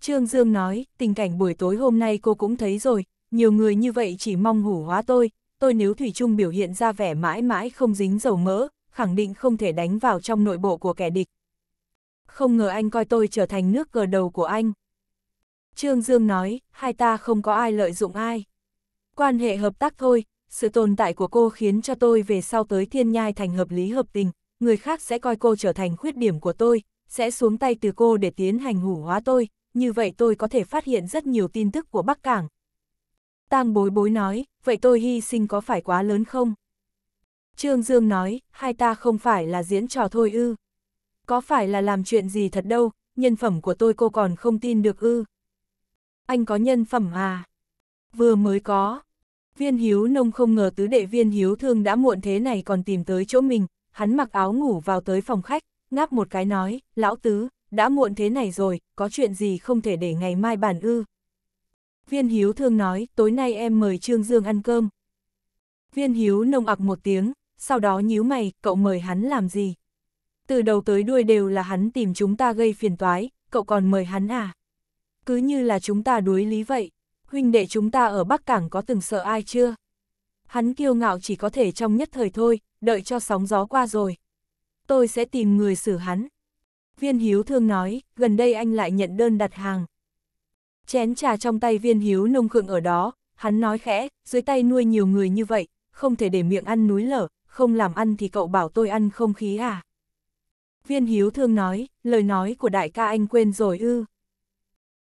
Trương Dương nói, tình cảnh buổi tối hôm nay cô cũng thấy rồi, nhiều người như vậy chỉ mong hủ hóa tôi, tôi nếu Thủy Trung biểu hiện ra vẻ mãi mãi không dính dầu mỡ, khẳng định không thể đánh vào trong nội bộ của kẻ địch. Không ngờ anh coi tôi trở thành nước cờ đầu của anh. Trương Dương nói, hai ta không có ai lợi dụng ai. Quan hệ hợp tác thôi, sự tồn tại của cô khiến cho tôi về sau tới thiên nhai thành hợp lý hợp tình người khác sẽ coi cô trở thành khuyết điểm của tôi, sẽ xuống tay từ cô để tiến hành hủ hóa tôi, như vậy tôi có thể phát hiện rất nhiều tin tức của Bắc Cảng. Tang bối bối nói, vậy tôi hy sinh có phải quá lớn không? Trương Dương nói, hai ta không phải là diễn trò thôi ư. Có phải là làm chuyện gì thật đâu, nhân phẩm của tôi cô còn không tin được ư. Anh có nhân phẩm à? Vừa mới có. Viên Hiếu Nông không ngờ tứ đệ Viên Hiếu Thương đã muộn thế này còn tìm tới chỗ mình, hắn mặc áo ngủ vào tới phòng khách, ngáp một cái nói, lão tứ, đã muộn thế này rồi, có chuyện gì không thể để ngày mai bàn ư. Viên Hiếu thương nói, tối nay em mời Trương Dương ăn cơm. Viên Hiếu nông ặc một tiếng, sau đó nhíu mày, cậu mời hắn làm gì? Từ đầu tới đuôi đều là hắn tìm chúng ta gây phiền toái, cậu còn mời hắn à? Cứ như là chúng ta đối lý vậy, huynh đệ chúng ta ở Bắc Cảng có từng sợ ai chưa? Hắn kiêu ngạo chỉ có thể trong nhất thời thôi, đợi cho sóng gió qua rồi. Tôi sẽ tìm người xử hắn. Viên Hiếu Thương nói, gần đây anh lại nhận đơn đặt hàng. Chén trà trong tay Viên Hiếu nông khượng ở đó, hắn nói khẽ, dưới tay nuôi nhiều người như vậy, không thể để miệng ăn núi lở, không làm ăn thì cậu bảo tôi ăn không khí à. Viên Hiếu Thương nói, lời nói của đại ca anh quên rồi ư.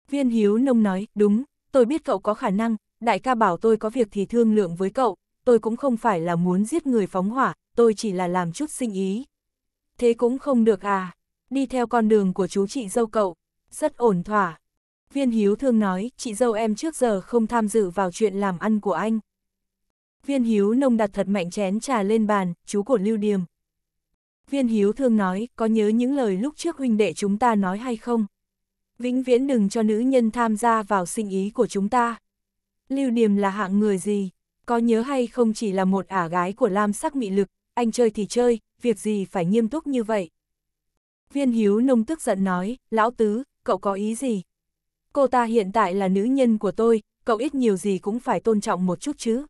Viên Hiếu Nông nói, đúng, tôi biết cậu có khả năng, đại ca bảo tôi có việc thì thương lượng với cậu, tôi cũng không phải là muốn giết người phóng hỏa, tôi chỉ là làm chút sinh ý. Thế cũng không được à, đi theo con đường của chú chị dâu cậu, rất ổn thỏa. Viên Hiếu thương nói, chị dâu em trước giờ không tham dự vào chuyện làm ăn của anh. Viên Hiếu nông đặt thật mạnh chén trà lên bàn, chú của Lưu Điềm. Viên Hiếu thương nói, có nhớ những lời lúc trước huynh đệ chúng ta nói hay không? Vĩnh viễn đừng cho nữ nhân tham gia vào sinh ý của chúng ta. Lưu Điềm là hạng người gì? Có nhớ hay không chỉ là một ả gái của lam sắc mị lực, anh chơi thì chơi, việc gì phải nghiêm túc như vậy. Viên hiếu nông tức giận nói, lão tứ, cậu có ý gì? Cô ta hiện tại là nữ nhân của tôi, cậu ít nhiều gì cũng phải tôn trọng một chút chứ.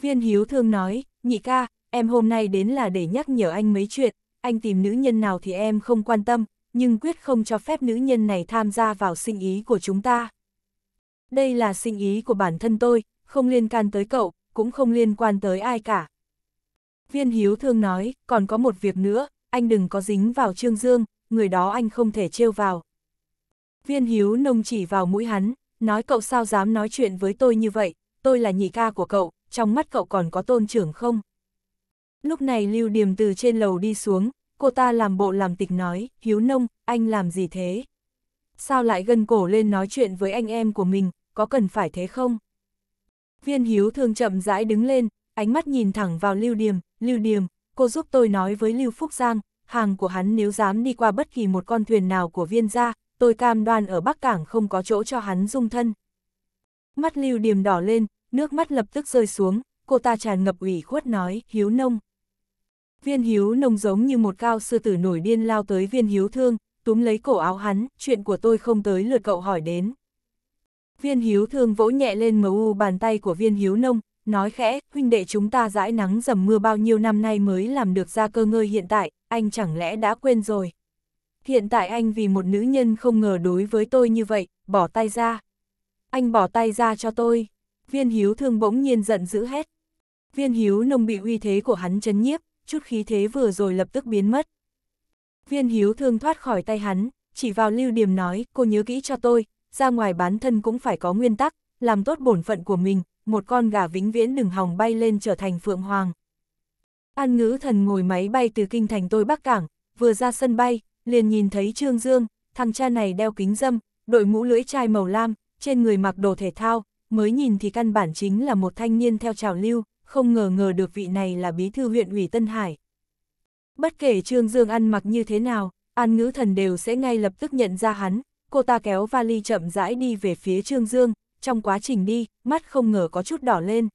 Viên hiếu thương nói, nhị ca, em hôm nay đến là để nhắc nhở anh mấy chuyện, anh tìm nữ nhân nào thì em không quan tâm, nhưng quyết không cho phép nữ nhân này tham gia vào sinh ý của chúng ta. Đây là sinh ý của bản thân tôi, không liên can tới cậu, cũng không liên quan tới ai cả. Viên Hiếu Thương nói, còn có một việc nữa, anh đừng có dính vào Trương Dương, người đó anh không thể trêu vào. Viên Hiếu Nông chỉ vào mũi hắn, nói cậu sao dám nói chuyện với tôi như vậy, tôi là nhị ca của cậu, trong mắt cậu còn có tôn trưởng không? Lúc này Lưu Điềm từ trên lầu đi xuống, cô ta làm bộ làm tịch nói, Hiếu Nông, anh làm gì thế? Sao lại gân cổ lên nói chuyện với anh em của mình, có cần phải thế không? Viên Hiếu Thương chậm rãi đứng lên, ánh mắt nhìn thẳng vào Lưu Điềm, Lưu Niềm, cô giúp tôi nói với Lưu Phúc Giang, hàng của hắn nếu dám đi qua bất kỳ một con thuyền nào của viên gia, tôi cam đoan ở Bắc Cảng không có chỗ cho hắn dung thân. Mắt Lưu Điềm đỏ lên, nước mắt lập tức rơi xuống, cô ta tràn ngập ủy khuất nói, hiếu nông. Viên hiếu nông giống như một cao sư tử nổi điên lao tới viên hiếu thương, túm lấy cổ áo hắn, chuyện của tôi không tới lượt cậu hỏi đến. Viên hiếu thương vỗ nhẹ lên mờ u bàn tay của viên hiếu nông, nói khẽ, huynh đệ chúng ta dãi nắng dầm mưa bao nhiêu năm nay mới làm được ra cơ ngơi hiện tại, anh chẳng lẽ đã quên rồi. Hiện tại anh vì một nữ nhân không ngờ đối với tôi như vậy, bỏ tay ra. Anh bỏ tay ra cho tôi. Viên hiếu thương bỗng nhiên giận dữ hết Viên hiếu nông bị uy thế của hắn chấn nhiếp, chút khí thế vừa rồi lập tức biến mất. Viên hiếu thương thoát khỏi tay hắn, chỉ vào lưu điểm nói, cô nhớ kỹ cho tôi, ra ngoài bán thân cũng phải có nguyên tắc, làm tốt bổn phận của mình, một con gà vĩnh viễn đừng hòng bay lên trở thành phượng hoàng. An ngữ thần ngồi máy bay từ kinh thành tôi Bắc Cảng, vừa ra sân bay, liền nhìn thấy Trương Dương, thằng cha này đeo kính dâm, đội mũ lưỡi chai màu lam, trên người mặc đồ thể thao, mới nhìn thì căn bản chính là một thanh niên theo trào lưu, không ngờ ngờ được vị này là bí thư huyện ủy Tân Hải. Bất kể Trương Dương ăn mặc như thế nào, An Ngữ Thần đều sẽ ngay lập tức nhận ra hắn, cô ta kéo vali chậm rãi đi về phía Trương Dương, trong quá trình đi, mắt không ngờ có chút đỏ lên.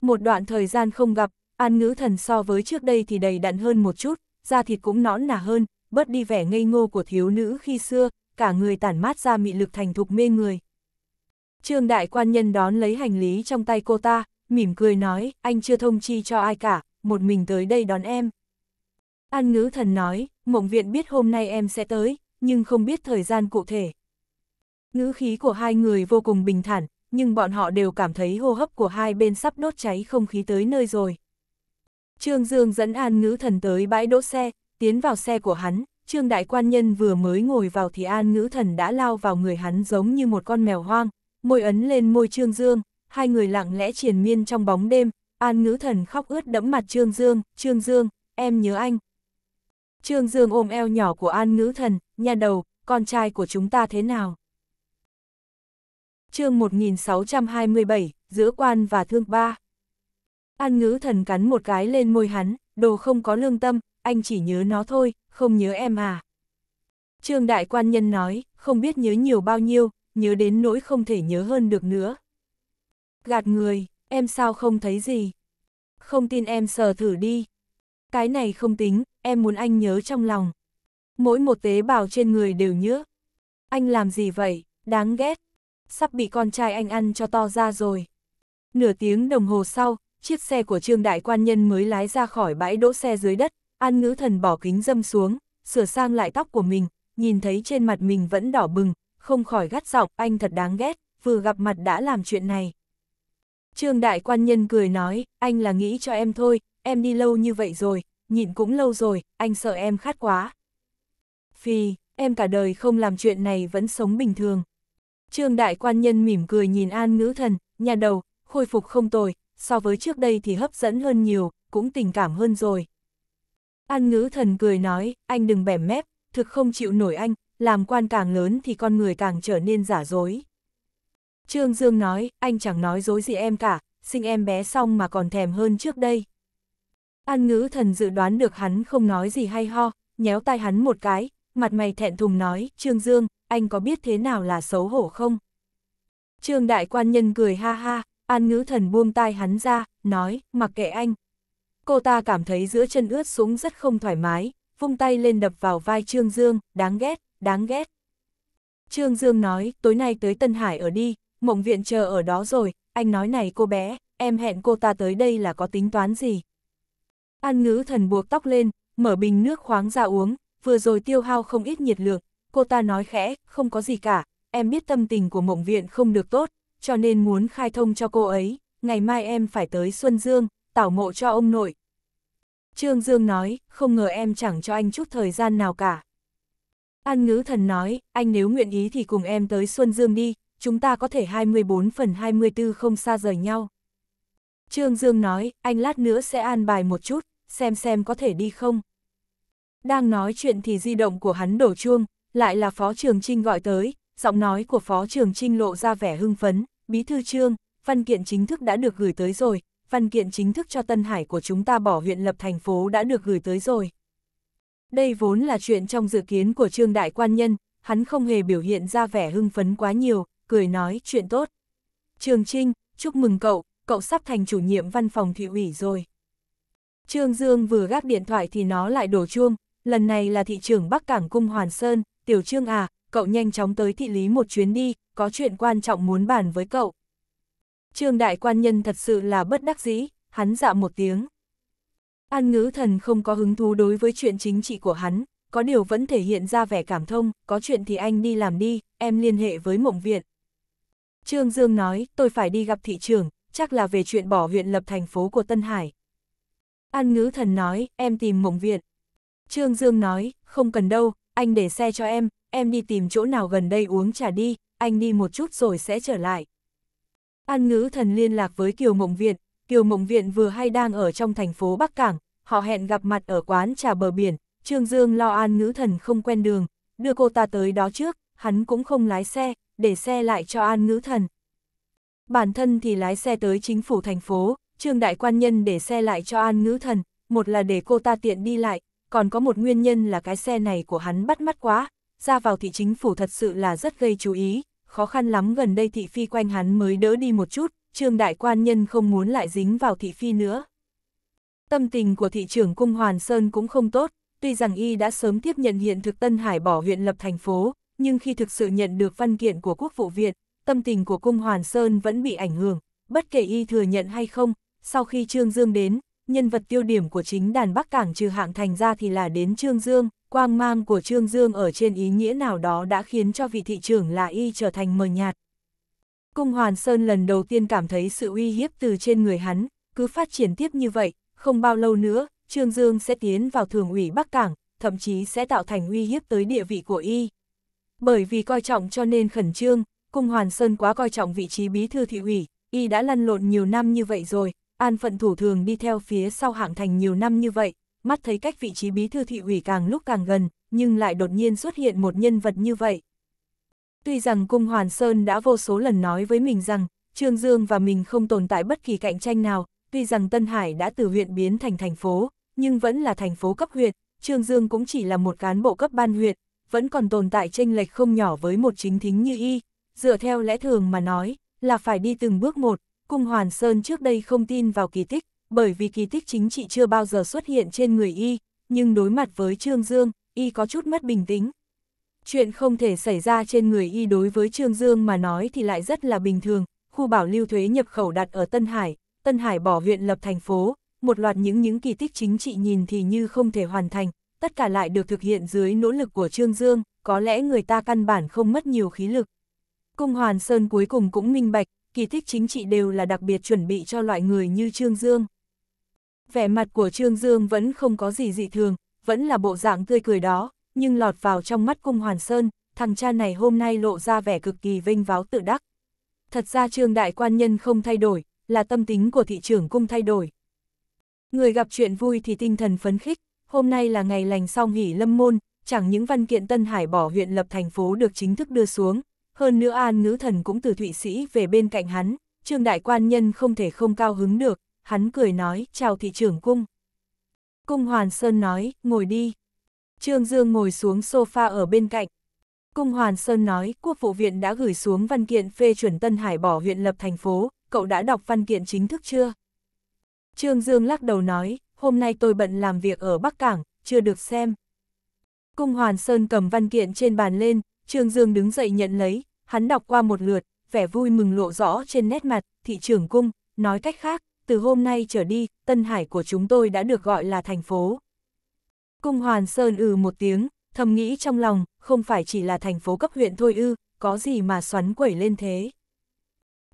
Một đoạn thời gian không gặp, an ngữ thần so với trước đây thì đầy đặn hơn một chút, da thịt cũng nõn nà hơn, bớt đi vẻ ngây ngô của thiếu nữ khi xưa, cả người tản mát ra mị lực thành thục mê người. Trương đại quan nhân đón lấy hành lý trong tay cô ta, mỉm cười nói, anh chưa thông chi cho ai cả, một mình tới đây đón em. An ngữ thần nói, mộng viện biết hôm nay em sẽ tới, nhưng không biết thời gian cụ thể, Ngữ khí của hai người vô cùng bình thản, nhưng bọn họ đều cảm thấy hô hấp của hai bên sắp đốt cháy không khí tới nơi rồi. Trương Dương dẫn An Ngữ Thần tới bãi đỗ xe, tiến vào xe của hắn, Trương Đại Quan Nhân vừa mới ngồi vào thì An Ngữ Thần đã lao vào người hắn giống như một con mèo hoang, môi ấn lên môi Trương Dương, hai người lặng lẽ triền miên trong bóng đêm, An Ngữ Thần khóc ướt đẫm mặt Trương Dương, Trương Dương, em nhớ anh. Trương Dương ôm eo nhỏ của An Ngữ Thần, nhà đầu, con trai của chúng ta thế nào? chương 1627, giữa quan và thương ba. An ngữ thần cắn một cái lên môi hắn, đồ không có lương tâm, anh chỉ nhớ nó thôi, không nhớ em à. Trương đại quan nhân nói, không biết nhớ nhiều bao nhiêu, nhớ đến nỗi không thể nhớ hơn được nữa. Gạt người, em sao không thấy gì? Không tin em sờ thử đi. Cái này không tính, em muốn anh nhớ trong lòng. Mỗi một tế bào trên người đều nhớ. Anh làm gì vậy, đáng ghét sắp bị con trai anh ăn cho to ra rồi. Nửa tiếng đồng hồ sau, chiếc xe của Trương Đại Quan Nhân mới lái ra khỏi bãi đỗ xe dưới đất, An Ngữ Thần bỏ kính dâm xuống, sửa sang lại tóc của mình, nhìn thấy trên mặt mình vẫn đỏ bừng, không khỏi gắt giọng, anh thật đáng ghét, vừa gặp mặt đã làm chuyện này. Trương Đại Quan Nhân cười nói, anh là nghĩ cho em thôi, em đi lâu như vậy rồi, nhịn cũng lâu rồi, anh sợ em khát quá. Phi, em cả đời không làm chuyện này vẫn sống bình thường. Trương đại quan nhân mỉm cười nhìn an ngữ thần, nhà đầu, khôi phục không tồi, so với trước đây thì hấp dẫn hơn nhiều, cũng tình cảm hơn rồi. An ngữ thần cười nói, anh đừng bẻ mép, thực không chịu nổi anh, làm quan càng lớn thì con người càng trở nên giả dối. Trương Dương nói, anh chẳng nói dối gì em cả, sinh em bé xong mà còn thèm hơn trước đây. An ngữ thần dự đoán được hắn không nói gì hay ho, nhéo tay hắn một cái, mặt mày thẹn thùng nói, Trương Dương, anh có biết thế nào là xấu hổ không? Trương đại quan nhân cười ha ha, an ngữ thần buông tai hắn ra, nói, mặc kệ anh. Cô ta cảm thấy giữa chân ướt súng rất không thoải mái, vung tay lên đập vào vai Trương Dương, đáng ghét, đáng ghét. Trương Dương nói, tối nay tới Tân Hải ở đi, mộng viện chờ ở đó rồi, anh nói này cô bé, em hẹn cô ta tới đây là có tính toán gì. An ngữ thần buộc tóc lên, mở bình nước khoáng ra uống, vừa rồi tiêu hao không ít nhiệt lượng, cô ta nói khẽ, không có gì cả, em biết tâm tình của mộng viện không được tốt, cho nên muốn khai thông cho cô ấy, ngày mai em phải tới Xuân Dương, tảo mộ cho ông nội. Trương Dương nói, không ngờ em chẳng cho anh chút thời gian nào cả. An ngữ thần nói, anh nếu nguyện ý thì cùng em tới Xuân Dương đi, chúng ta có thể 24 phần 24 không xa rời nhau. Trương Dương nói, anh lát nữa sẽ an bài một chút, xem xem có thể đi không. Đang nói chuyện thì di động của hắn đổ chuông, lại là Phó Trường Trinh gọi tới, giọng nói của Phó Trường Trinh lộ ra vẻ hưng phấn, bí thư trương, văn kiện chính thức đã được gửi tới rồi, văn kiện chính thức cho Tân Hải của chúng ta bỏ huyện lập thành phố đã được gửi tới rồi. Đây vốn là chuyện trong dự kiến của Trương Đại Quan Nhân, hắn không hề biểu hiện ra vẻ hưng phấn quá nhiều, cười nói chuyện tốt. Trường Trinh, chúc mừng cậu, cậu sắp thành chủ nhiệm văn phòng thị ủy rồi. Trương Dương vừa gác điện thoại thì nó lại đổ chuông, lần này là thị trưởng Bắc Cảng Cung Hoàn Sơn, Tiểu Trương à, cậu nhanh chóng tới thị lý một chuyến đi, có chuyện quan trọng muốn bàn với cậu. Trương đại quan nhân thật sự là bất đắc dĩ, hắn dạ một tiếng. An ngữ thần không có hứng thú đối với chuyện chính trị của hắn, có điều vẫn thể hiện ra vẻ cảm thông, có chuyện thì anh đi làm đi, em liên hệ với mộng viện. Trương Dương nói, tôi phải đi gặp thị trường, chắc là về chuyện bỏ huyện lập thành phố của Tân Hải. An ngữ thần nói, em tìm mộng viện. Trương Dương nói, không cần đâu, anh để xe cho em, em đi tìm chỗ nào gần đây uống trà đi, anh đi một chút rồi sẽ trở lại. An ngữ thần liên lạc với Kiều Mộng Viện, Kiều Mộng Viện vừa hay đang ở trong thành phố Bắc Cảng, họ hẹn gặp mặt ở quán trà bờ biển, Trương Dương lo An ngữ thần không quen đường, đưa cô ta tới đó trước, hắn cũng không lái xe, để xe lại cho An ngữ thần. Bản thân thì lái xe tới chính phủ thành phố, Trương Đại Quan Nhân để xe lại cho An ngữ thần, một là để cô ta tiện đi lại, còn có một nguyên nhân là cái xe này của hắn bắt mắt quá, ra vào thị chính phủ thật sự là rất gây chú ý, khó khăn lắm gần đây thị phi quanh hắn mới đỡ đi một chút, trương đại quan nhân không muốn lại dính vào thị phi nữa. Tâm tình của thị trưởng cung Hoàn Sơn cũng không tốt, tuy rằng y đã sớm tiếp nhận hiện thực Tân Hải bỏ huyện lập thành phố, nhưng khi thực sự nhận được văn kiện của quốc vụ viện, tâm tình của cung Hoàn Sơn vẫn bị ảnh hưởng, bất kể y thừa nhận hay không, sau khi Trương Dương đến, nhân vật tiêu điểm của chính đàn Bắc Cảng trừ hạng thành ra thì là đến Trương Dương, quang mang của Trương Dương ở trên ý nghĩa nào đó đã khiến cho vị thị trưởng là y trở thành mờ nhạt. Cung Hoàn Sơn lần đầu tiên cảm thấy sự uy hiếp từ trên người hắn, cứ phát triển tiếp như vậy, không bao lâu nữa, Trương Dương sẽ tiến vào thường ủy Bắc Cảng, thậm chí sẽ tạo thành uy hiếp tới địa vị của y. Bởi vì coi trọng cho nên khẩn trương, Cung Hoàn Sơn quá coi trọng vị trí bí thư thị ủy, y đã lăn lộn nhiều năm như vậy rồi, An phận thủ thường đi theo phía sau hạng thành nhiều năm như vậy, mắt thấy cách vị trí bí thư thị ủy càng lúc càng gần, nhưng lại đột nhiên xuất hiện một nhân vật như vậy. Tuy rằng Cung Hoàn Sơn đã vô số lần nói với mình rằng, Trương Dương và mình không tồn tại bất kỳ cạnh tranh nào, tuy rằng Tân Hải đã từ huyện biến thành thành phố, nhưng vẫn là thành phố cấp huyện, Trương Dương cũng chỉ là một cán bộ cấp ban huyện, vẫn còn tồn tại tranh lệch không nhỏ với một chính thính như y, dựa theo lẽ thường mà nói, là phải đi từng bước một, Cung Hoàn Sơn trước đây không tin vào kỳ tích, bởi vì kỳ tích chính trị chưa bao giờ xuất hiện trên người y, nhưng đối mặt với Trương Dương, y có chút mất bình tĩnh. Chuyện không thể xảy ra trên người y đối với Trương Dương mà nói thì lại rất là bình thường, khu bảo lưu thuế nhập khẩu đặt ở Tân Hải, Tân Hải bỏ huyện lập thành phố, một loạt những những kỳ tích chính trị nhìn thì như không thể hoàn thành, tất cả lại được thực hiện dưới nỗ lực của Trương Dương, có lẽ người ta căn bản không mất nhiều khí lực. Cung Hoàn Sơn cuối cùng cũng minh bạch, kỳ thích chính trị đều là đặc biệt chuẩn bị cho loại người như Trương Dương. Vẻ mặt của Trương Dương vẫn không có gì dị thường, vẫn là bộ dạng tươi cười đó, nhưng lọt vào trong mắt cung Hoàn Sơn, thằng cha này hôm nay lộ ra vẻ cực kỳ vinh váo tự đắc. Thật ra Trương Đại Quan Nhân không thay đổi, là tâm tính của thị trưởng cung thay đổi. Người gặp chuyện vui thì tinh thần phấn khích, hôm nay là ngày lành sau nghỉ lâm môn, chẳng những văn kiện Tân Hải bỏ huyện lập thành phố được chính thức đưa xuống, hơn nữa An Ngữ Thần cũng từ Thụy Sĩ về bên cạnh hắn, Trương Đại Quan Nhân không thể không cao hứng được, hắn cười nói, chào thị trưởng cung. Cung Hoàn Sơn nói, ngồi đi. Trương Dương ngồi xuống sofa ở bên cạnh. Cung Hoàn Sơn nói, quốc vụ viện đã gửi xuống văn kiện phê chuẩn Tân Hải bỏ huyện lập thành phố, cậu đã đọc văn kiện chính thức chưa? Trương Dương lắc đầu nói, hôm nay tôi bận làm việc ở Bắc Cảng, chưa được xem. Cung Hoàn Sơn cầm văn kiện trên bàn lên, Trương Dương đứng dậy nhận lấy, Hắn đọc qua một lượt, vẻ vui mừng lộ rõ trên nét mặt, thị trưởng cung, nói cách khác, từ hôm nay trở đi, Tân Hải của chúng tôi đã được gọi là thành phố. Cung Hoàn Sơn ừ một tiếng, thầm nghĩ trong lòng, không phải chỉ là thành phố cấp huyện thôi ư, có gì mà xoắn quẩy lên thế.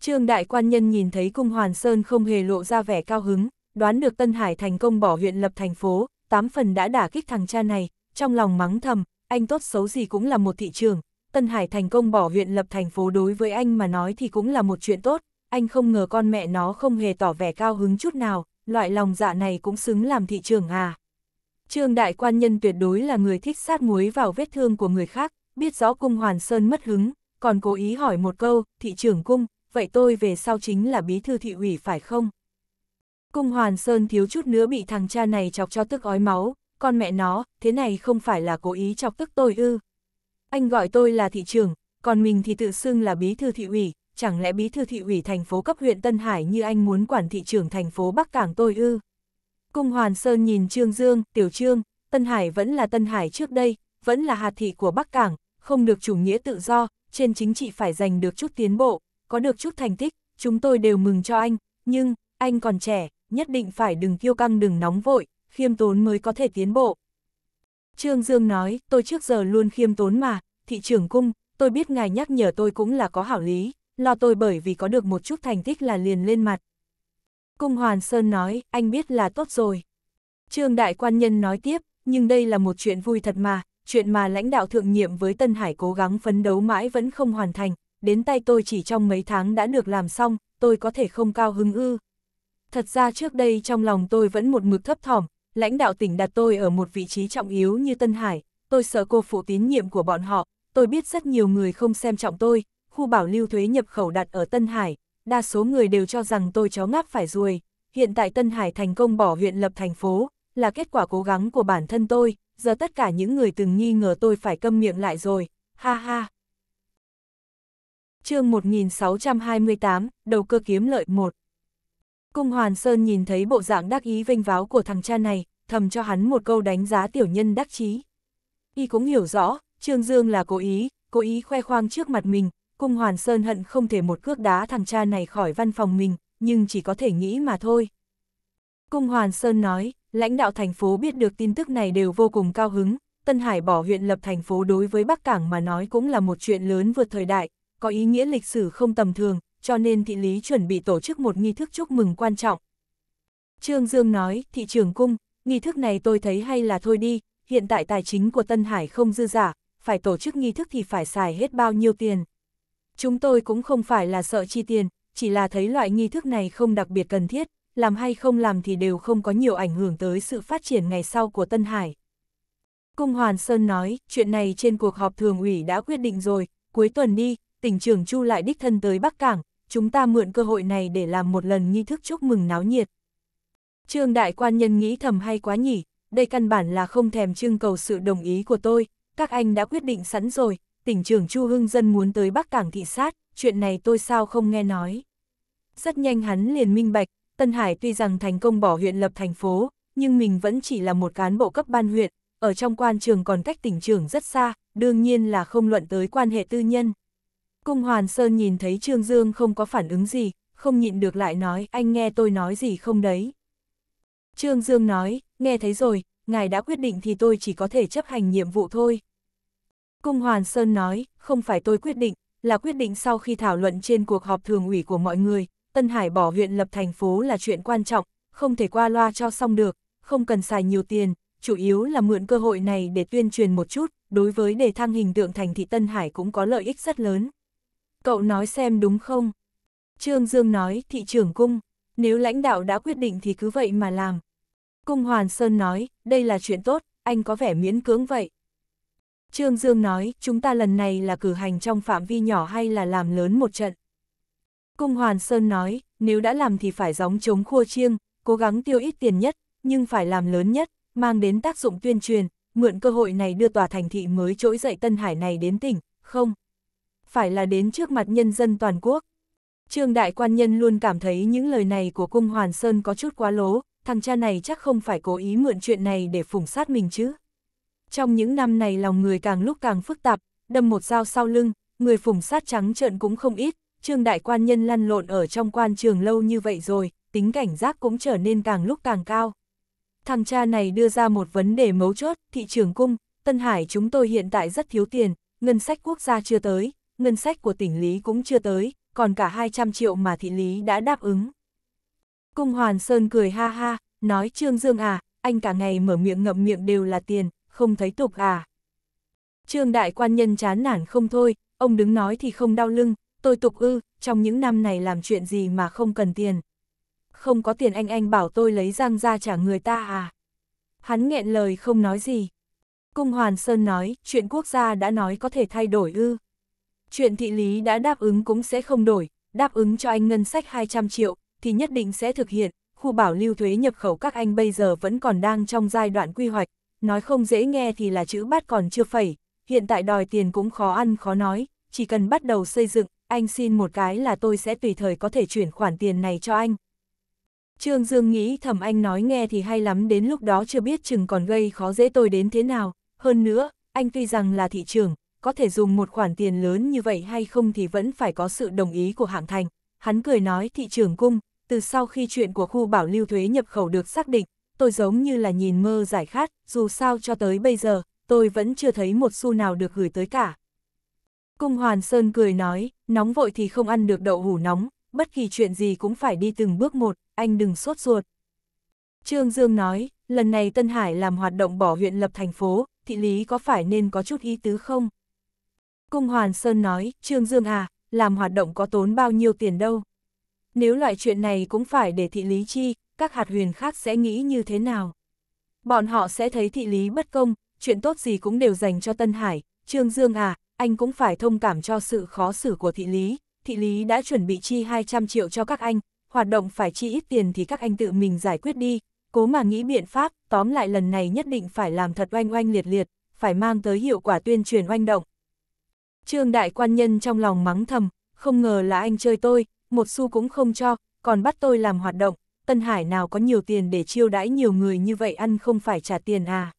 Trương Đại Quan Nhân nhìn thấy Cung Hoàn Sơn không hề lộ ra vẻ cao hứng, đoán được Tân Hải thành công bỏ huyện lập thành phố, tám phần đã đả kích thằng cha này, trong lòng mắng thầm, anh tốt xấu gì cũng là một thị trường, Tân Hải thành công bỏ huyện lập thành phố đối với anh mà nói thì cũng là một chuyện tốt, anh không ngờ con mẹ nó không hề tỏ vẻ cao hứng chút nào, loại lòng dạ này cũng xứng làm thị trường à. Trương Đại Quan Nhân tuyệt đối là người thích sát muối vào vết thương của người khác, biết rõ cung Hoàn Sơn mất hứng, còn cố ý hỏi một câu, thị trưởng cung, vậy tôi về sau chính là bí thư thị ủy phải không? Cung Hoàn Sơn thiếu chút nữa bị thằng cha này chọc cho tức ói máu, con mẹ nó, thế này không phải là cố ý chọc tức tôi ư. Anh gọi tôi là thị trường, còn mình thì tự xưng là bí thư thị ủy, chẳng lẽ bí thư thị ủy thành phố cấp huyện Tân Hải như anh muốn quản thị trường thành phố Bắc Cảng tôi ư? Cung Hoàn Sơn nhìn Trương Dương, Tiểu Trương, Tân Hải vẫn là Tân Hải trước đây, vẫn là hạt thị của Bắc Cảng, không được chủ nghĩa tự do, trên chính trị phải giành được chút tiến bộ, có được chút thành tích, chúng tôi đều mừng cho anh, nhưng, anh còn trẻ, nhất định phải đừng kiêu căng đừng nóng vội, khiêm tốn mới có thể tiến bộ. Trương Dương nói, tôi trước giờ luôn khiêm tốn mà, thị trưởng cung, tôi biết ngài nhắc nhở tôi cũng là có hảo lý, lo tôi bởi vì có được một chút thành tích là liền lên mặt. Cung Hoàn Sơn nói, anh biết là tốt rồi. Trương Đại Quan Nhân nói tiếp, nhưng đây là một chuyện vui thật mà, chuyện mà lãnh đạo thượng nhiệm với Tân Hải cố gắng phấn đấu mãi vẫn không hoàn thành, đến tay tôi chỉ trong mấy tháng đã được làm xong, tôi có thể không cao hứng ư. Thật ra trước đây trong lòng tôi vẫn một mực thấp thỏm, lãnh đạo tỉnh đặt tôi ở một vị trí trọng yếu như Tân Hải, tôi sợ cô phụ tín nhiệm của bọn họ, tôi biết rất nhiều người không xem trọng tôi, khu bảo lưu thuế nhập khẩu đặt ở Tân Hải, đa số người đều cho rằng tôi chó ngáp phải ruồi. Hiện tại Tân Hải thành công bỏ huyện lập thành phố, là kết quả cố gắng của bản thân tôi, giờ tất cả những người từng nghi ngờ tôi phải câm miệng lại rồi, ha ha. chương 1628, đầu cơ kiếm lợi 1 Cung Hoàn Sơn nhìn thấy bộ dạng đắc ý vinh váo của thằng cha này, thầm cho hắn một câu đánh giá tiểu nhân đắc chí. Y cũng hiểu rõ, Trương Dương là cố ý, cố ý khoe khoang trước mặt mình, cung hoàn sơn hận không thể một cước đá thằng cha này khỏi văn phòng mình, nhưng chỉ có thể nghĩ mà thôi. Cung hoàn sơn nói, lãnh đạo thành phố biết được tin tức này đều vô cùng cao hứng, Tân Hải bỏ huyện lập thành phố đối với Bắc Cảng mà nói cũng là một chuyện lớn vượt thời đại, có ý nghĩa lịch sử không tầm thường, cho nên thị lý chuẩn bị tổ chức một nghi thức chúc mừng quan trọng. Trương Dương nói, thị trường cung, nghi thức này tôi thấy hay là thôi đi, hiện tại tài chính của Tân Hải không dư giả, phải tổ chức nghi thức thì phải xài hết bao nhiêu tiền. Chúng tôi cũng không phải là sợ chi tiền, chỉ là thấy loại nghi thức này không đặc biệt cần thiết, làm hay không làm thì đều không có nhiều ảnh hưởng tới sự phát triển ngày sau của Tân Hải. Cung Hoàn Sơn nói, chuyện này trên cuộc họp thường ủy đã quyết định rồi, cuối tuần đi, tỉnh trưởng Chu lại đích thân tới Bắc Cảng, chúng ta mượn cơ hội này để làm một lần nghi thức chúc mừng náo nhiệt. Trương Đại Quan Nhân nghĩ thầm hay quá nhỉ, đây căn bản là không thèm trưng cầu sự đồng ý của tôi, các anh đã quyết định sẵn rồi, tỉnh trưởng Chu Hưng Dân muốn tới Bắc Cảng thị sát, chuyện này tôi sao không nghe nói. Rất nhanh hắn liền minh bạch, Tân Hải tuy rằng thành công bỏ huyện lập thành phố, nhưng mình vẫn chỉ là một cán bộ cấp ban huyện, ở trong quan trường còn cách tỉnh trưởng rất xa, đương nhiên là không luận tới quan hệ tư nhân. Cung Hoàn Sơn nhìn thấy Trương Dương không có phản ứng gì, không nhịn được lại nói anh nghe tôi nói gì không đấy. Trương Dương nói, nghe thấy rồi, ngài đã quyết định thì tôi chỉ có thể chấp hành nhiệm vụ thôi. Cung Hoàn Sơn nói, không phải tôi quyết định, là quyết định sau khi thảo luận trên cuộc họp thường ủy của mọi người, Tân Hải bỏ huyện lập thành phố là chuyện quan trọng, không thể qua loa cho xong được, không cần xài nhiều tiền, chủ yếu là mượn cơ hội này để tuyên truyền một chút, đối với đề thăng hình tượng thành thị Tân Hải cũng có lợi ích rất lớn. Cậu nói xem đúng không? Trương Dương nói, thị trưởng cung, nếu lãnh đạo đã quyết định thì cứ vậy mà làm, Cung Hoàn Sơn nói, đây là chuyện tốt, anh có vẻ miễn cưỡng vậy. Trương Dương nói, chúng ta lần này là cử hành trong phạm vi nhỏ hay là làm lớn một trận. Cung Hoàn Sơn nói, nếu đã làm thì phải gióng chống khua chiêng, cố gắng tiêu ít tiền nhất, nhưng phải làm lớn nhất, mang đến tác dụng tuyên truyền, mượn cơ hội này đưa tòa thành thị mới trỗi dậy Tân Hải này đến tỉnh, không. Phải là đến trước mặt nhân dân toàn quốc. Trương Đại Quan Nhân luôn cảm thấy những lời này của Cung Hoàn Sơn có chút quá lố, thằng cha này chắc không phải cố ý mượn chuyện này để phủng sát mình chứ. Trong những năm này lòng người càng lúc càng phức tạp, đâm một dao sau lưng, người phủng sát trắng trợn cũng không ít, trương đại quan nhân lăn lộn ở trong quan trường lâu như vậy rồi, tính cảnh giác cũng trở nên càng lúc càng cao. Thằng cha này đưa ra một vấn đề mấu chốt, thị trường cung, Tân Hải chúng tôi hiện tại rất thiếu tiền, ngân sách quốc gia chưa tới, ngân sách của tỉnh Lý cũng chưa tới, còn cả 200 triệu mà thị Lý đã đáp ứng, Cung Hoàn Sơn cười ha ha, nói Trương Dương à, anh cả ngày mở miệng ngậm miệng đều là tiền, không thấy tục à. Trương Đại Quan Nhân chán nản không thôi, ông đứng nói thì không đau lưng, tôi tục ư, trong những năm này làm chuyện gì mà không cần tiền. Không có tiền anh anh bảo tôi lấy răng ra trả người ta à. Hắn nghẹn lời không nói gì. Cung Hoàn Sơn nói, chuyện quốc gia đã nói có thể thay đổi ư. Chuyện thị lý đã đáp ứng cũng sẽ không đổi, đáp ứng cho anh ngân sách 200 triệu, thì nhất định sẽ thực hiện, khu bảo lưu thuế nhập khẩu các anh bây giờ vẫn còn đang trong giai đoạn quy hoạch, nói không dễ nghe thì là chữ bát còn chưa phẩy, hiện tại đòi tiền cũng khó ăn khó nói, chỉ cần bắt đầu xây dựng, anh xin một cái là tôi sẽ tùy thời có thể chuyển khoản tiền này cho anh. Trương Dương nghĩ thầm anh nói nghe thì hay lắm đến lúc đó chưa biết chừng còn gây khó dễ tôi đến thế nào, hơn nữa, anh tuy rằng là thị trường, có thể dùng một khoản tiền lớn như vậy hay không thì vẫn phải có sự đồng ý của hạng thành hắn cười nói thị trưởng cung, từ sau khi chuyện của khu bảo lưu thuế nhập khẩu được xác định, tôi giống như là nhìn mơ giải khát, dù sao cho tới bây giờ, tôi vẫn chưa thấy một xu nào được gửi tới cả. Cung Hoàn Sơn cười nói, nóng vội thì không ăn được đậu hủ nóng, bất kỳ chuyện gì cũng phải đi từng bước một, anh đừng sốt ruột. Trương Dương nói, lần này Tân Hải làm hoạt động bỏ huyện lập thành phố, thị lý có phải nên có chút ý tứ không? Cung Hoàn Sơn nói, Trương Dương à, làm hoạt động có tốn bao nhiêu tiền đâu. Nếu loại chuyện này cũng phải để thị lý chi, các hạt huyền khác sẽ nghĩ như thế nào? Bọn họ sẽ thấy thị lý bất công, chuyện tốt gì cũng đều dành cho Tân Hải, Trương Dương à, anh cũng phải thông cảm cho sự khó xử của thị lý, thị lý đã chuẩn bị chi 200 triệu cho các anh, hoạt động phải chi ít tiền thì các anh tự mình giải quyết đi, cố mà nghĩ biện pháp, tóm lại lần này nhất định phải làm thật oanh oanh liệt liệt, phải mang tới hiệu quả tuyên truyền oanh động, Trương đại quan nhân trong lòng mắng thầm, không ngờ là anh chơi tôi, một xu cũng không cho, còn bắt tôi làm hoạt động, Tân Hải nào có nhiều tiền để chiêu đãi nhiều người như vậy ăn không phải trả tiền à.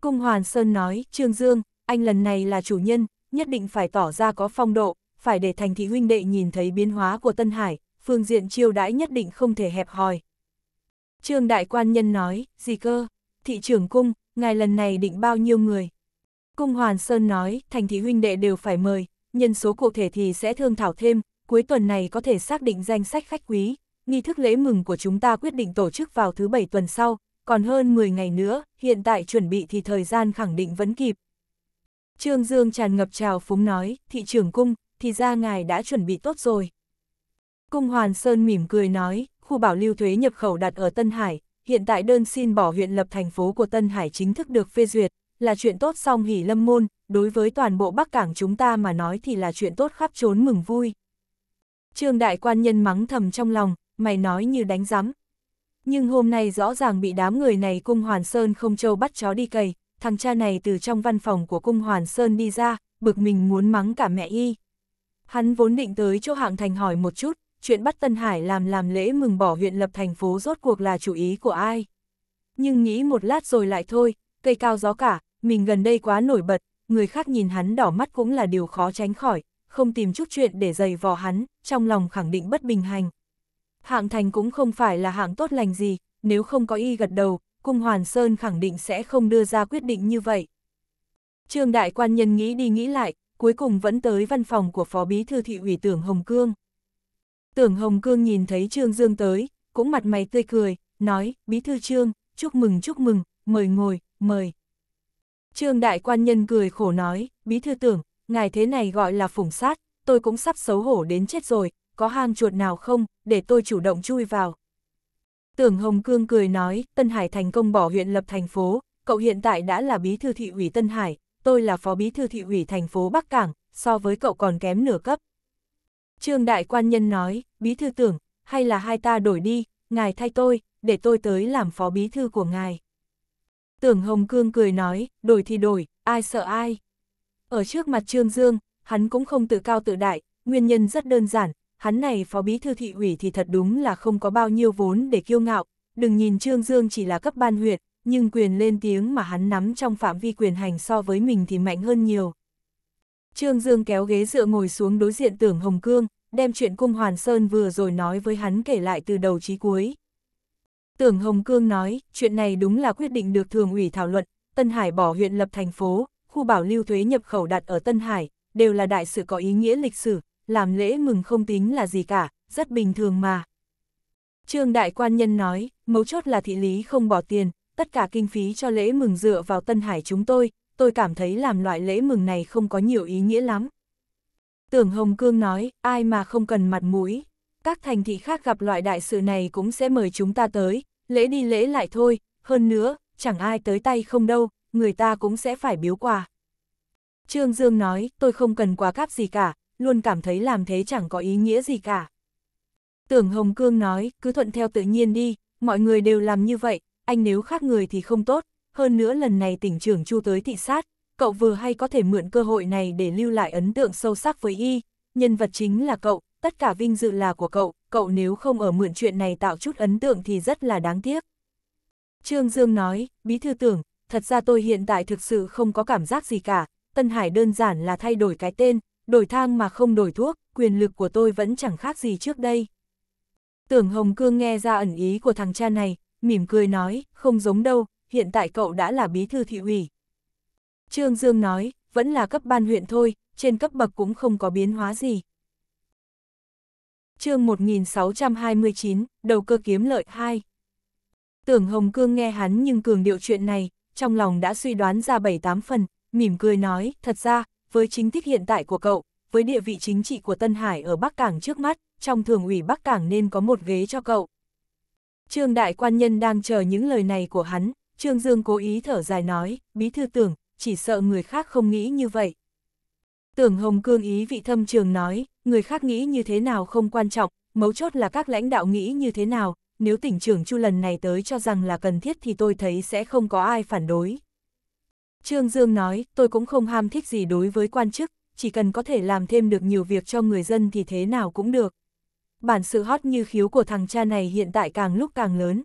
Cung Hoàn Sơn nói, Trương Dương, anh lần này là chủ nhân, nhất định phải tỏ ra có phong độ, phải để thành thị huynh đệ nhìn thấy biến hóa của Tân Hải, phương diện chiêu đãi nhất định không thể hẹp hòi. Trương Đại Quan Nhân nói, gì cơ, thị trưởng cung, ngài lần này định bao nhiêu người? Cung Hoàn Sơn nói, thành thị huynh đệ đều phải mời, nhân số cụ thể thì sẽ thương thảo thêm, cuối tuần này có thể xác định danh sách khách quý, nghi thức lễ mừng của chúng ta quyết định tổ chức vào thứ bảy tuần sau, còn hơn 10 ngày nữa, hiện tại chuẩn bị thì thời gian khẳng định vẫn kịp. Trương Dương tràn ngập trào phúng nói, thị trưởng cung, thì ra ngài đã chuẩn bị tốt rồi. Cung Hoàn Sơn mỉm cười nói, khu bảo lưu thuế nhập khẩu đặt ở Tân Hải, hiện tại đơn xin bỏ huyện lập thành phố của Tân Hải chính thức được phê duyệt, là chuyện tốt song hỉ lâm môn, đối với toàn bộ Bắc Cảng chúng ta mà nói thì là chuyện tốt khắp trốn mừng vui. Trương đại quan nhân mắng thầm trong lòng, mày nói như đánh rắm. Nhưng hôm nay rõ ràng bị đám người này cung Hoàn Sơn không châu bắt chó đi cầy, thằng cha này từ trong văn phòng của cung Hoàn Sơn đi ra, bực mình muốn mắng cả mẹ y. Hắn vốn định tới chỗ hạng thành hỏi một chút, chuyện bắt Tân Hải làm làm lễ mừng bỏ huyện lập thành phố rốt cuộc là chủ ý của ai. Nhưng nghĩ một lát rồi lại thôi, cây cao gió cả, mình gần đây quá nổi bật, người khác nhìn hắn đỏ mắt cũng là điều khó tránh khỏi, không tìm chút chuyện để giày vò hắn, trong lòng khẳng định bất bình hành. Hạng thành cũng không phải là hạng tốt lành gì, nếu không có y gật đầu, cung Hoàn Sơn khẳng định sẽ không đưa ra quyết định như vậy. Trương Đại Quan Nhân nghĩ đi nghĩ lại, cuối cùng vẫn tới văn phòng của Phó Bí Thư Thị ủy Tưởng Hồng Cương. Tưởng Hồng Cương nhìn thấy Trương Dương tới, cũng mặt mày tươi cười, nói, Bí Thư Trương, chúc mừng chúc mừng, mời ngồi, mời. Trương đại quan nhân cười khổ nói, bí thư tưởng, ngài thế này gọi là phủng sát, tôi cũng sắp xấu hổ đến chết rồi, có hang chuột nào không, để tôi chủ động chui vào. Tưởng Hồng Cương cười nói, Tân Hải thành công bỏ huyện lập thành phố, cậu hiện tại đã là bí thư thị ủy Tân Hải, tôi là phó bí thư thị ủy thành phố Bắc Cảng, so với cậu còn kém nửa cấp. Trương Đại Quan Nhân nói, bí thư tưởng, hay là hai ta đổi đi, ngài thay tôi, để tôi tới làm phó bí thư của ngài. Tưởng Hồng Cương cười nói, đổi thì đổi, ai sợ ai. Ở trước mặt Trương Dương, hắn cũng không tự cao tự đại, nguyên nhân rất đơn giản, hắn này phó bí thư thị ủy thì thật đúng là không có bao nhiêu vốn để kiêu ngạo, đừng nhìn Trương Dương chỉ là cấp ban huyện, nhưng quyền lên tiếng mà hắn nắm trong phạm vi quyền hành so với mình thì mạnh hơn nhiều. Trương Dương kéo ghế dựa ngồi xuống đối diện tưởng Hồng Cương, đem chuyện cung Hoàn Sơn vừa rồi nói với hắn kể lại từ đầu chí cuối. Tưởng Hồng Cương nói, chuyện này đúng là quyết định được thường ủy thảo luận, Tân Hải bỏ huyện lập thành phố, khu bảo lưu thuế nhập khẩu đặt ở Tân Hải, đều là đại sự có ý nghĩa lịch sử, làm lễ mừng không tính là gì cả, rất bình thường mà. Trương Đại Quan Nhân nói, mấu chốt là thị lý không bỏ tiền, tất cả kinh phí cho lễ mừng dựa vào Tân Hải chúng tôi, tôi cảm thấy làm loại lễ mừng này không có nhiều ý nghĩa lắm. Tưởng Hồng Cương nói, ai mà không cần mặt mũi các thành thị khác gặp loại đại sự này cũng sẽ mời chúng ta tới, lễ đi lễ lại thôi, hơn nữa, chẳng ai tới tay không đâu, người ta cũng sẽ phải biếu quà. Trương Dương nói, tôi không cần quà cáp gì cả, luôn cảm thấy làm thế chẳng có ý nghĩa gì cả. Tưởng Hồng Cương nói, cứ thuận theo tự nhiên đi, mọi người đều làm như vậy, anh nếu khác người thì không tốt, hơn nữa lần này tỉnh trưởng Chu tới thị sát, cậu vừa hay có thể mượn cơ hội này để lưu lại ấn tượng sâu sắc với y, nhân vật chính là cậu, tất cả vinh dự là của cậu, cậu nếu không ở mượn chuyện này tạo chút ấn tượng thì rất là đáng tiếc. Trương Dương nói, bí thư tưởng, thật ra tôi hiện tại thực sự không có cảm giác gì cả, Tân Hải đơn giản là thay đổi cái tên, đổi thang mà không đổi thuốc, quyền lực của tôi vẫn chẳng khác gì trước đây. Tưởng Hồng Cương nghe ra ẩn ý của thằng cha này, mỉm cười nói, không giống đâu, hiện tại cậu đã là bí thư thị ủy. Trương Dương nói, vẫn là cấp ban huyện thôi, trên cấp bậc cũng không có biến hóa gì chương 1629, đầu cơ kiếm lợi 2. Tưởng Hồng Cương nghe hắn nhưng cường điệu chuyện này, trong lòng đã suy đoán ra 7-8 phần, mỉm cười nói, thật ra, với chính thức hiện tại của cậu, với địa vị chính trị của Tân Hải ở Bắc Cảng trước mắt, trong thường ủy Bắc Cảng nên có một ghế cho cậu. Trương Đại Quan Nhân đang chờ những lời này của hắn, Trương Dương cố ý thở dài nói, bí thư tưởng, chỉ sợ người khác không nghĩ như vậy. Tưởng Hồng Cương ý vị thâm trường nói, người khác nghĩ như thế nào không quan trọng, mấu chốt là các lãnh đạo nghĩ như thế nào, nếu tỉnh trưởng Chu lần này tới cho rằng là cần thiết thì tôi thấy sẽ không có ai phản đối. Trương Dương nói, tôi cũng không ham thích gì đối với quan chức, chỉ cần có thể làm thêm được nhiều việc cho người dân thì thế nào cũng được. Bản sự hot như khiếu của thằng cha này hiện tại càng lúc càng lớn.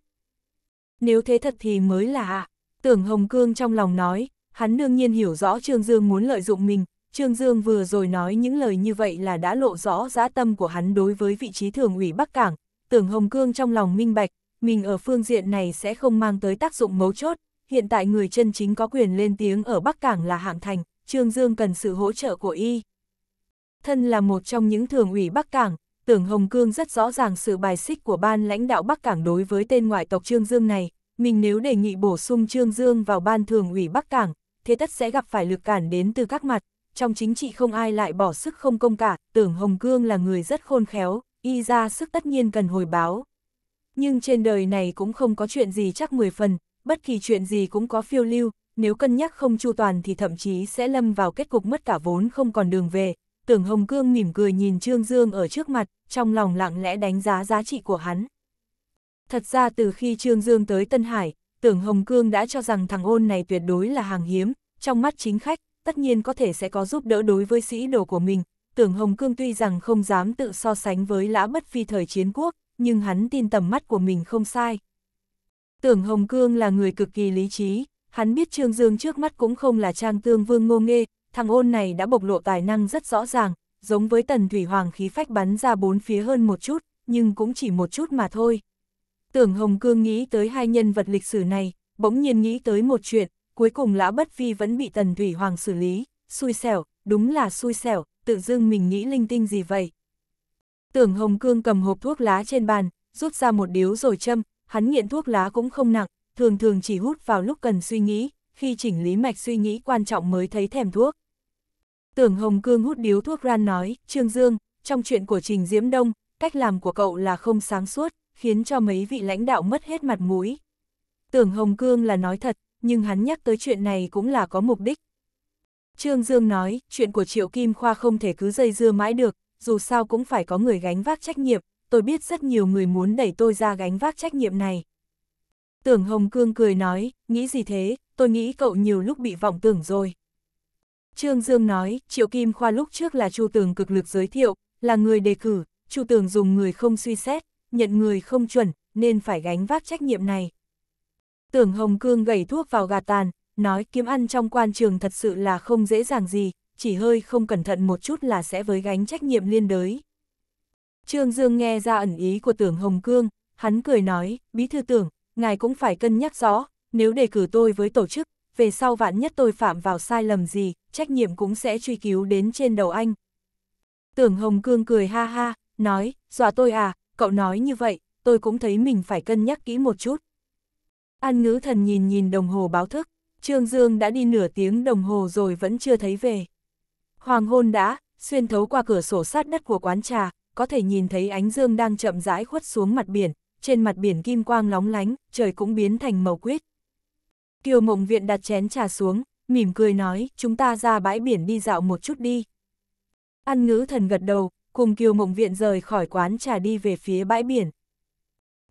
Nếu thế thật thì mới là ạ. Tưởng Hồng Cương trong lòng nói, hắn đương nhiên hiểu rõ Trương Dương muốn lợi dụng mình, Trương Dương vừa rồi nói những lời như vậy là đã lộ rõ giá tâm của hắn đối với vị trí thường ủy Bắc Cảng, tưởng Hồng Cương trong lòng minh bạch, mình ở phương diện này sẽ không mang tới tác dụng mấu chốt, hiện tại người chân chính có quyền lên tiếng ở Bắc Cảng là Hạng Thành, Trương Dương cần sự hỗ trợ của y. Thân là một trong những thường ủy Bắc Cảng, tưởng Hồng Cương rất rõ ràng sự bài xích của ban lãnh đạo Bắc Cảng đối với tên ngoại tộc Trương Dương này, mình nếu đề nghị bổ sung Trương Dương vào ban thường ủy Bắc Cảng, thế tất sẽ gặp phải lực cản đến từ các mặt, trong chính trị không ai lại bỏ sức không công cả, tưởng Hồng Cương là người rất khôn khéo, y ra sức tất nhiên cần hồi báo. Nhưng trên đời này cũng không có chuyện gì chắc 10 phần, bất kỳ chuyện gì cũng có phiêu lưu, nếu cân nhắc không chu toàn thì thậm chí sẽ lâm vào kết cục mất cả vốn không còn đường về. Tưởng Hồng Cương mỉm cười nhìn Trương Dương ở trước mặt, trong lòng lặng lẽ đánh giá giá trị của hắn. Thật ra từ khi Trương Dương tới Tân Hải, Tưởng Hồng Cương đã cho rằng thằng ôn này tuyệt đối là hàng hiếm, trong mắt chính khách, tất nhiên có thể sẽ có giúp đỡ đối với sĩ đồ của mình. Tưởng Hồng Cương tuy rằng không dám tự so sánh với lã bất phi thời chiến quốc, nhưng hắn tin tầm mắt của mình không sai. Tưởng Hồng Cương là người cực kỳ lý trí, hắn biết Trương Dương trước mắt cũng không là trang tương vương ngô nghê, thằng ôn này đã bộc lộ tài năng rất rõ ràng, giống với tần thủy hoàng khí phách bắn ra bốn phía hơn một chút, nhưng cũng chỉ một chút mà thôi. Tưởng Hồng Cương nghĩ tới hai nhân vật lịch sử này, bỗng nhiên nghĩ tới một chuyện, cuối cùng lão bất vi vẫn bị tần thủy hoàng xử lý, xui xẻo, đúng là xui xẻo, tự dưng mình nghĩ linh tinh gì vậy. Tưởng Hồng Cương cầm hộp thuốc lá trên bàn, rút ra một điếu rồi châm, hắn nghiện thuốc lá cũng không nặng, thường thường chỉ hút vào lúc cần suy nghĩ, khi chỉnh lý mạch suy nghĩ quan trọng mới thấy thèm thuốc. Tưởng Hồng Cương hút điếu thuốc ran nói, Trương Dương, trong chuyện của Trình Diễm Đông, cách làm của cậu là không sáng suốt, khiến cho mấy vị lãnh đạo mất hết mặt mũi. Tưởng Hồng Cương là nói thật, nhưng hắn nhắc tới chuyện này cũng là có mục đích. Trương Dương nói, chuyện của Triệu Kim Khoa không thể cứ dây dưa mãi được, dù sao cũng phải có người gánh vác trách nhiệm, tôi biết rất nhiều người muốn đẩy tôi ra gánh vác trách nhiệm này. Tưởng Hồng Cương cười nói, nghĩ gì thế, tôi nghĩ cậu nhiều lúc bị vọng tưởng rồi. Trương Dương nói, Triệu Kim Khoa lúc trước là Chu Tường cực lực giới thiệu, là người đề cử, Chu Tường dùng người không suy xét, nhận người không chuẩn, nên phải gánh vác trách nhiệm này. Tưởng Hồng Cương gầy thuốc vào gạt tàn, nói kiếm ăn trong quan trường thật sự là không dễ dàng gì, chỉ hơi không cẩn thận một chút là sẽ với gánh trách nhiệm liên đới. Trương Dương nghe ra ẩn ý của tưởng Hồng Cương, hắn cười nói, bí thư tưởng, ngài cũng phải cân nhắc rõ, nếu đề cử tôi với tổ chức, về sau vạn nhất tôi phạm vào sai lầm gì, trách nhiệm cũng sẽ truy cứu đến trên đầu anh. Tưởng Hồng Cương cười ha ha, nói, dọa tôi à, cậu nói như vậy, tôi cũng thấy mình phải cân nhắc kỹ một chút. An ngữ thần nhìn nhìn đồng hồ báo thức, Trương Dương đã đi nửa tiếng đồng hồ rồi vẫn chưa thấy về. Hoàng hôn đã, xuyên thấu qua cửa sổ sát đất của quán trà, có thể nhìn thấy ánh dương đang chậm rãi khuất xuống mặt biển, trên mặt biển kim quang lóng lánh, trời cũng biến thành màu quyết. Kiều mộng viện đặt chén trà xuống, mỉm cười nói, chúng ta ra bãi biển đi dạo một chút đi. An ngữ thần gật đầu, cùng Kiều mộng viện rời khỏi quán trà đi về phía bãi biển.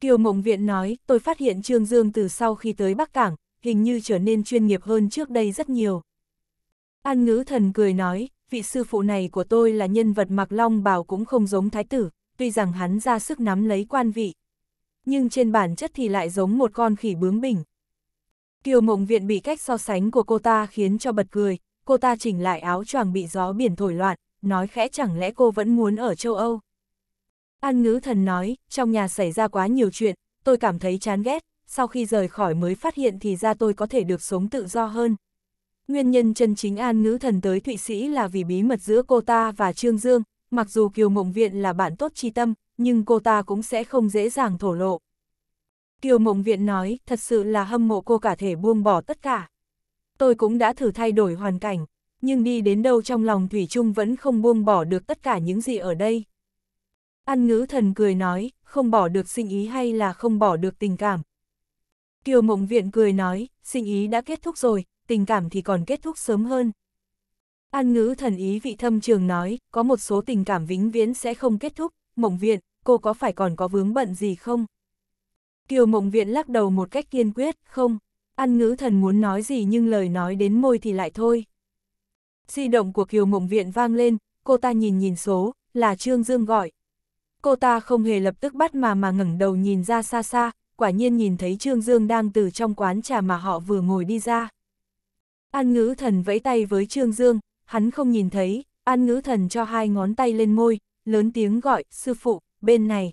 Kiều Mộng Viện nói, tôi phát hiện Trương Dương từ sau khi tới Bắc Cảng, hình như trở nên chuyên nghiệp hơn trước đây rất nhiều. An ngữ thần cười nói, vị sư phụ này của tôi là nhân vật mặc long bào cũng không giống thái tử, tuy rằng hắn ra sức nắm lấy quan vị. Nhưng trên bản chất thì lại giống một con khỉ bướng bỉnh. Kiều Mộng Viện bị cách so sánh của cô ta khiến cho bật cười, cô ta chỉnh lại áo choàng bị gió biển thổi loạn, nói khẽ chẳng lẽ cô vẫn muốn ở châu Âu. An ngữ thần nói, trong nhà xảy ra quá nhiều chuyện, tôi cảm thấy chán ghét, sau khi rời khỏi mới phát hiện thì ra tôi có thể được sống tự do hơn. Nguyên nhân chân chính An ngữ thần tới Thụy Sĩ là vì bí mật giữa cô ta và Trương Dương, mặc dù Kiều Mộng Viện là bạn tốt tri tâm, nhưng cô ta cũng sẽ không dễ dàng thổ lộ. Kiều Mộng Viện nói, thật sự là hâm mộ cô cả thể buông bỏ tất cả. Tôi cũng đã thử thay đổi hoàn cảnh, nhưng đi đến đâu trong lòng Thủy Trung vẫn không buông bỏ được tất cả những gì ở đây. An ngữ thần cười nói, không bỏ được sinh ý hay là không bỏ được tình cảm. Kiều mộng viện cười nói, sinh ý đã kết thúc rồi, tình cảm thì còn kết thúc sớm hơn. An ngữ thần ý vị thâm trường nói, có một số tình cảm vĩnh viễn sẽ không kết thúc, mộng viện, cô có phải còn có vướng bận gì không? Kiều mộng viện lắc đầu một cách kiên quyết, không. An ngữ thần muốn nói gì nhưng lời nói đến môi thì lại thôi. Di động của Kiều mộng viện vang lên, cô ta nhìn nhìn số, là Trương Dương gọi. Cô ta không hề lập tức bắt mà mà ngẩng đầu nhìn ra xa xa, quả nhiên nhìn thấy Trương Dương đang từ trong quán trà mà họ vừa ngồi đi ra. An ngữ thần vẫy tay với Trương Dương, hắn không nhìn thấy, an ngữ thần cho hai ngón tay lên môi, lớn tiếng gọi, sư phụ, bên này.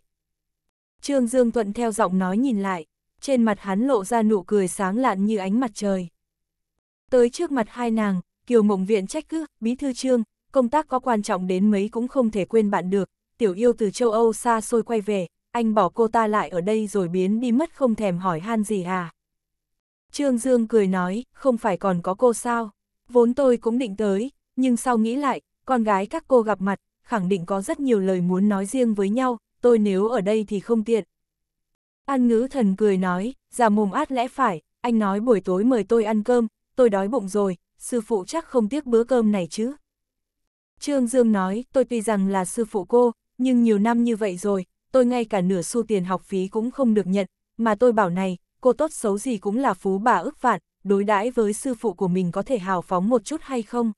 Trương Dương thuận theo giọng nói nhìn lại, trên mặt hắn lộ ra nụ cười sáng lạn như ánh mặt trời. Tới trước mặt hai nàng, Kiều Mộng Viện trách cứ, bí thư Trương, công tác có quan trọng đến mấy cũng không thể quên bạn được, tiểu yêu từ châu Âu xa xôi quay về, anh bỏ cô ta lại ở đây rồi biến đi mất không thèm hỏi han gì à. Trương Dương cười nói, không phải còn có cô sao, vốn tôi cũng định tới, nhưng sau nghĩ lại, con gái các cô gặp mặt, khẳng định có rất nhiều lời muốn nói riêng với nhau, tôi nếu ở đây thì không tiện. An ngữ thần cười nói, già mồm át lẽ phải, anh nói buổi tối mời tôi ăn cơm, tôi đói bụng rồi, sư phụ chắc không tiếc bữa cơm này chứ. Trương Dương nói, tôi tuy rằng là sư phụ cô, nhưng nhiều năm như vậy rồi, tôi ngay cả nửa xu tiền học phí cũng không được nhận, mà tôi bảo này, cô tốt xấu gì cũng là phú bà ức vạn, đối đãi với sư phụ của mình có thể hào phóng một chút hay không?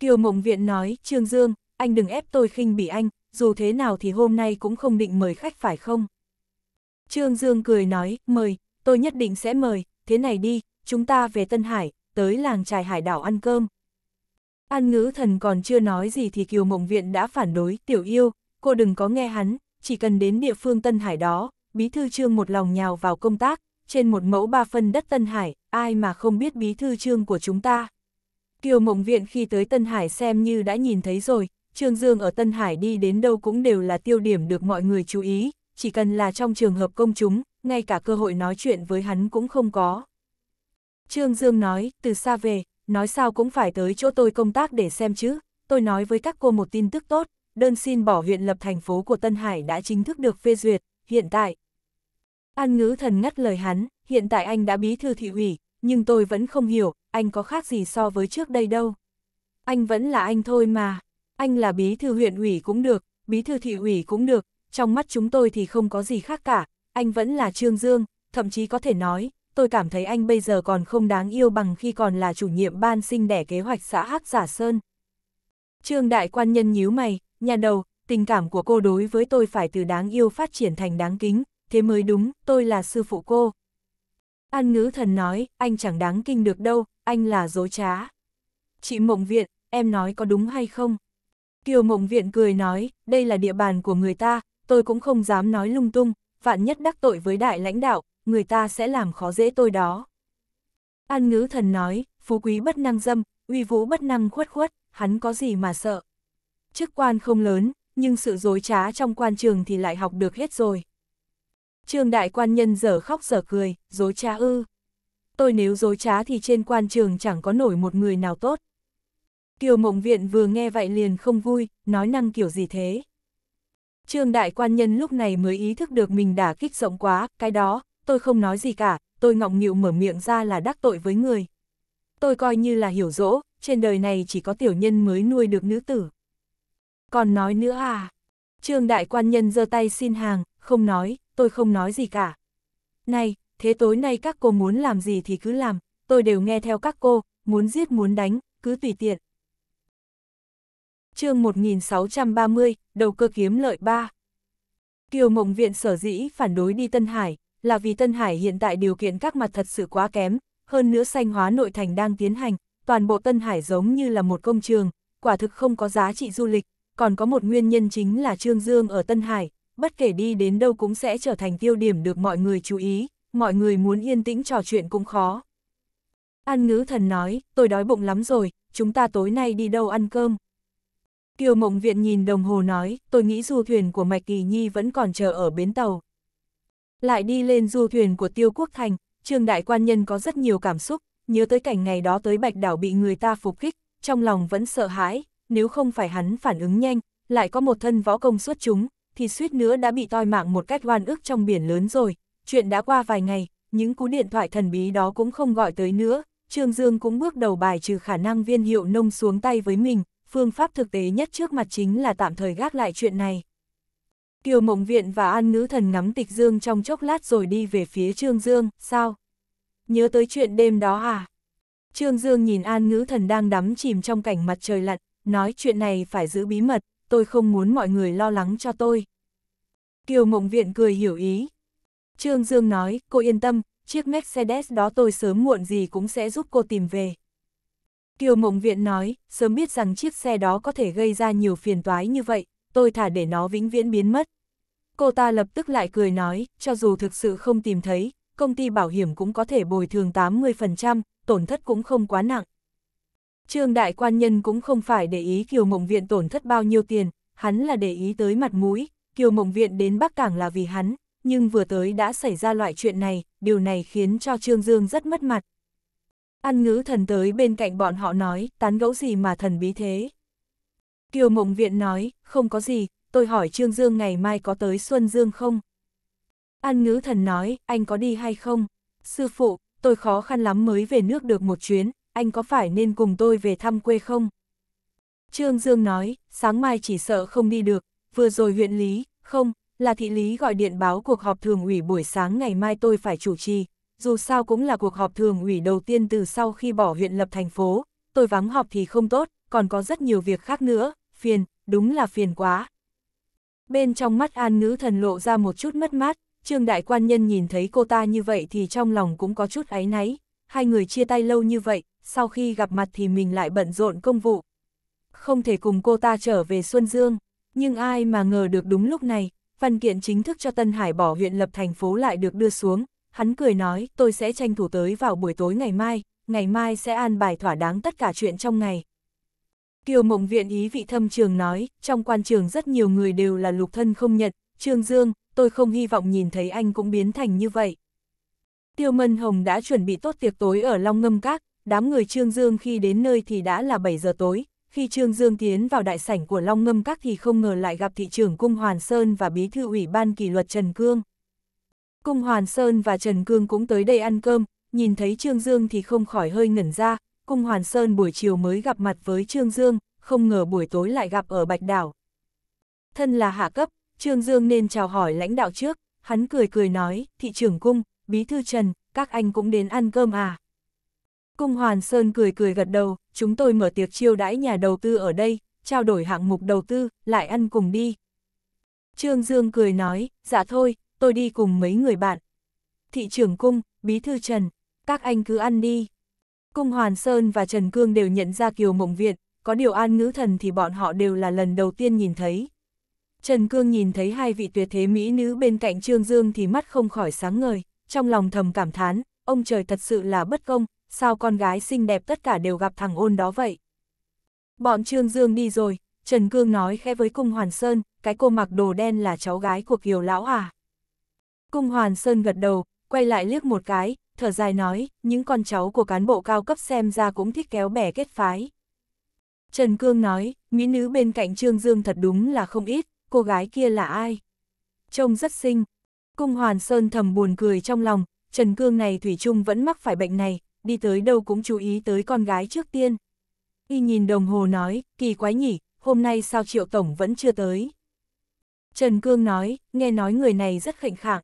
Kiều Mộng Viện nói, Trương Dương, anh đừng ép tôi khinh bỉ anh, dù thế nào thì hôm nay cũng không định mời khách phải không? Trương Dương cười nói, mời, tôi nhất định sẽ mời, thế này đi, chúng ta về Tân Hải, tới làng trài hải đảo ăn cơm, An ngữ thần còn chưa nói gì thì Kiều Mộng Viện đã phản đối, tiểu yêu, cô đừng có nghe hắn, chỉ cần đến địa phương Tân Hải đó, bí thư trương một lòng nhào vào công tác, trên một mẫu ba phân đất Tân Hải, ai mà không biết bí thư trương của chúng ta. Kiều Mộng Viện khi tới Tân Hải xem như đã nhìn thấy rồi, Trương Dương ở Tân Hải đi đến đâu cũng đều là tiêu điểm được mọi người chú ý, chỉ cần là trong trường hợp công chúng, ngay cả cơ hội nói chuyện với hắn cũng không có. Trương Dương nói, từ xa về, nói sao cũng phải tới chỗ tôi công tác để xem chứ, tôi nói với các cô một tin tức tốt, đơn xin bỏ huyện lập thành phố của Tân Hải đã chính thức được phê duyệt, hiện tại. An ngữ thần ngắt lời hắn, hiện tại anh đã bí thư thị ủy, nhưng tôi vẫn không hiểu, anh có khác gì so với trước đây đâu. Anh vẫn là anh thôi mà, anh là bí thư huyện ủy cũng được, bí thư thị ủy cũng được, trong mắt chúng tôi thì không có gì khác cả, anh vẫn là Trương Dương, thậm chí có thể nói, tôi cảm thấy anh bây giờ còn không đáng yêu bằng khi còn là chủ nhiệm ban sinh đẻ kế hoạch xã Hắc Giả Sơn. Trương Đại Quan Nhân nhíu mày, nhà đầu, tình cảm của cô đối với tôi phải từ đáng yêu phát triển thành đáng kính, thế mới đúng, tôi là sư phụ cô. An ngữ thần nói, anh chẳng đáng kinh được đâu, anh là dối trá. Chị Mộng Viện, em nói có đúng hay không? Kiều Mộng Viện cười nói, đây là địa bàn của người ta, tôi cũng không dám nói lung tung, vạn nhất đắc tội với đại lãnh đạo, người ta sẽ làm khó dễ tôi đó. An ngữ thần nói, phú quý bất năng dâm, uy vũ bất năng khuất khuất, hắn có gì mà sợ. Chức quan không lớn, nhưng sự dối trá trong quan trường thì lại học được hết rồi. Trương đại quan nhân giờ khóc giờ cười, dối trá ư. Tôi nếu dối trá thì trên quan trường chẳng có nổi một người nào tốt. Kiều Mộng Viện vừa nghe vậy liền không vui, nói năng kiểu gì thế. Trương đại quan nhân lúc này mới ý thức được mình đã kích rộng quá, cái đó, tôi không nói gì cả, tôi ngọng nghịu mở miệng ra là đắc tội với người. Tôi coi như là hiểu rõ, trên đời này chỉ có tiểu nhân mới nuôi được nữ tử. Còn nói nữa à? Trương đại quan nhân giơ tay xin hàng, không nói, tôi không nói gì cả. Này, thế tối nay các cô muốn làm gì thì cứ làm, tôi đều nghe theo các cô, muốn giết muốn đánh, cứ tùy tiện. chương 1630, đầu cơ kiếm lợi 3 Kiều Mộng Viện sở dĩ phản đối đi Tân Hải, là vì Tân Hải hiện tại điều kiện các mặt thật sự quá kém, hơn nữa xanh hóa nội thành đang tiến hành, toàn bộ Tân Hải giống như là một công trường, quả thực không có giá trị du lịch, còn có một nguyên nhân chính là Trương Dương ở Tân Hải, bất kể đi đến đâu cũng sẽ trở thành tiêu điểm được mọi người chú ý, mọi người muốn yên tĩnh trò chuyện cũng khó. An ngữ thần nói, tôi đói bụng lắm rồi, chúng ta tối nay đi đâu ăn cơm. Kiều Mộng Viện nhìn đồng hồ nói, tôi nghĩ du thuyền của Mạch Kỳ Nhi vẫn còn chờ ở bến tàu. Lại đi lên du thuyền của Tiêu Quốc Thành, Trương Đại Quan Nhân có rất nhiều cảm xúc, nhớ tới cảnh ngày đó tới Bạch Đảo bị người ta phục kích, trong lòng vẫn sợ hãi, nếu không phải hắn phản ứng nhanh, lại có một thân võ công xuất chúng, thì suýt nữa đã bị toi mạng một cách oan ức trong biển lớn rồi. Chuyện đã qua vài ngày, những cú điện thoại thần bí đó cũng không gọi tới nữa, Trương Dương cũng bước đầu bài trừ khả năng viên hiệu nông xuống tay với mình, phương pháp thực tế nhất trước mặt chính là tạm thời gác lại chuyện này. Kiều Mộng Viện và An Nữ Thần ngắm tịch dương trong chốc lát rồi đi về phía Trương Dương, sao? Nhớ tới chuyện đêm đó à? Trương Dương nhìn An Ngữ Thần đang đắm chìm trong cảnh mặt trời lặn, nói chuyện này phải giữ bí mật, tôi không muốn mọi người lo lắng cho tôi. Kiều Mộng Viện cười hiểu ý. Trương Dương nói, cô yên tâm, chiếc Mercedes đó tôi sớm muộn gì cũng sẽ giúp cô tìm về. Kiều Mộng Viện nói, sớm biết rằng chiếc xe đó có thể gây ra nhiều phiền toái như vậy, tôi thả để nó vĩnh viễn biến mất. Cô ta lập tức lại cười nói, cho dù thực sự không tìm thấy, công ty bảo hiểm cũng có thể bồi thường 80%, tổn thất cũng không quá nặng. Trương đại quan nhân cũng không phải để ý Kiều Mộng Viện tổn thất bao nhiêu tiền, hắn là để ý tới mặt mũi, Kiều Mộng Viện đến Bắc Cảng là vì hắn, nhưng vừa tới đã xảy ra loại chuyện này, điều này khiến cho Trương Dương rất mất mặt. Ăn ngữ thần tới bên cạnh bọn họ nói, tán gẫu gì mà thần bí thế. Kiều Mộng Viện nói, không có gì, tôi hỏi Trương Dương ngày mai có tới Xuân Dương không? An ngữ thần nói, anh có đi hay không? Sư phụ, tôi khó khăn lắm mới về nước được một chuyến, anh có phải nên cùng tôi về thăm quê không? Trương Dương nói, sáng mai chỉ sợ không đi được, vừa rồi huyện Lý, không, là thị Lý gọi điện báo cuộc họp thường ủy buổi sáng ngày mai tôi phải chủ trì, dù sao cũng là cuộc họp thường ủy đầu tiên từ sau khi bỏ huyện lập thành phố, tôi vắng họp thì không tốt, còn có rất nhiều việc khác nữa, phiền, đúng là phiền quá. Bên trong mắt an ngữ thần lộ ra một chút mất mát, trương đại quan nhân nhìn thấy cô ta như vậy thì trong lòng cũng có chút áy náy, hai người chia tay lâu như vậy, sau khi gặp mặt thì mình lại bận rộn công vụ. Không thể cùng cô ta trở về Xuân Dương, nhưng ai mà ngờ được đúng lúc này, văn kiện chính thức cho Tân Hải bỏ huyện lập thành phố lại được đưa xuống, hắn cười nói tôi sẽ tranh thủ tới vào buổi tối ngày mai, ngày mai sẽ an bài thỏa đáng tất cả chuyện trong ngày. Tiêu Mộng Viện ý vị thâm trường nói, trong quan trường rất nhiều người đều là lục thân không nhật, Trương Dương, tôi không hy vọng nhìn thấy anh cũng biến thành như vậy. Tiêu Mân Hồng đã chuẩn bị tốt tiệc tối ở Long Ngâm Các, đám người Trương Dương khi đến nơi thì đã là 7 giờ tối, khi Trương Dương tiến vào đại sảnh của Long Ngâm Các thì không ngờ lại gặp thị trưởng Cung Hoàn Sơn và bí thư ủy ban kỷ luật Trần Cương. Cung Hoàn Sơn và Trần Cương cũng tới đây ăn cơm, nhìn thấy Trương Dương thì không khỏi hơi ngẩn ra, Cung Hoàn Sơn buổi chiều mới gặp mặt với Trương Dương, không ngờ buổi tối lại gặp ở Bạch Đảo. Thân là hạ cấp, Trương Dương nên chào hỏi lãnh đạo trước, hắn cười cười nói, thị trưởng cung, bí thư Trần, các anh cũng đến ăn cơm à. Cung Hoàn Sơn cười cười gật đầu, chúng tôi mở tiệc chiêu đãi nhà đầu tư ở đây, trao đổi hạng mục đầu tư, lại ăn cùng đi. Trương Dương cười nói, dạ thôi, tôi đi cùng mấy người bạn. Thị trưởng cung, bí thư Trần, các anh cứ ăn đi. Cung Hoàn Sơn và Trần Cương đều nhận ra Kiều Mộng Viện, có điều an ngữ thần thì bọn họ đều là lần đầu tiên nhìn thấy. Trần Cương nhìn thấy hai vị tuyệt thế mỹ nữ bên cạnh Trương Dương thì mắt không khỏi sáng ngời, trong lòng thầm cảm thán, ông trời thật sự là bất công, sao con gái xinh đẹp tất cả đều gặp thằng ôn đó vậy. Bọn Trương Dương đi rồi, Trần Cương nói khẽ với Cung Hoàn Sơn, cái cô mặc đồ đen là cháu gái của Kiều Lão à. Cung Hoàn Sơn gật đầu, quay lại liếc một cái, thở dài nói, những con cháu của cán bộ cao cấp xem ra cũng thích kéo bè kết phái. Trần Cương nói, mỹ nữ bên cạnh Trương Dương thật đúng là không ít, cô gái kia là ai? Trông rất xinh. Cung Hoàn Sơn thầm buồn cười trong lòng, Trần Cương này Thủy chung vẫn mắc phải bệnh này, đi tới đâu cũng chú ý tới con gái trước tiên. Y nhìn đồng hồ nói, kỳ quái nhỉ, hôm nay sao Triệu Tổng vẫn chưa tới? Trần Cương nói, nghe nói người này rất khệnh khạng.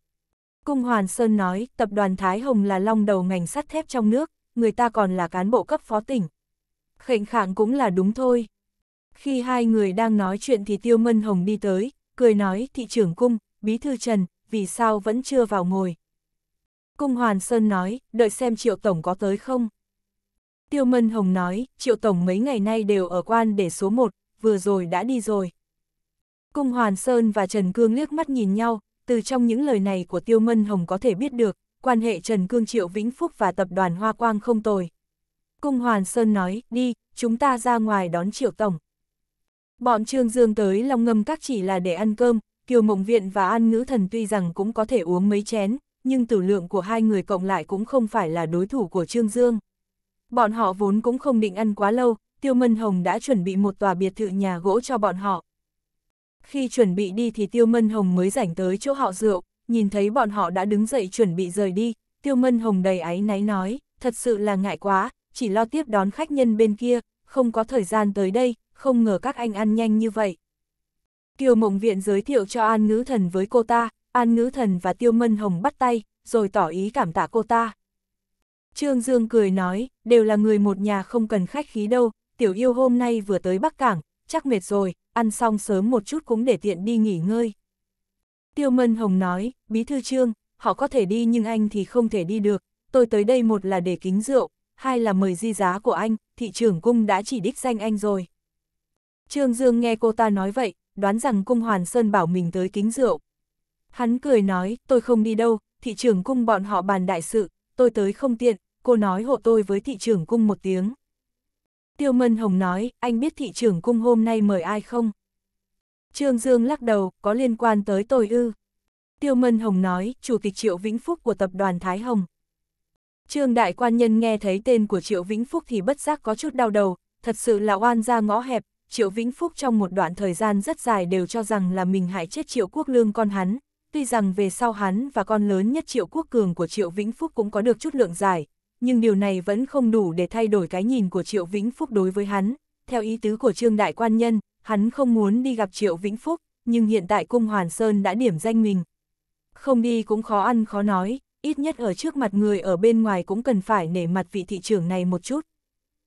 Cung Hoàn Sơn nói, tập đoàn Thái Hồng là long đầu ngành sắt thép trong nước, người ta còn là cán bộ cấp phó tỉnh. Khệnh khạng cũng là đúng thôi. Khi hai người đang nói chuyện thì Tiêu Mân Hồng đi tới, cười nói thị trưởng cung, bí thư Trần, vì sao vẫn chưa vào ngồi. Cung Hoàn Sơn nói, đợi xem Triệu Tổng có tới không. Tiêu Mân Hồng nói, Triệu Tổng mấy ngày nay đều ở quan để số 1, vừa rồi đã đi rồi. Cung Hoàn Sơn và Trần Cương liếc mắt nhìn nhau, từ trong những lời này của Tiêu Mân Hồng có thể biết được, quan hệ Trần Cương Triệu Vĩnh Phúc và tập đoàn Hoa Quang không tồi. Cung Hoàn Sơn nói, đi, chúng ta ra ngoài đón Triệu Tổng. Bọn Trương Dương tới Long Ngâm Các chỉ là để ăn cơm, Kiều Mộng Viện và An Ngữ Thần tuy rằng cũng có thể uống mấy chén, nhưng tử lượng của hai người cộng lại cũng không phải là đối thủ của Trương Dương. Bọn họ vốn cũng không định ăn quá lâu, Tiêu Mân Hồng đã chuẩn bị một tòa biệt thự nhà gỗ cho bọn họ, khi chuẩn bị đi thì Tiêu Mân Hồng mới rảnh tới chỗ họ rượu, nhìn thấy bọn họ đã đứng dậy chuẩn bị rời đi, Tiêu Mân Hồng đầy áy náy nói, thật sự là ngại quá, chỉ lo tiếp đón khách nhân bên kia, không có thời gian tới đây, không ngờ các anh ăn nhanh như vậy. Kiều Mộng Viện giới thiệu cho An Ngữ Thần với cô ta, An Ngữ Thần và Tiêu Mân Hồng bắt tay, rồi tỏ ý cảm tạ cô ta. Trương Dương cười nói, đều là người một nhà không cần khách khí đâu, tiểu yêu hôm nay vừa tới Bắc Cảng, chắc mệt rồi, ăn xong sớm một chút cũng để tiện đi nghỉ ngơi. Tiêu Mân Hồng nói, Bí Thư Trương, họ có thể đi nhưng anh thì không thể đi được, tôi tới đây một là để kính rượu, hai là mời di giá của anh, thị trưởng cung đã chỉ đích danh anh rồi. Trương Dương nghe cô ta nói vậy, đoán rằng cung Hoàn Sơn bảo mình tới kính rượu. Hắn cười nói, tôi không đi đâu, thị trưởng cung bọn họ bàn đại sự, tôi tới không tiện, cô nói hộ tôi với thị trưởng cung một tiếng. Tiêu Mân Hồng nói, anh biết thị trưởng cung hôm nay mời ai không? Trương Dương lắc đầu, có liên quan tới tôi ư. Tiêu Mân Hồng nói, Chủ tịch Triệu Vĩnh Phúc của tập đoàn Thái Hồng. Trương Đại Quan Nhân nghe thấy tên của Triệu Vĩnh Phúc thì bất giác có chút đau đầu, thật sự là oan ra ngõ hẹp, Triệu Vĩnh Phúc trong một đoạn thời gian rất dài đều cho rằng là mình hại chết Triệu Quốc Lương con hắn, tuy rằng về sau hắn và con lớn nhất Triệu Quốc Cường của Triệu Vĩnh Phúc cũng có được chút lượng giải, nhưng điều này vẫn không đủ để thay đổi cái nhìn của Triệu Vĩnh Phúc đối với hắn. Theo ý tứ của Trương Đại Quan Nhân, hắn không muốn đi gặp Triệu Vĩnh Phúc, nhưng hiện tại Cung Hoàn Sơn đã điểm danh mình. Không đi cũng khó ăn khó nói, ít nhất ở trước mặt người ở bên ngoài cũng cần phải nể mặt vị thị trưởng này một chút.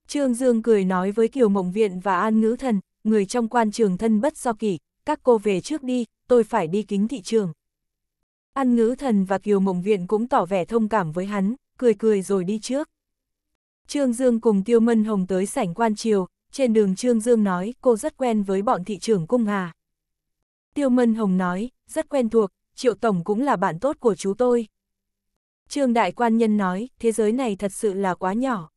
Trương Dương cười nói với Kiều Mộng Viện và An Ngữ Thần, người trong quan trường thân bất do kỷ, các cô về trước đi, tôi phải đi kính thị trường. An Ngữ Thần và Kiều Mộng Viện cũng tỏ vẻ thông cảm với hắn, cười cười rồi đi trước. Trương Dương cùng Tiêu Mân Hồng tới sảnh quan triều, trên đường Trương Dương nói cô rất quen với bọn thị trưởng cung hà. Tiêu Mân Hồng nói, rất quen thuộc, Triệu Tổng cũng là bạn tốt của chú tôi. Trương Đại Quan Nhân nói, thế giới này thật sự là quá nhỏ.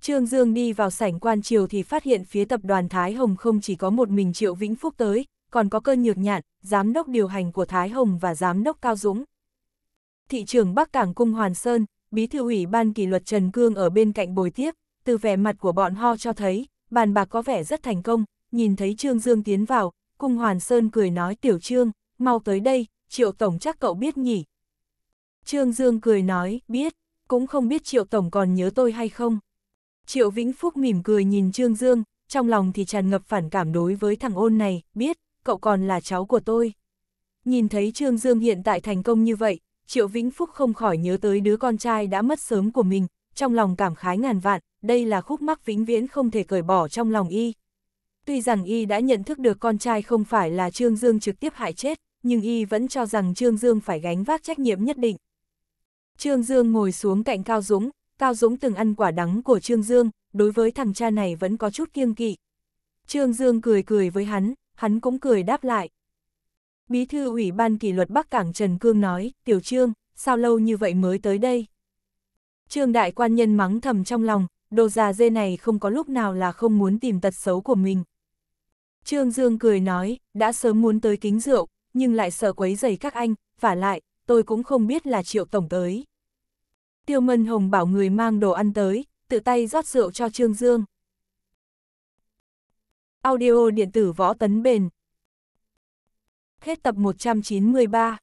Trương Dương đi vào sảnh quan triều thì phát hiện phía tập đoàn Thái Hồng không chỉ có một mình Triệu Vĩnh Phúc tới, còn có cơn nhược nhạn, giám đốc điều hành của Thái Hồng và giám đốc Cao Dũng. Thị trường Bắc Cảng Cung Hoàn Sơn, bí thư ủy ban kỷ luật Trần Cương ở bên cạnh bồi tiếp, từ vẻ mặt của bọn ho cho thấy, bàn bạc có vẻ rất thành công, nhìn thấy Trương Dương tiến vào, cung Hoàn Sơn cười nói tiểu Trương, mau tới đây, Triệu Tổng chắc cậu biết nhỉ. Trương Dương cười nói, biết, cũng không biết Triệu Tổng còn nhớ tôi hay không. Triệu Vĩnh Phúc mỉm cười nhìn Trương Dương, trong lòng thì tràn ngập phản cảm đối với thằng ôn này, biết, cậu còn là cháu của tôi. Nhìn thấy Trương Dương hiện tại thành công như vậy, Triệu Vĩnh Phúc không khỏi nhớ tới đứa con trai đã mất sớm của mình, trong lòng cảm khái ngàn vạn, đây là khúc mắc vĩnh viễn không thể cởi bỏ trong lòng y. Tuy rằng y đã nhận thức được con trai không phải là Trương Dương trực tiếp hại chết, nhưng y vẫn cho rằng Trương Dương phải gánh vác trách nhiệm nhất định. Trương Dương ngồi xuống cạnh Cao Dũng, Cao Dũng từng ăn quả đắng của Trương Dương, đối với thằng cha này vẫn có chút kiêng kỵ. Trương Dương cười cười với hắn, hắn cũng cười đáp lại. Bí thư Ủy ban kỷ luật Bắc Cảng Trần Cương nói, Tiểu Trương, sao lâu như vậy mới tới đây? Trương đại quan nhân mắng thầm trong lòng, đồ già dê này không có lúc nào là không muốn tìm tật xấu của mình. Trương Dương cười nói, đã sớm muốn tới kính rượu, nhưng lại sợ quấy giày các anh, và lại, tôi cũng không biết là triệu tổng tới. Tiêu Mân Hồng bảo người mang đồ ăn tới, tự tay rót rượu cho Trương Dương. Audio điện tử võ tấn bền Hết tập 193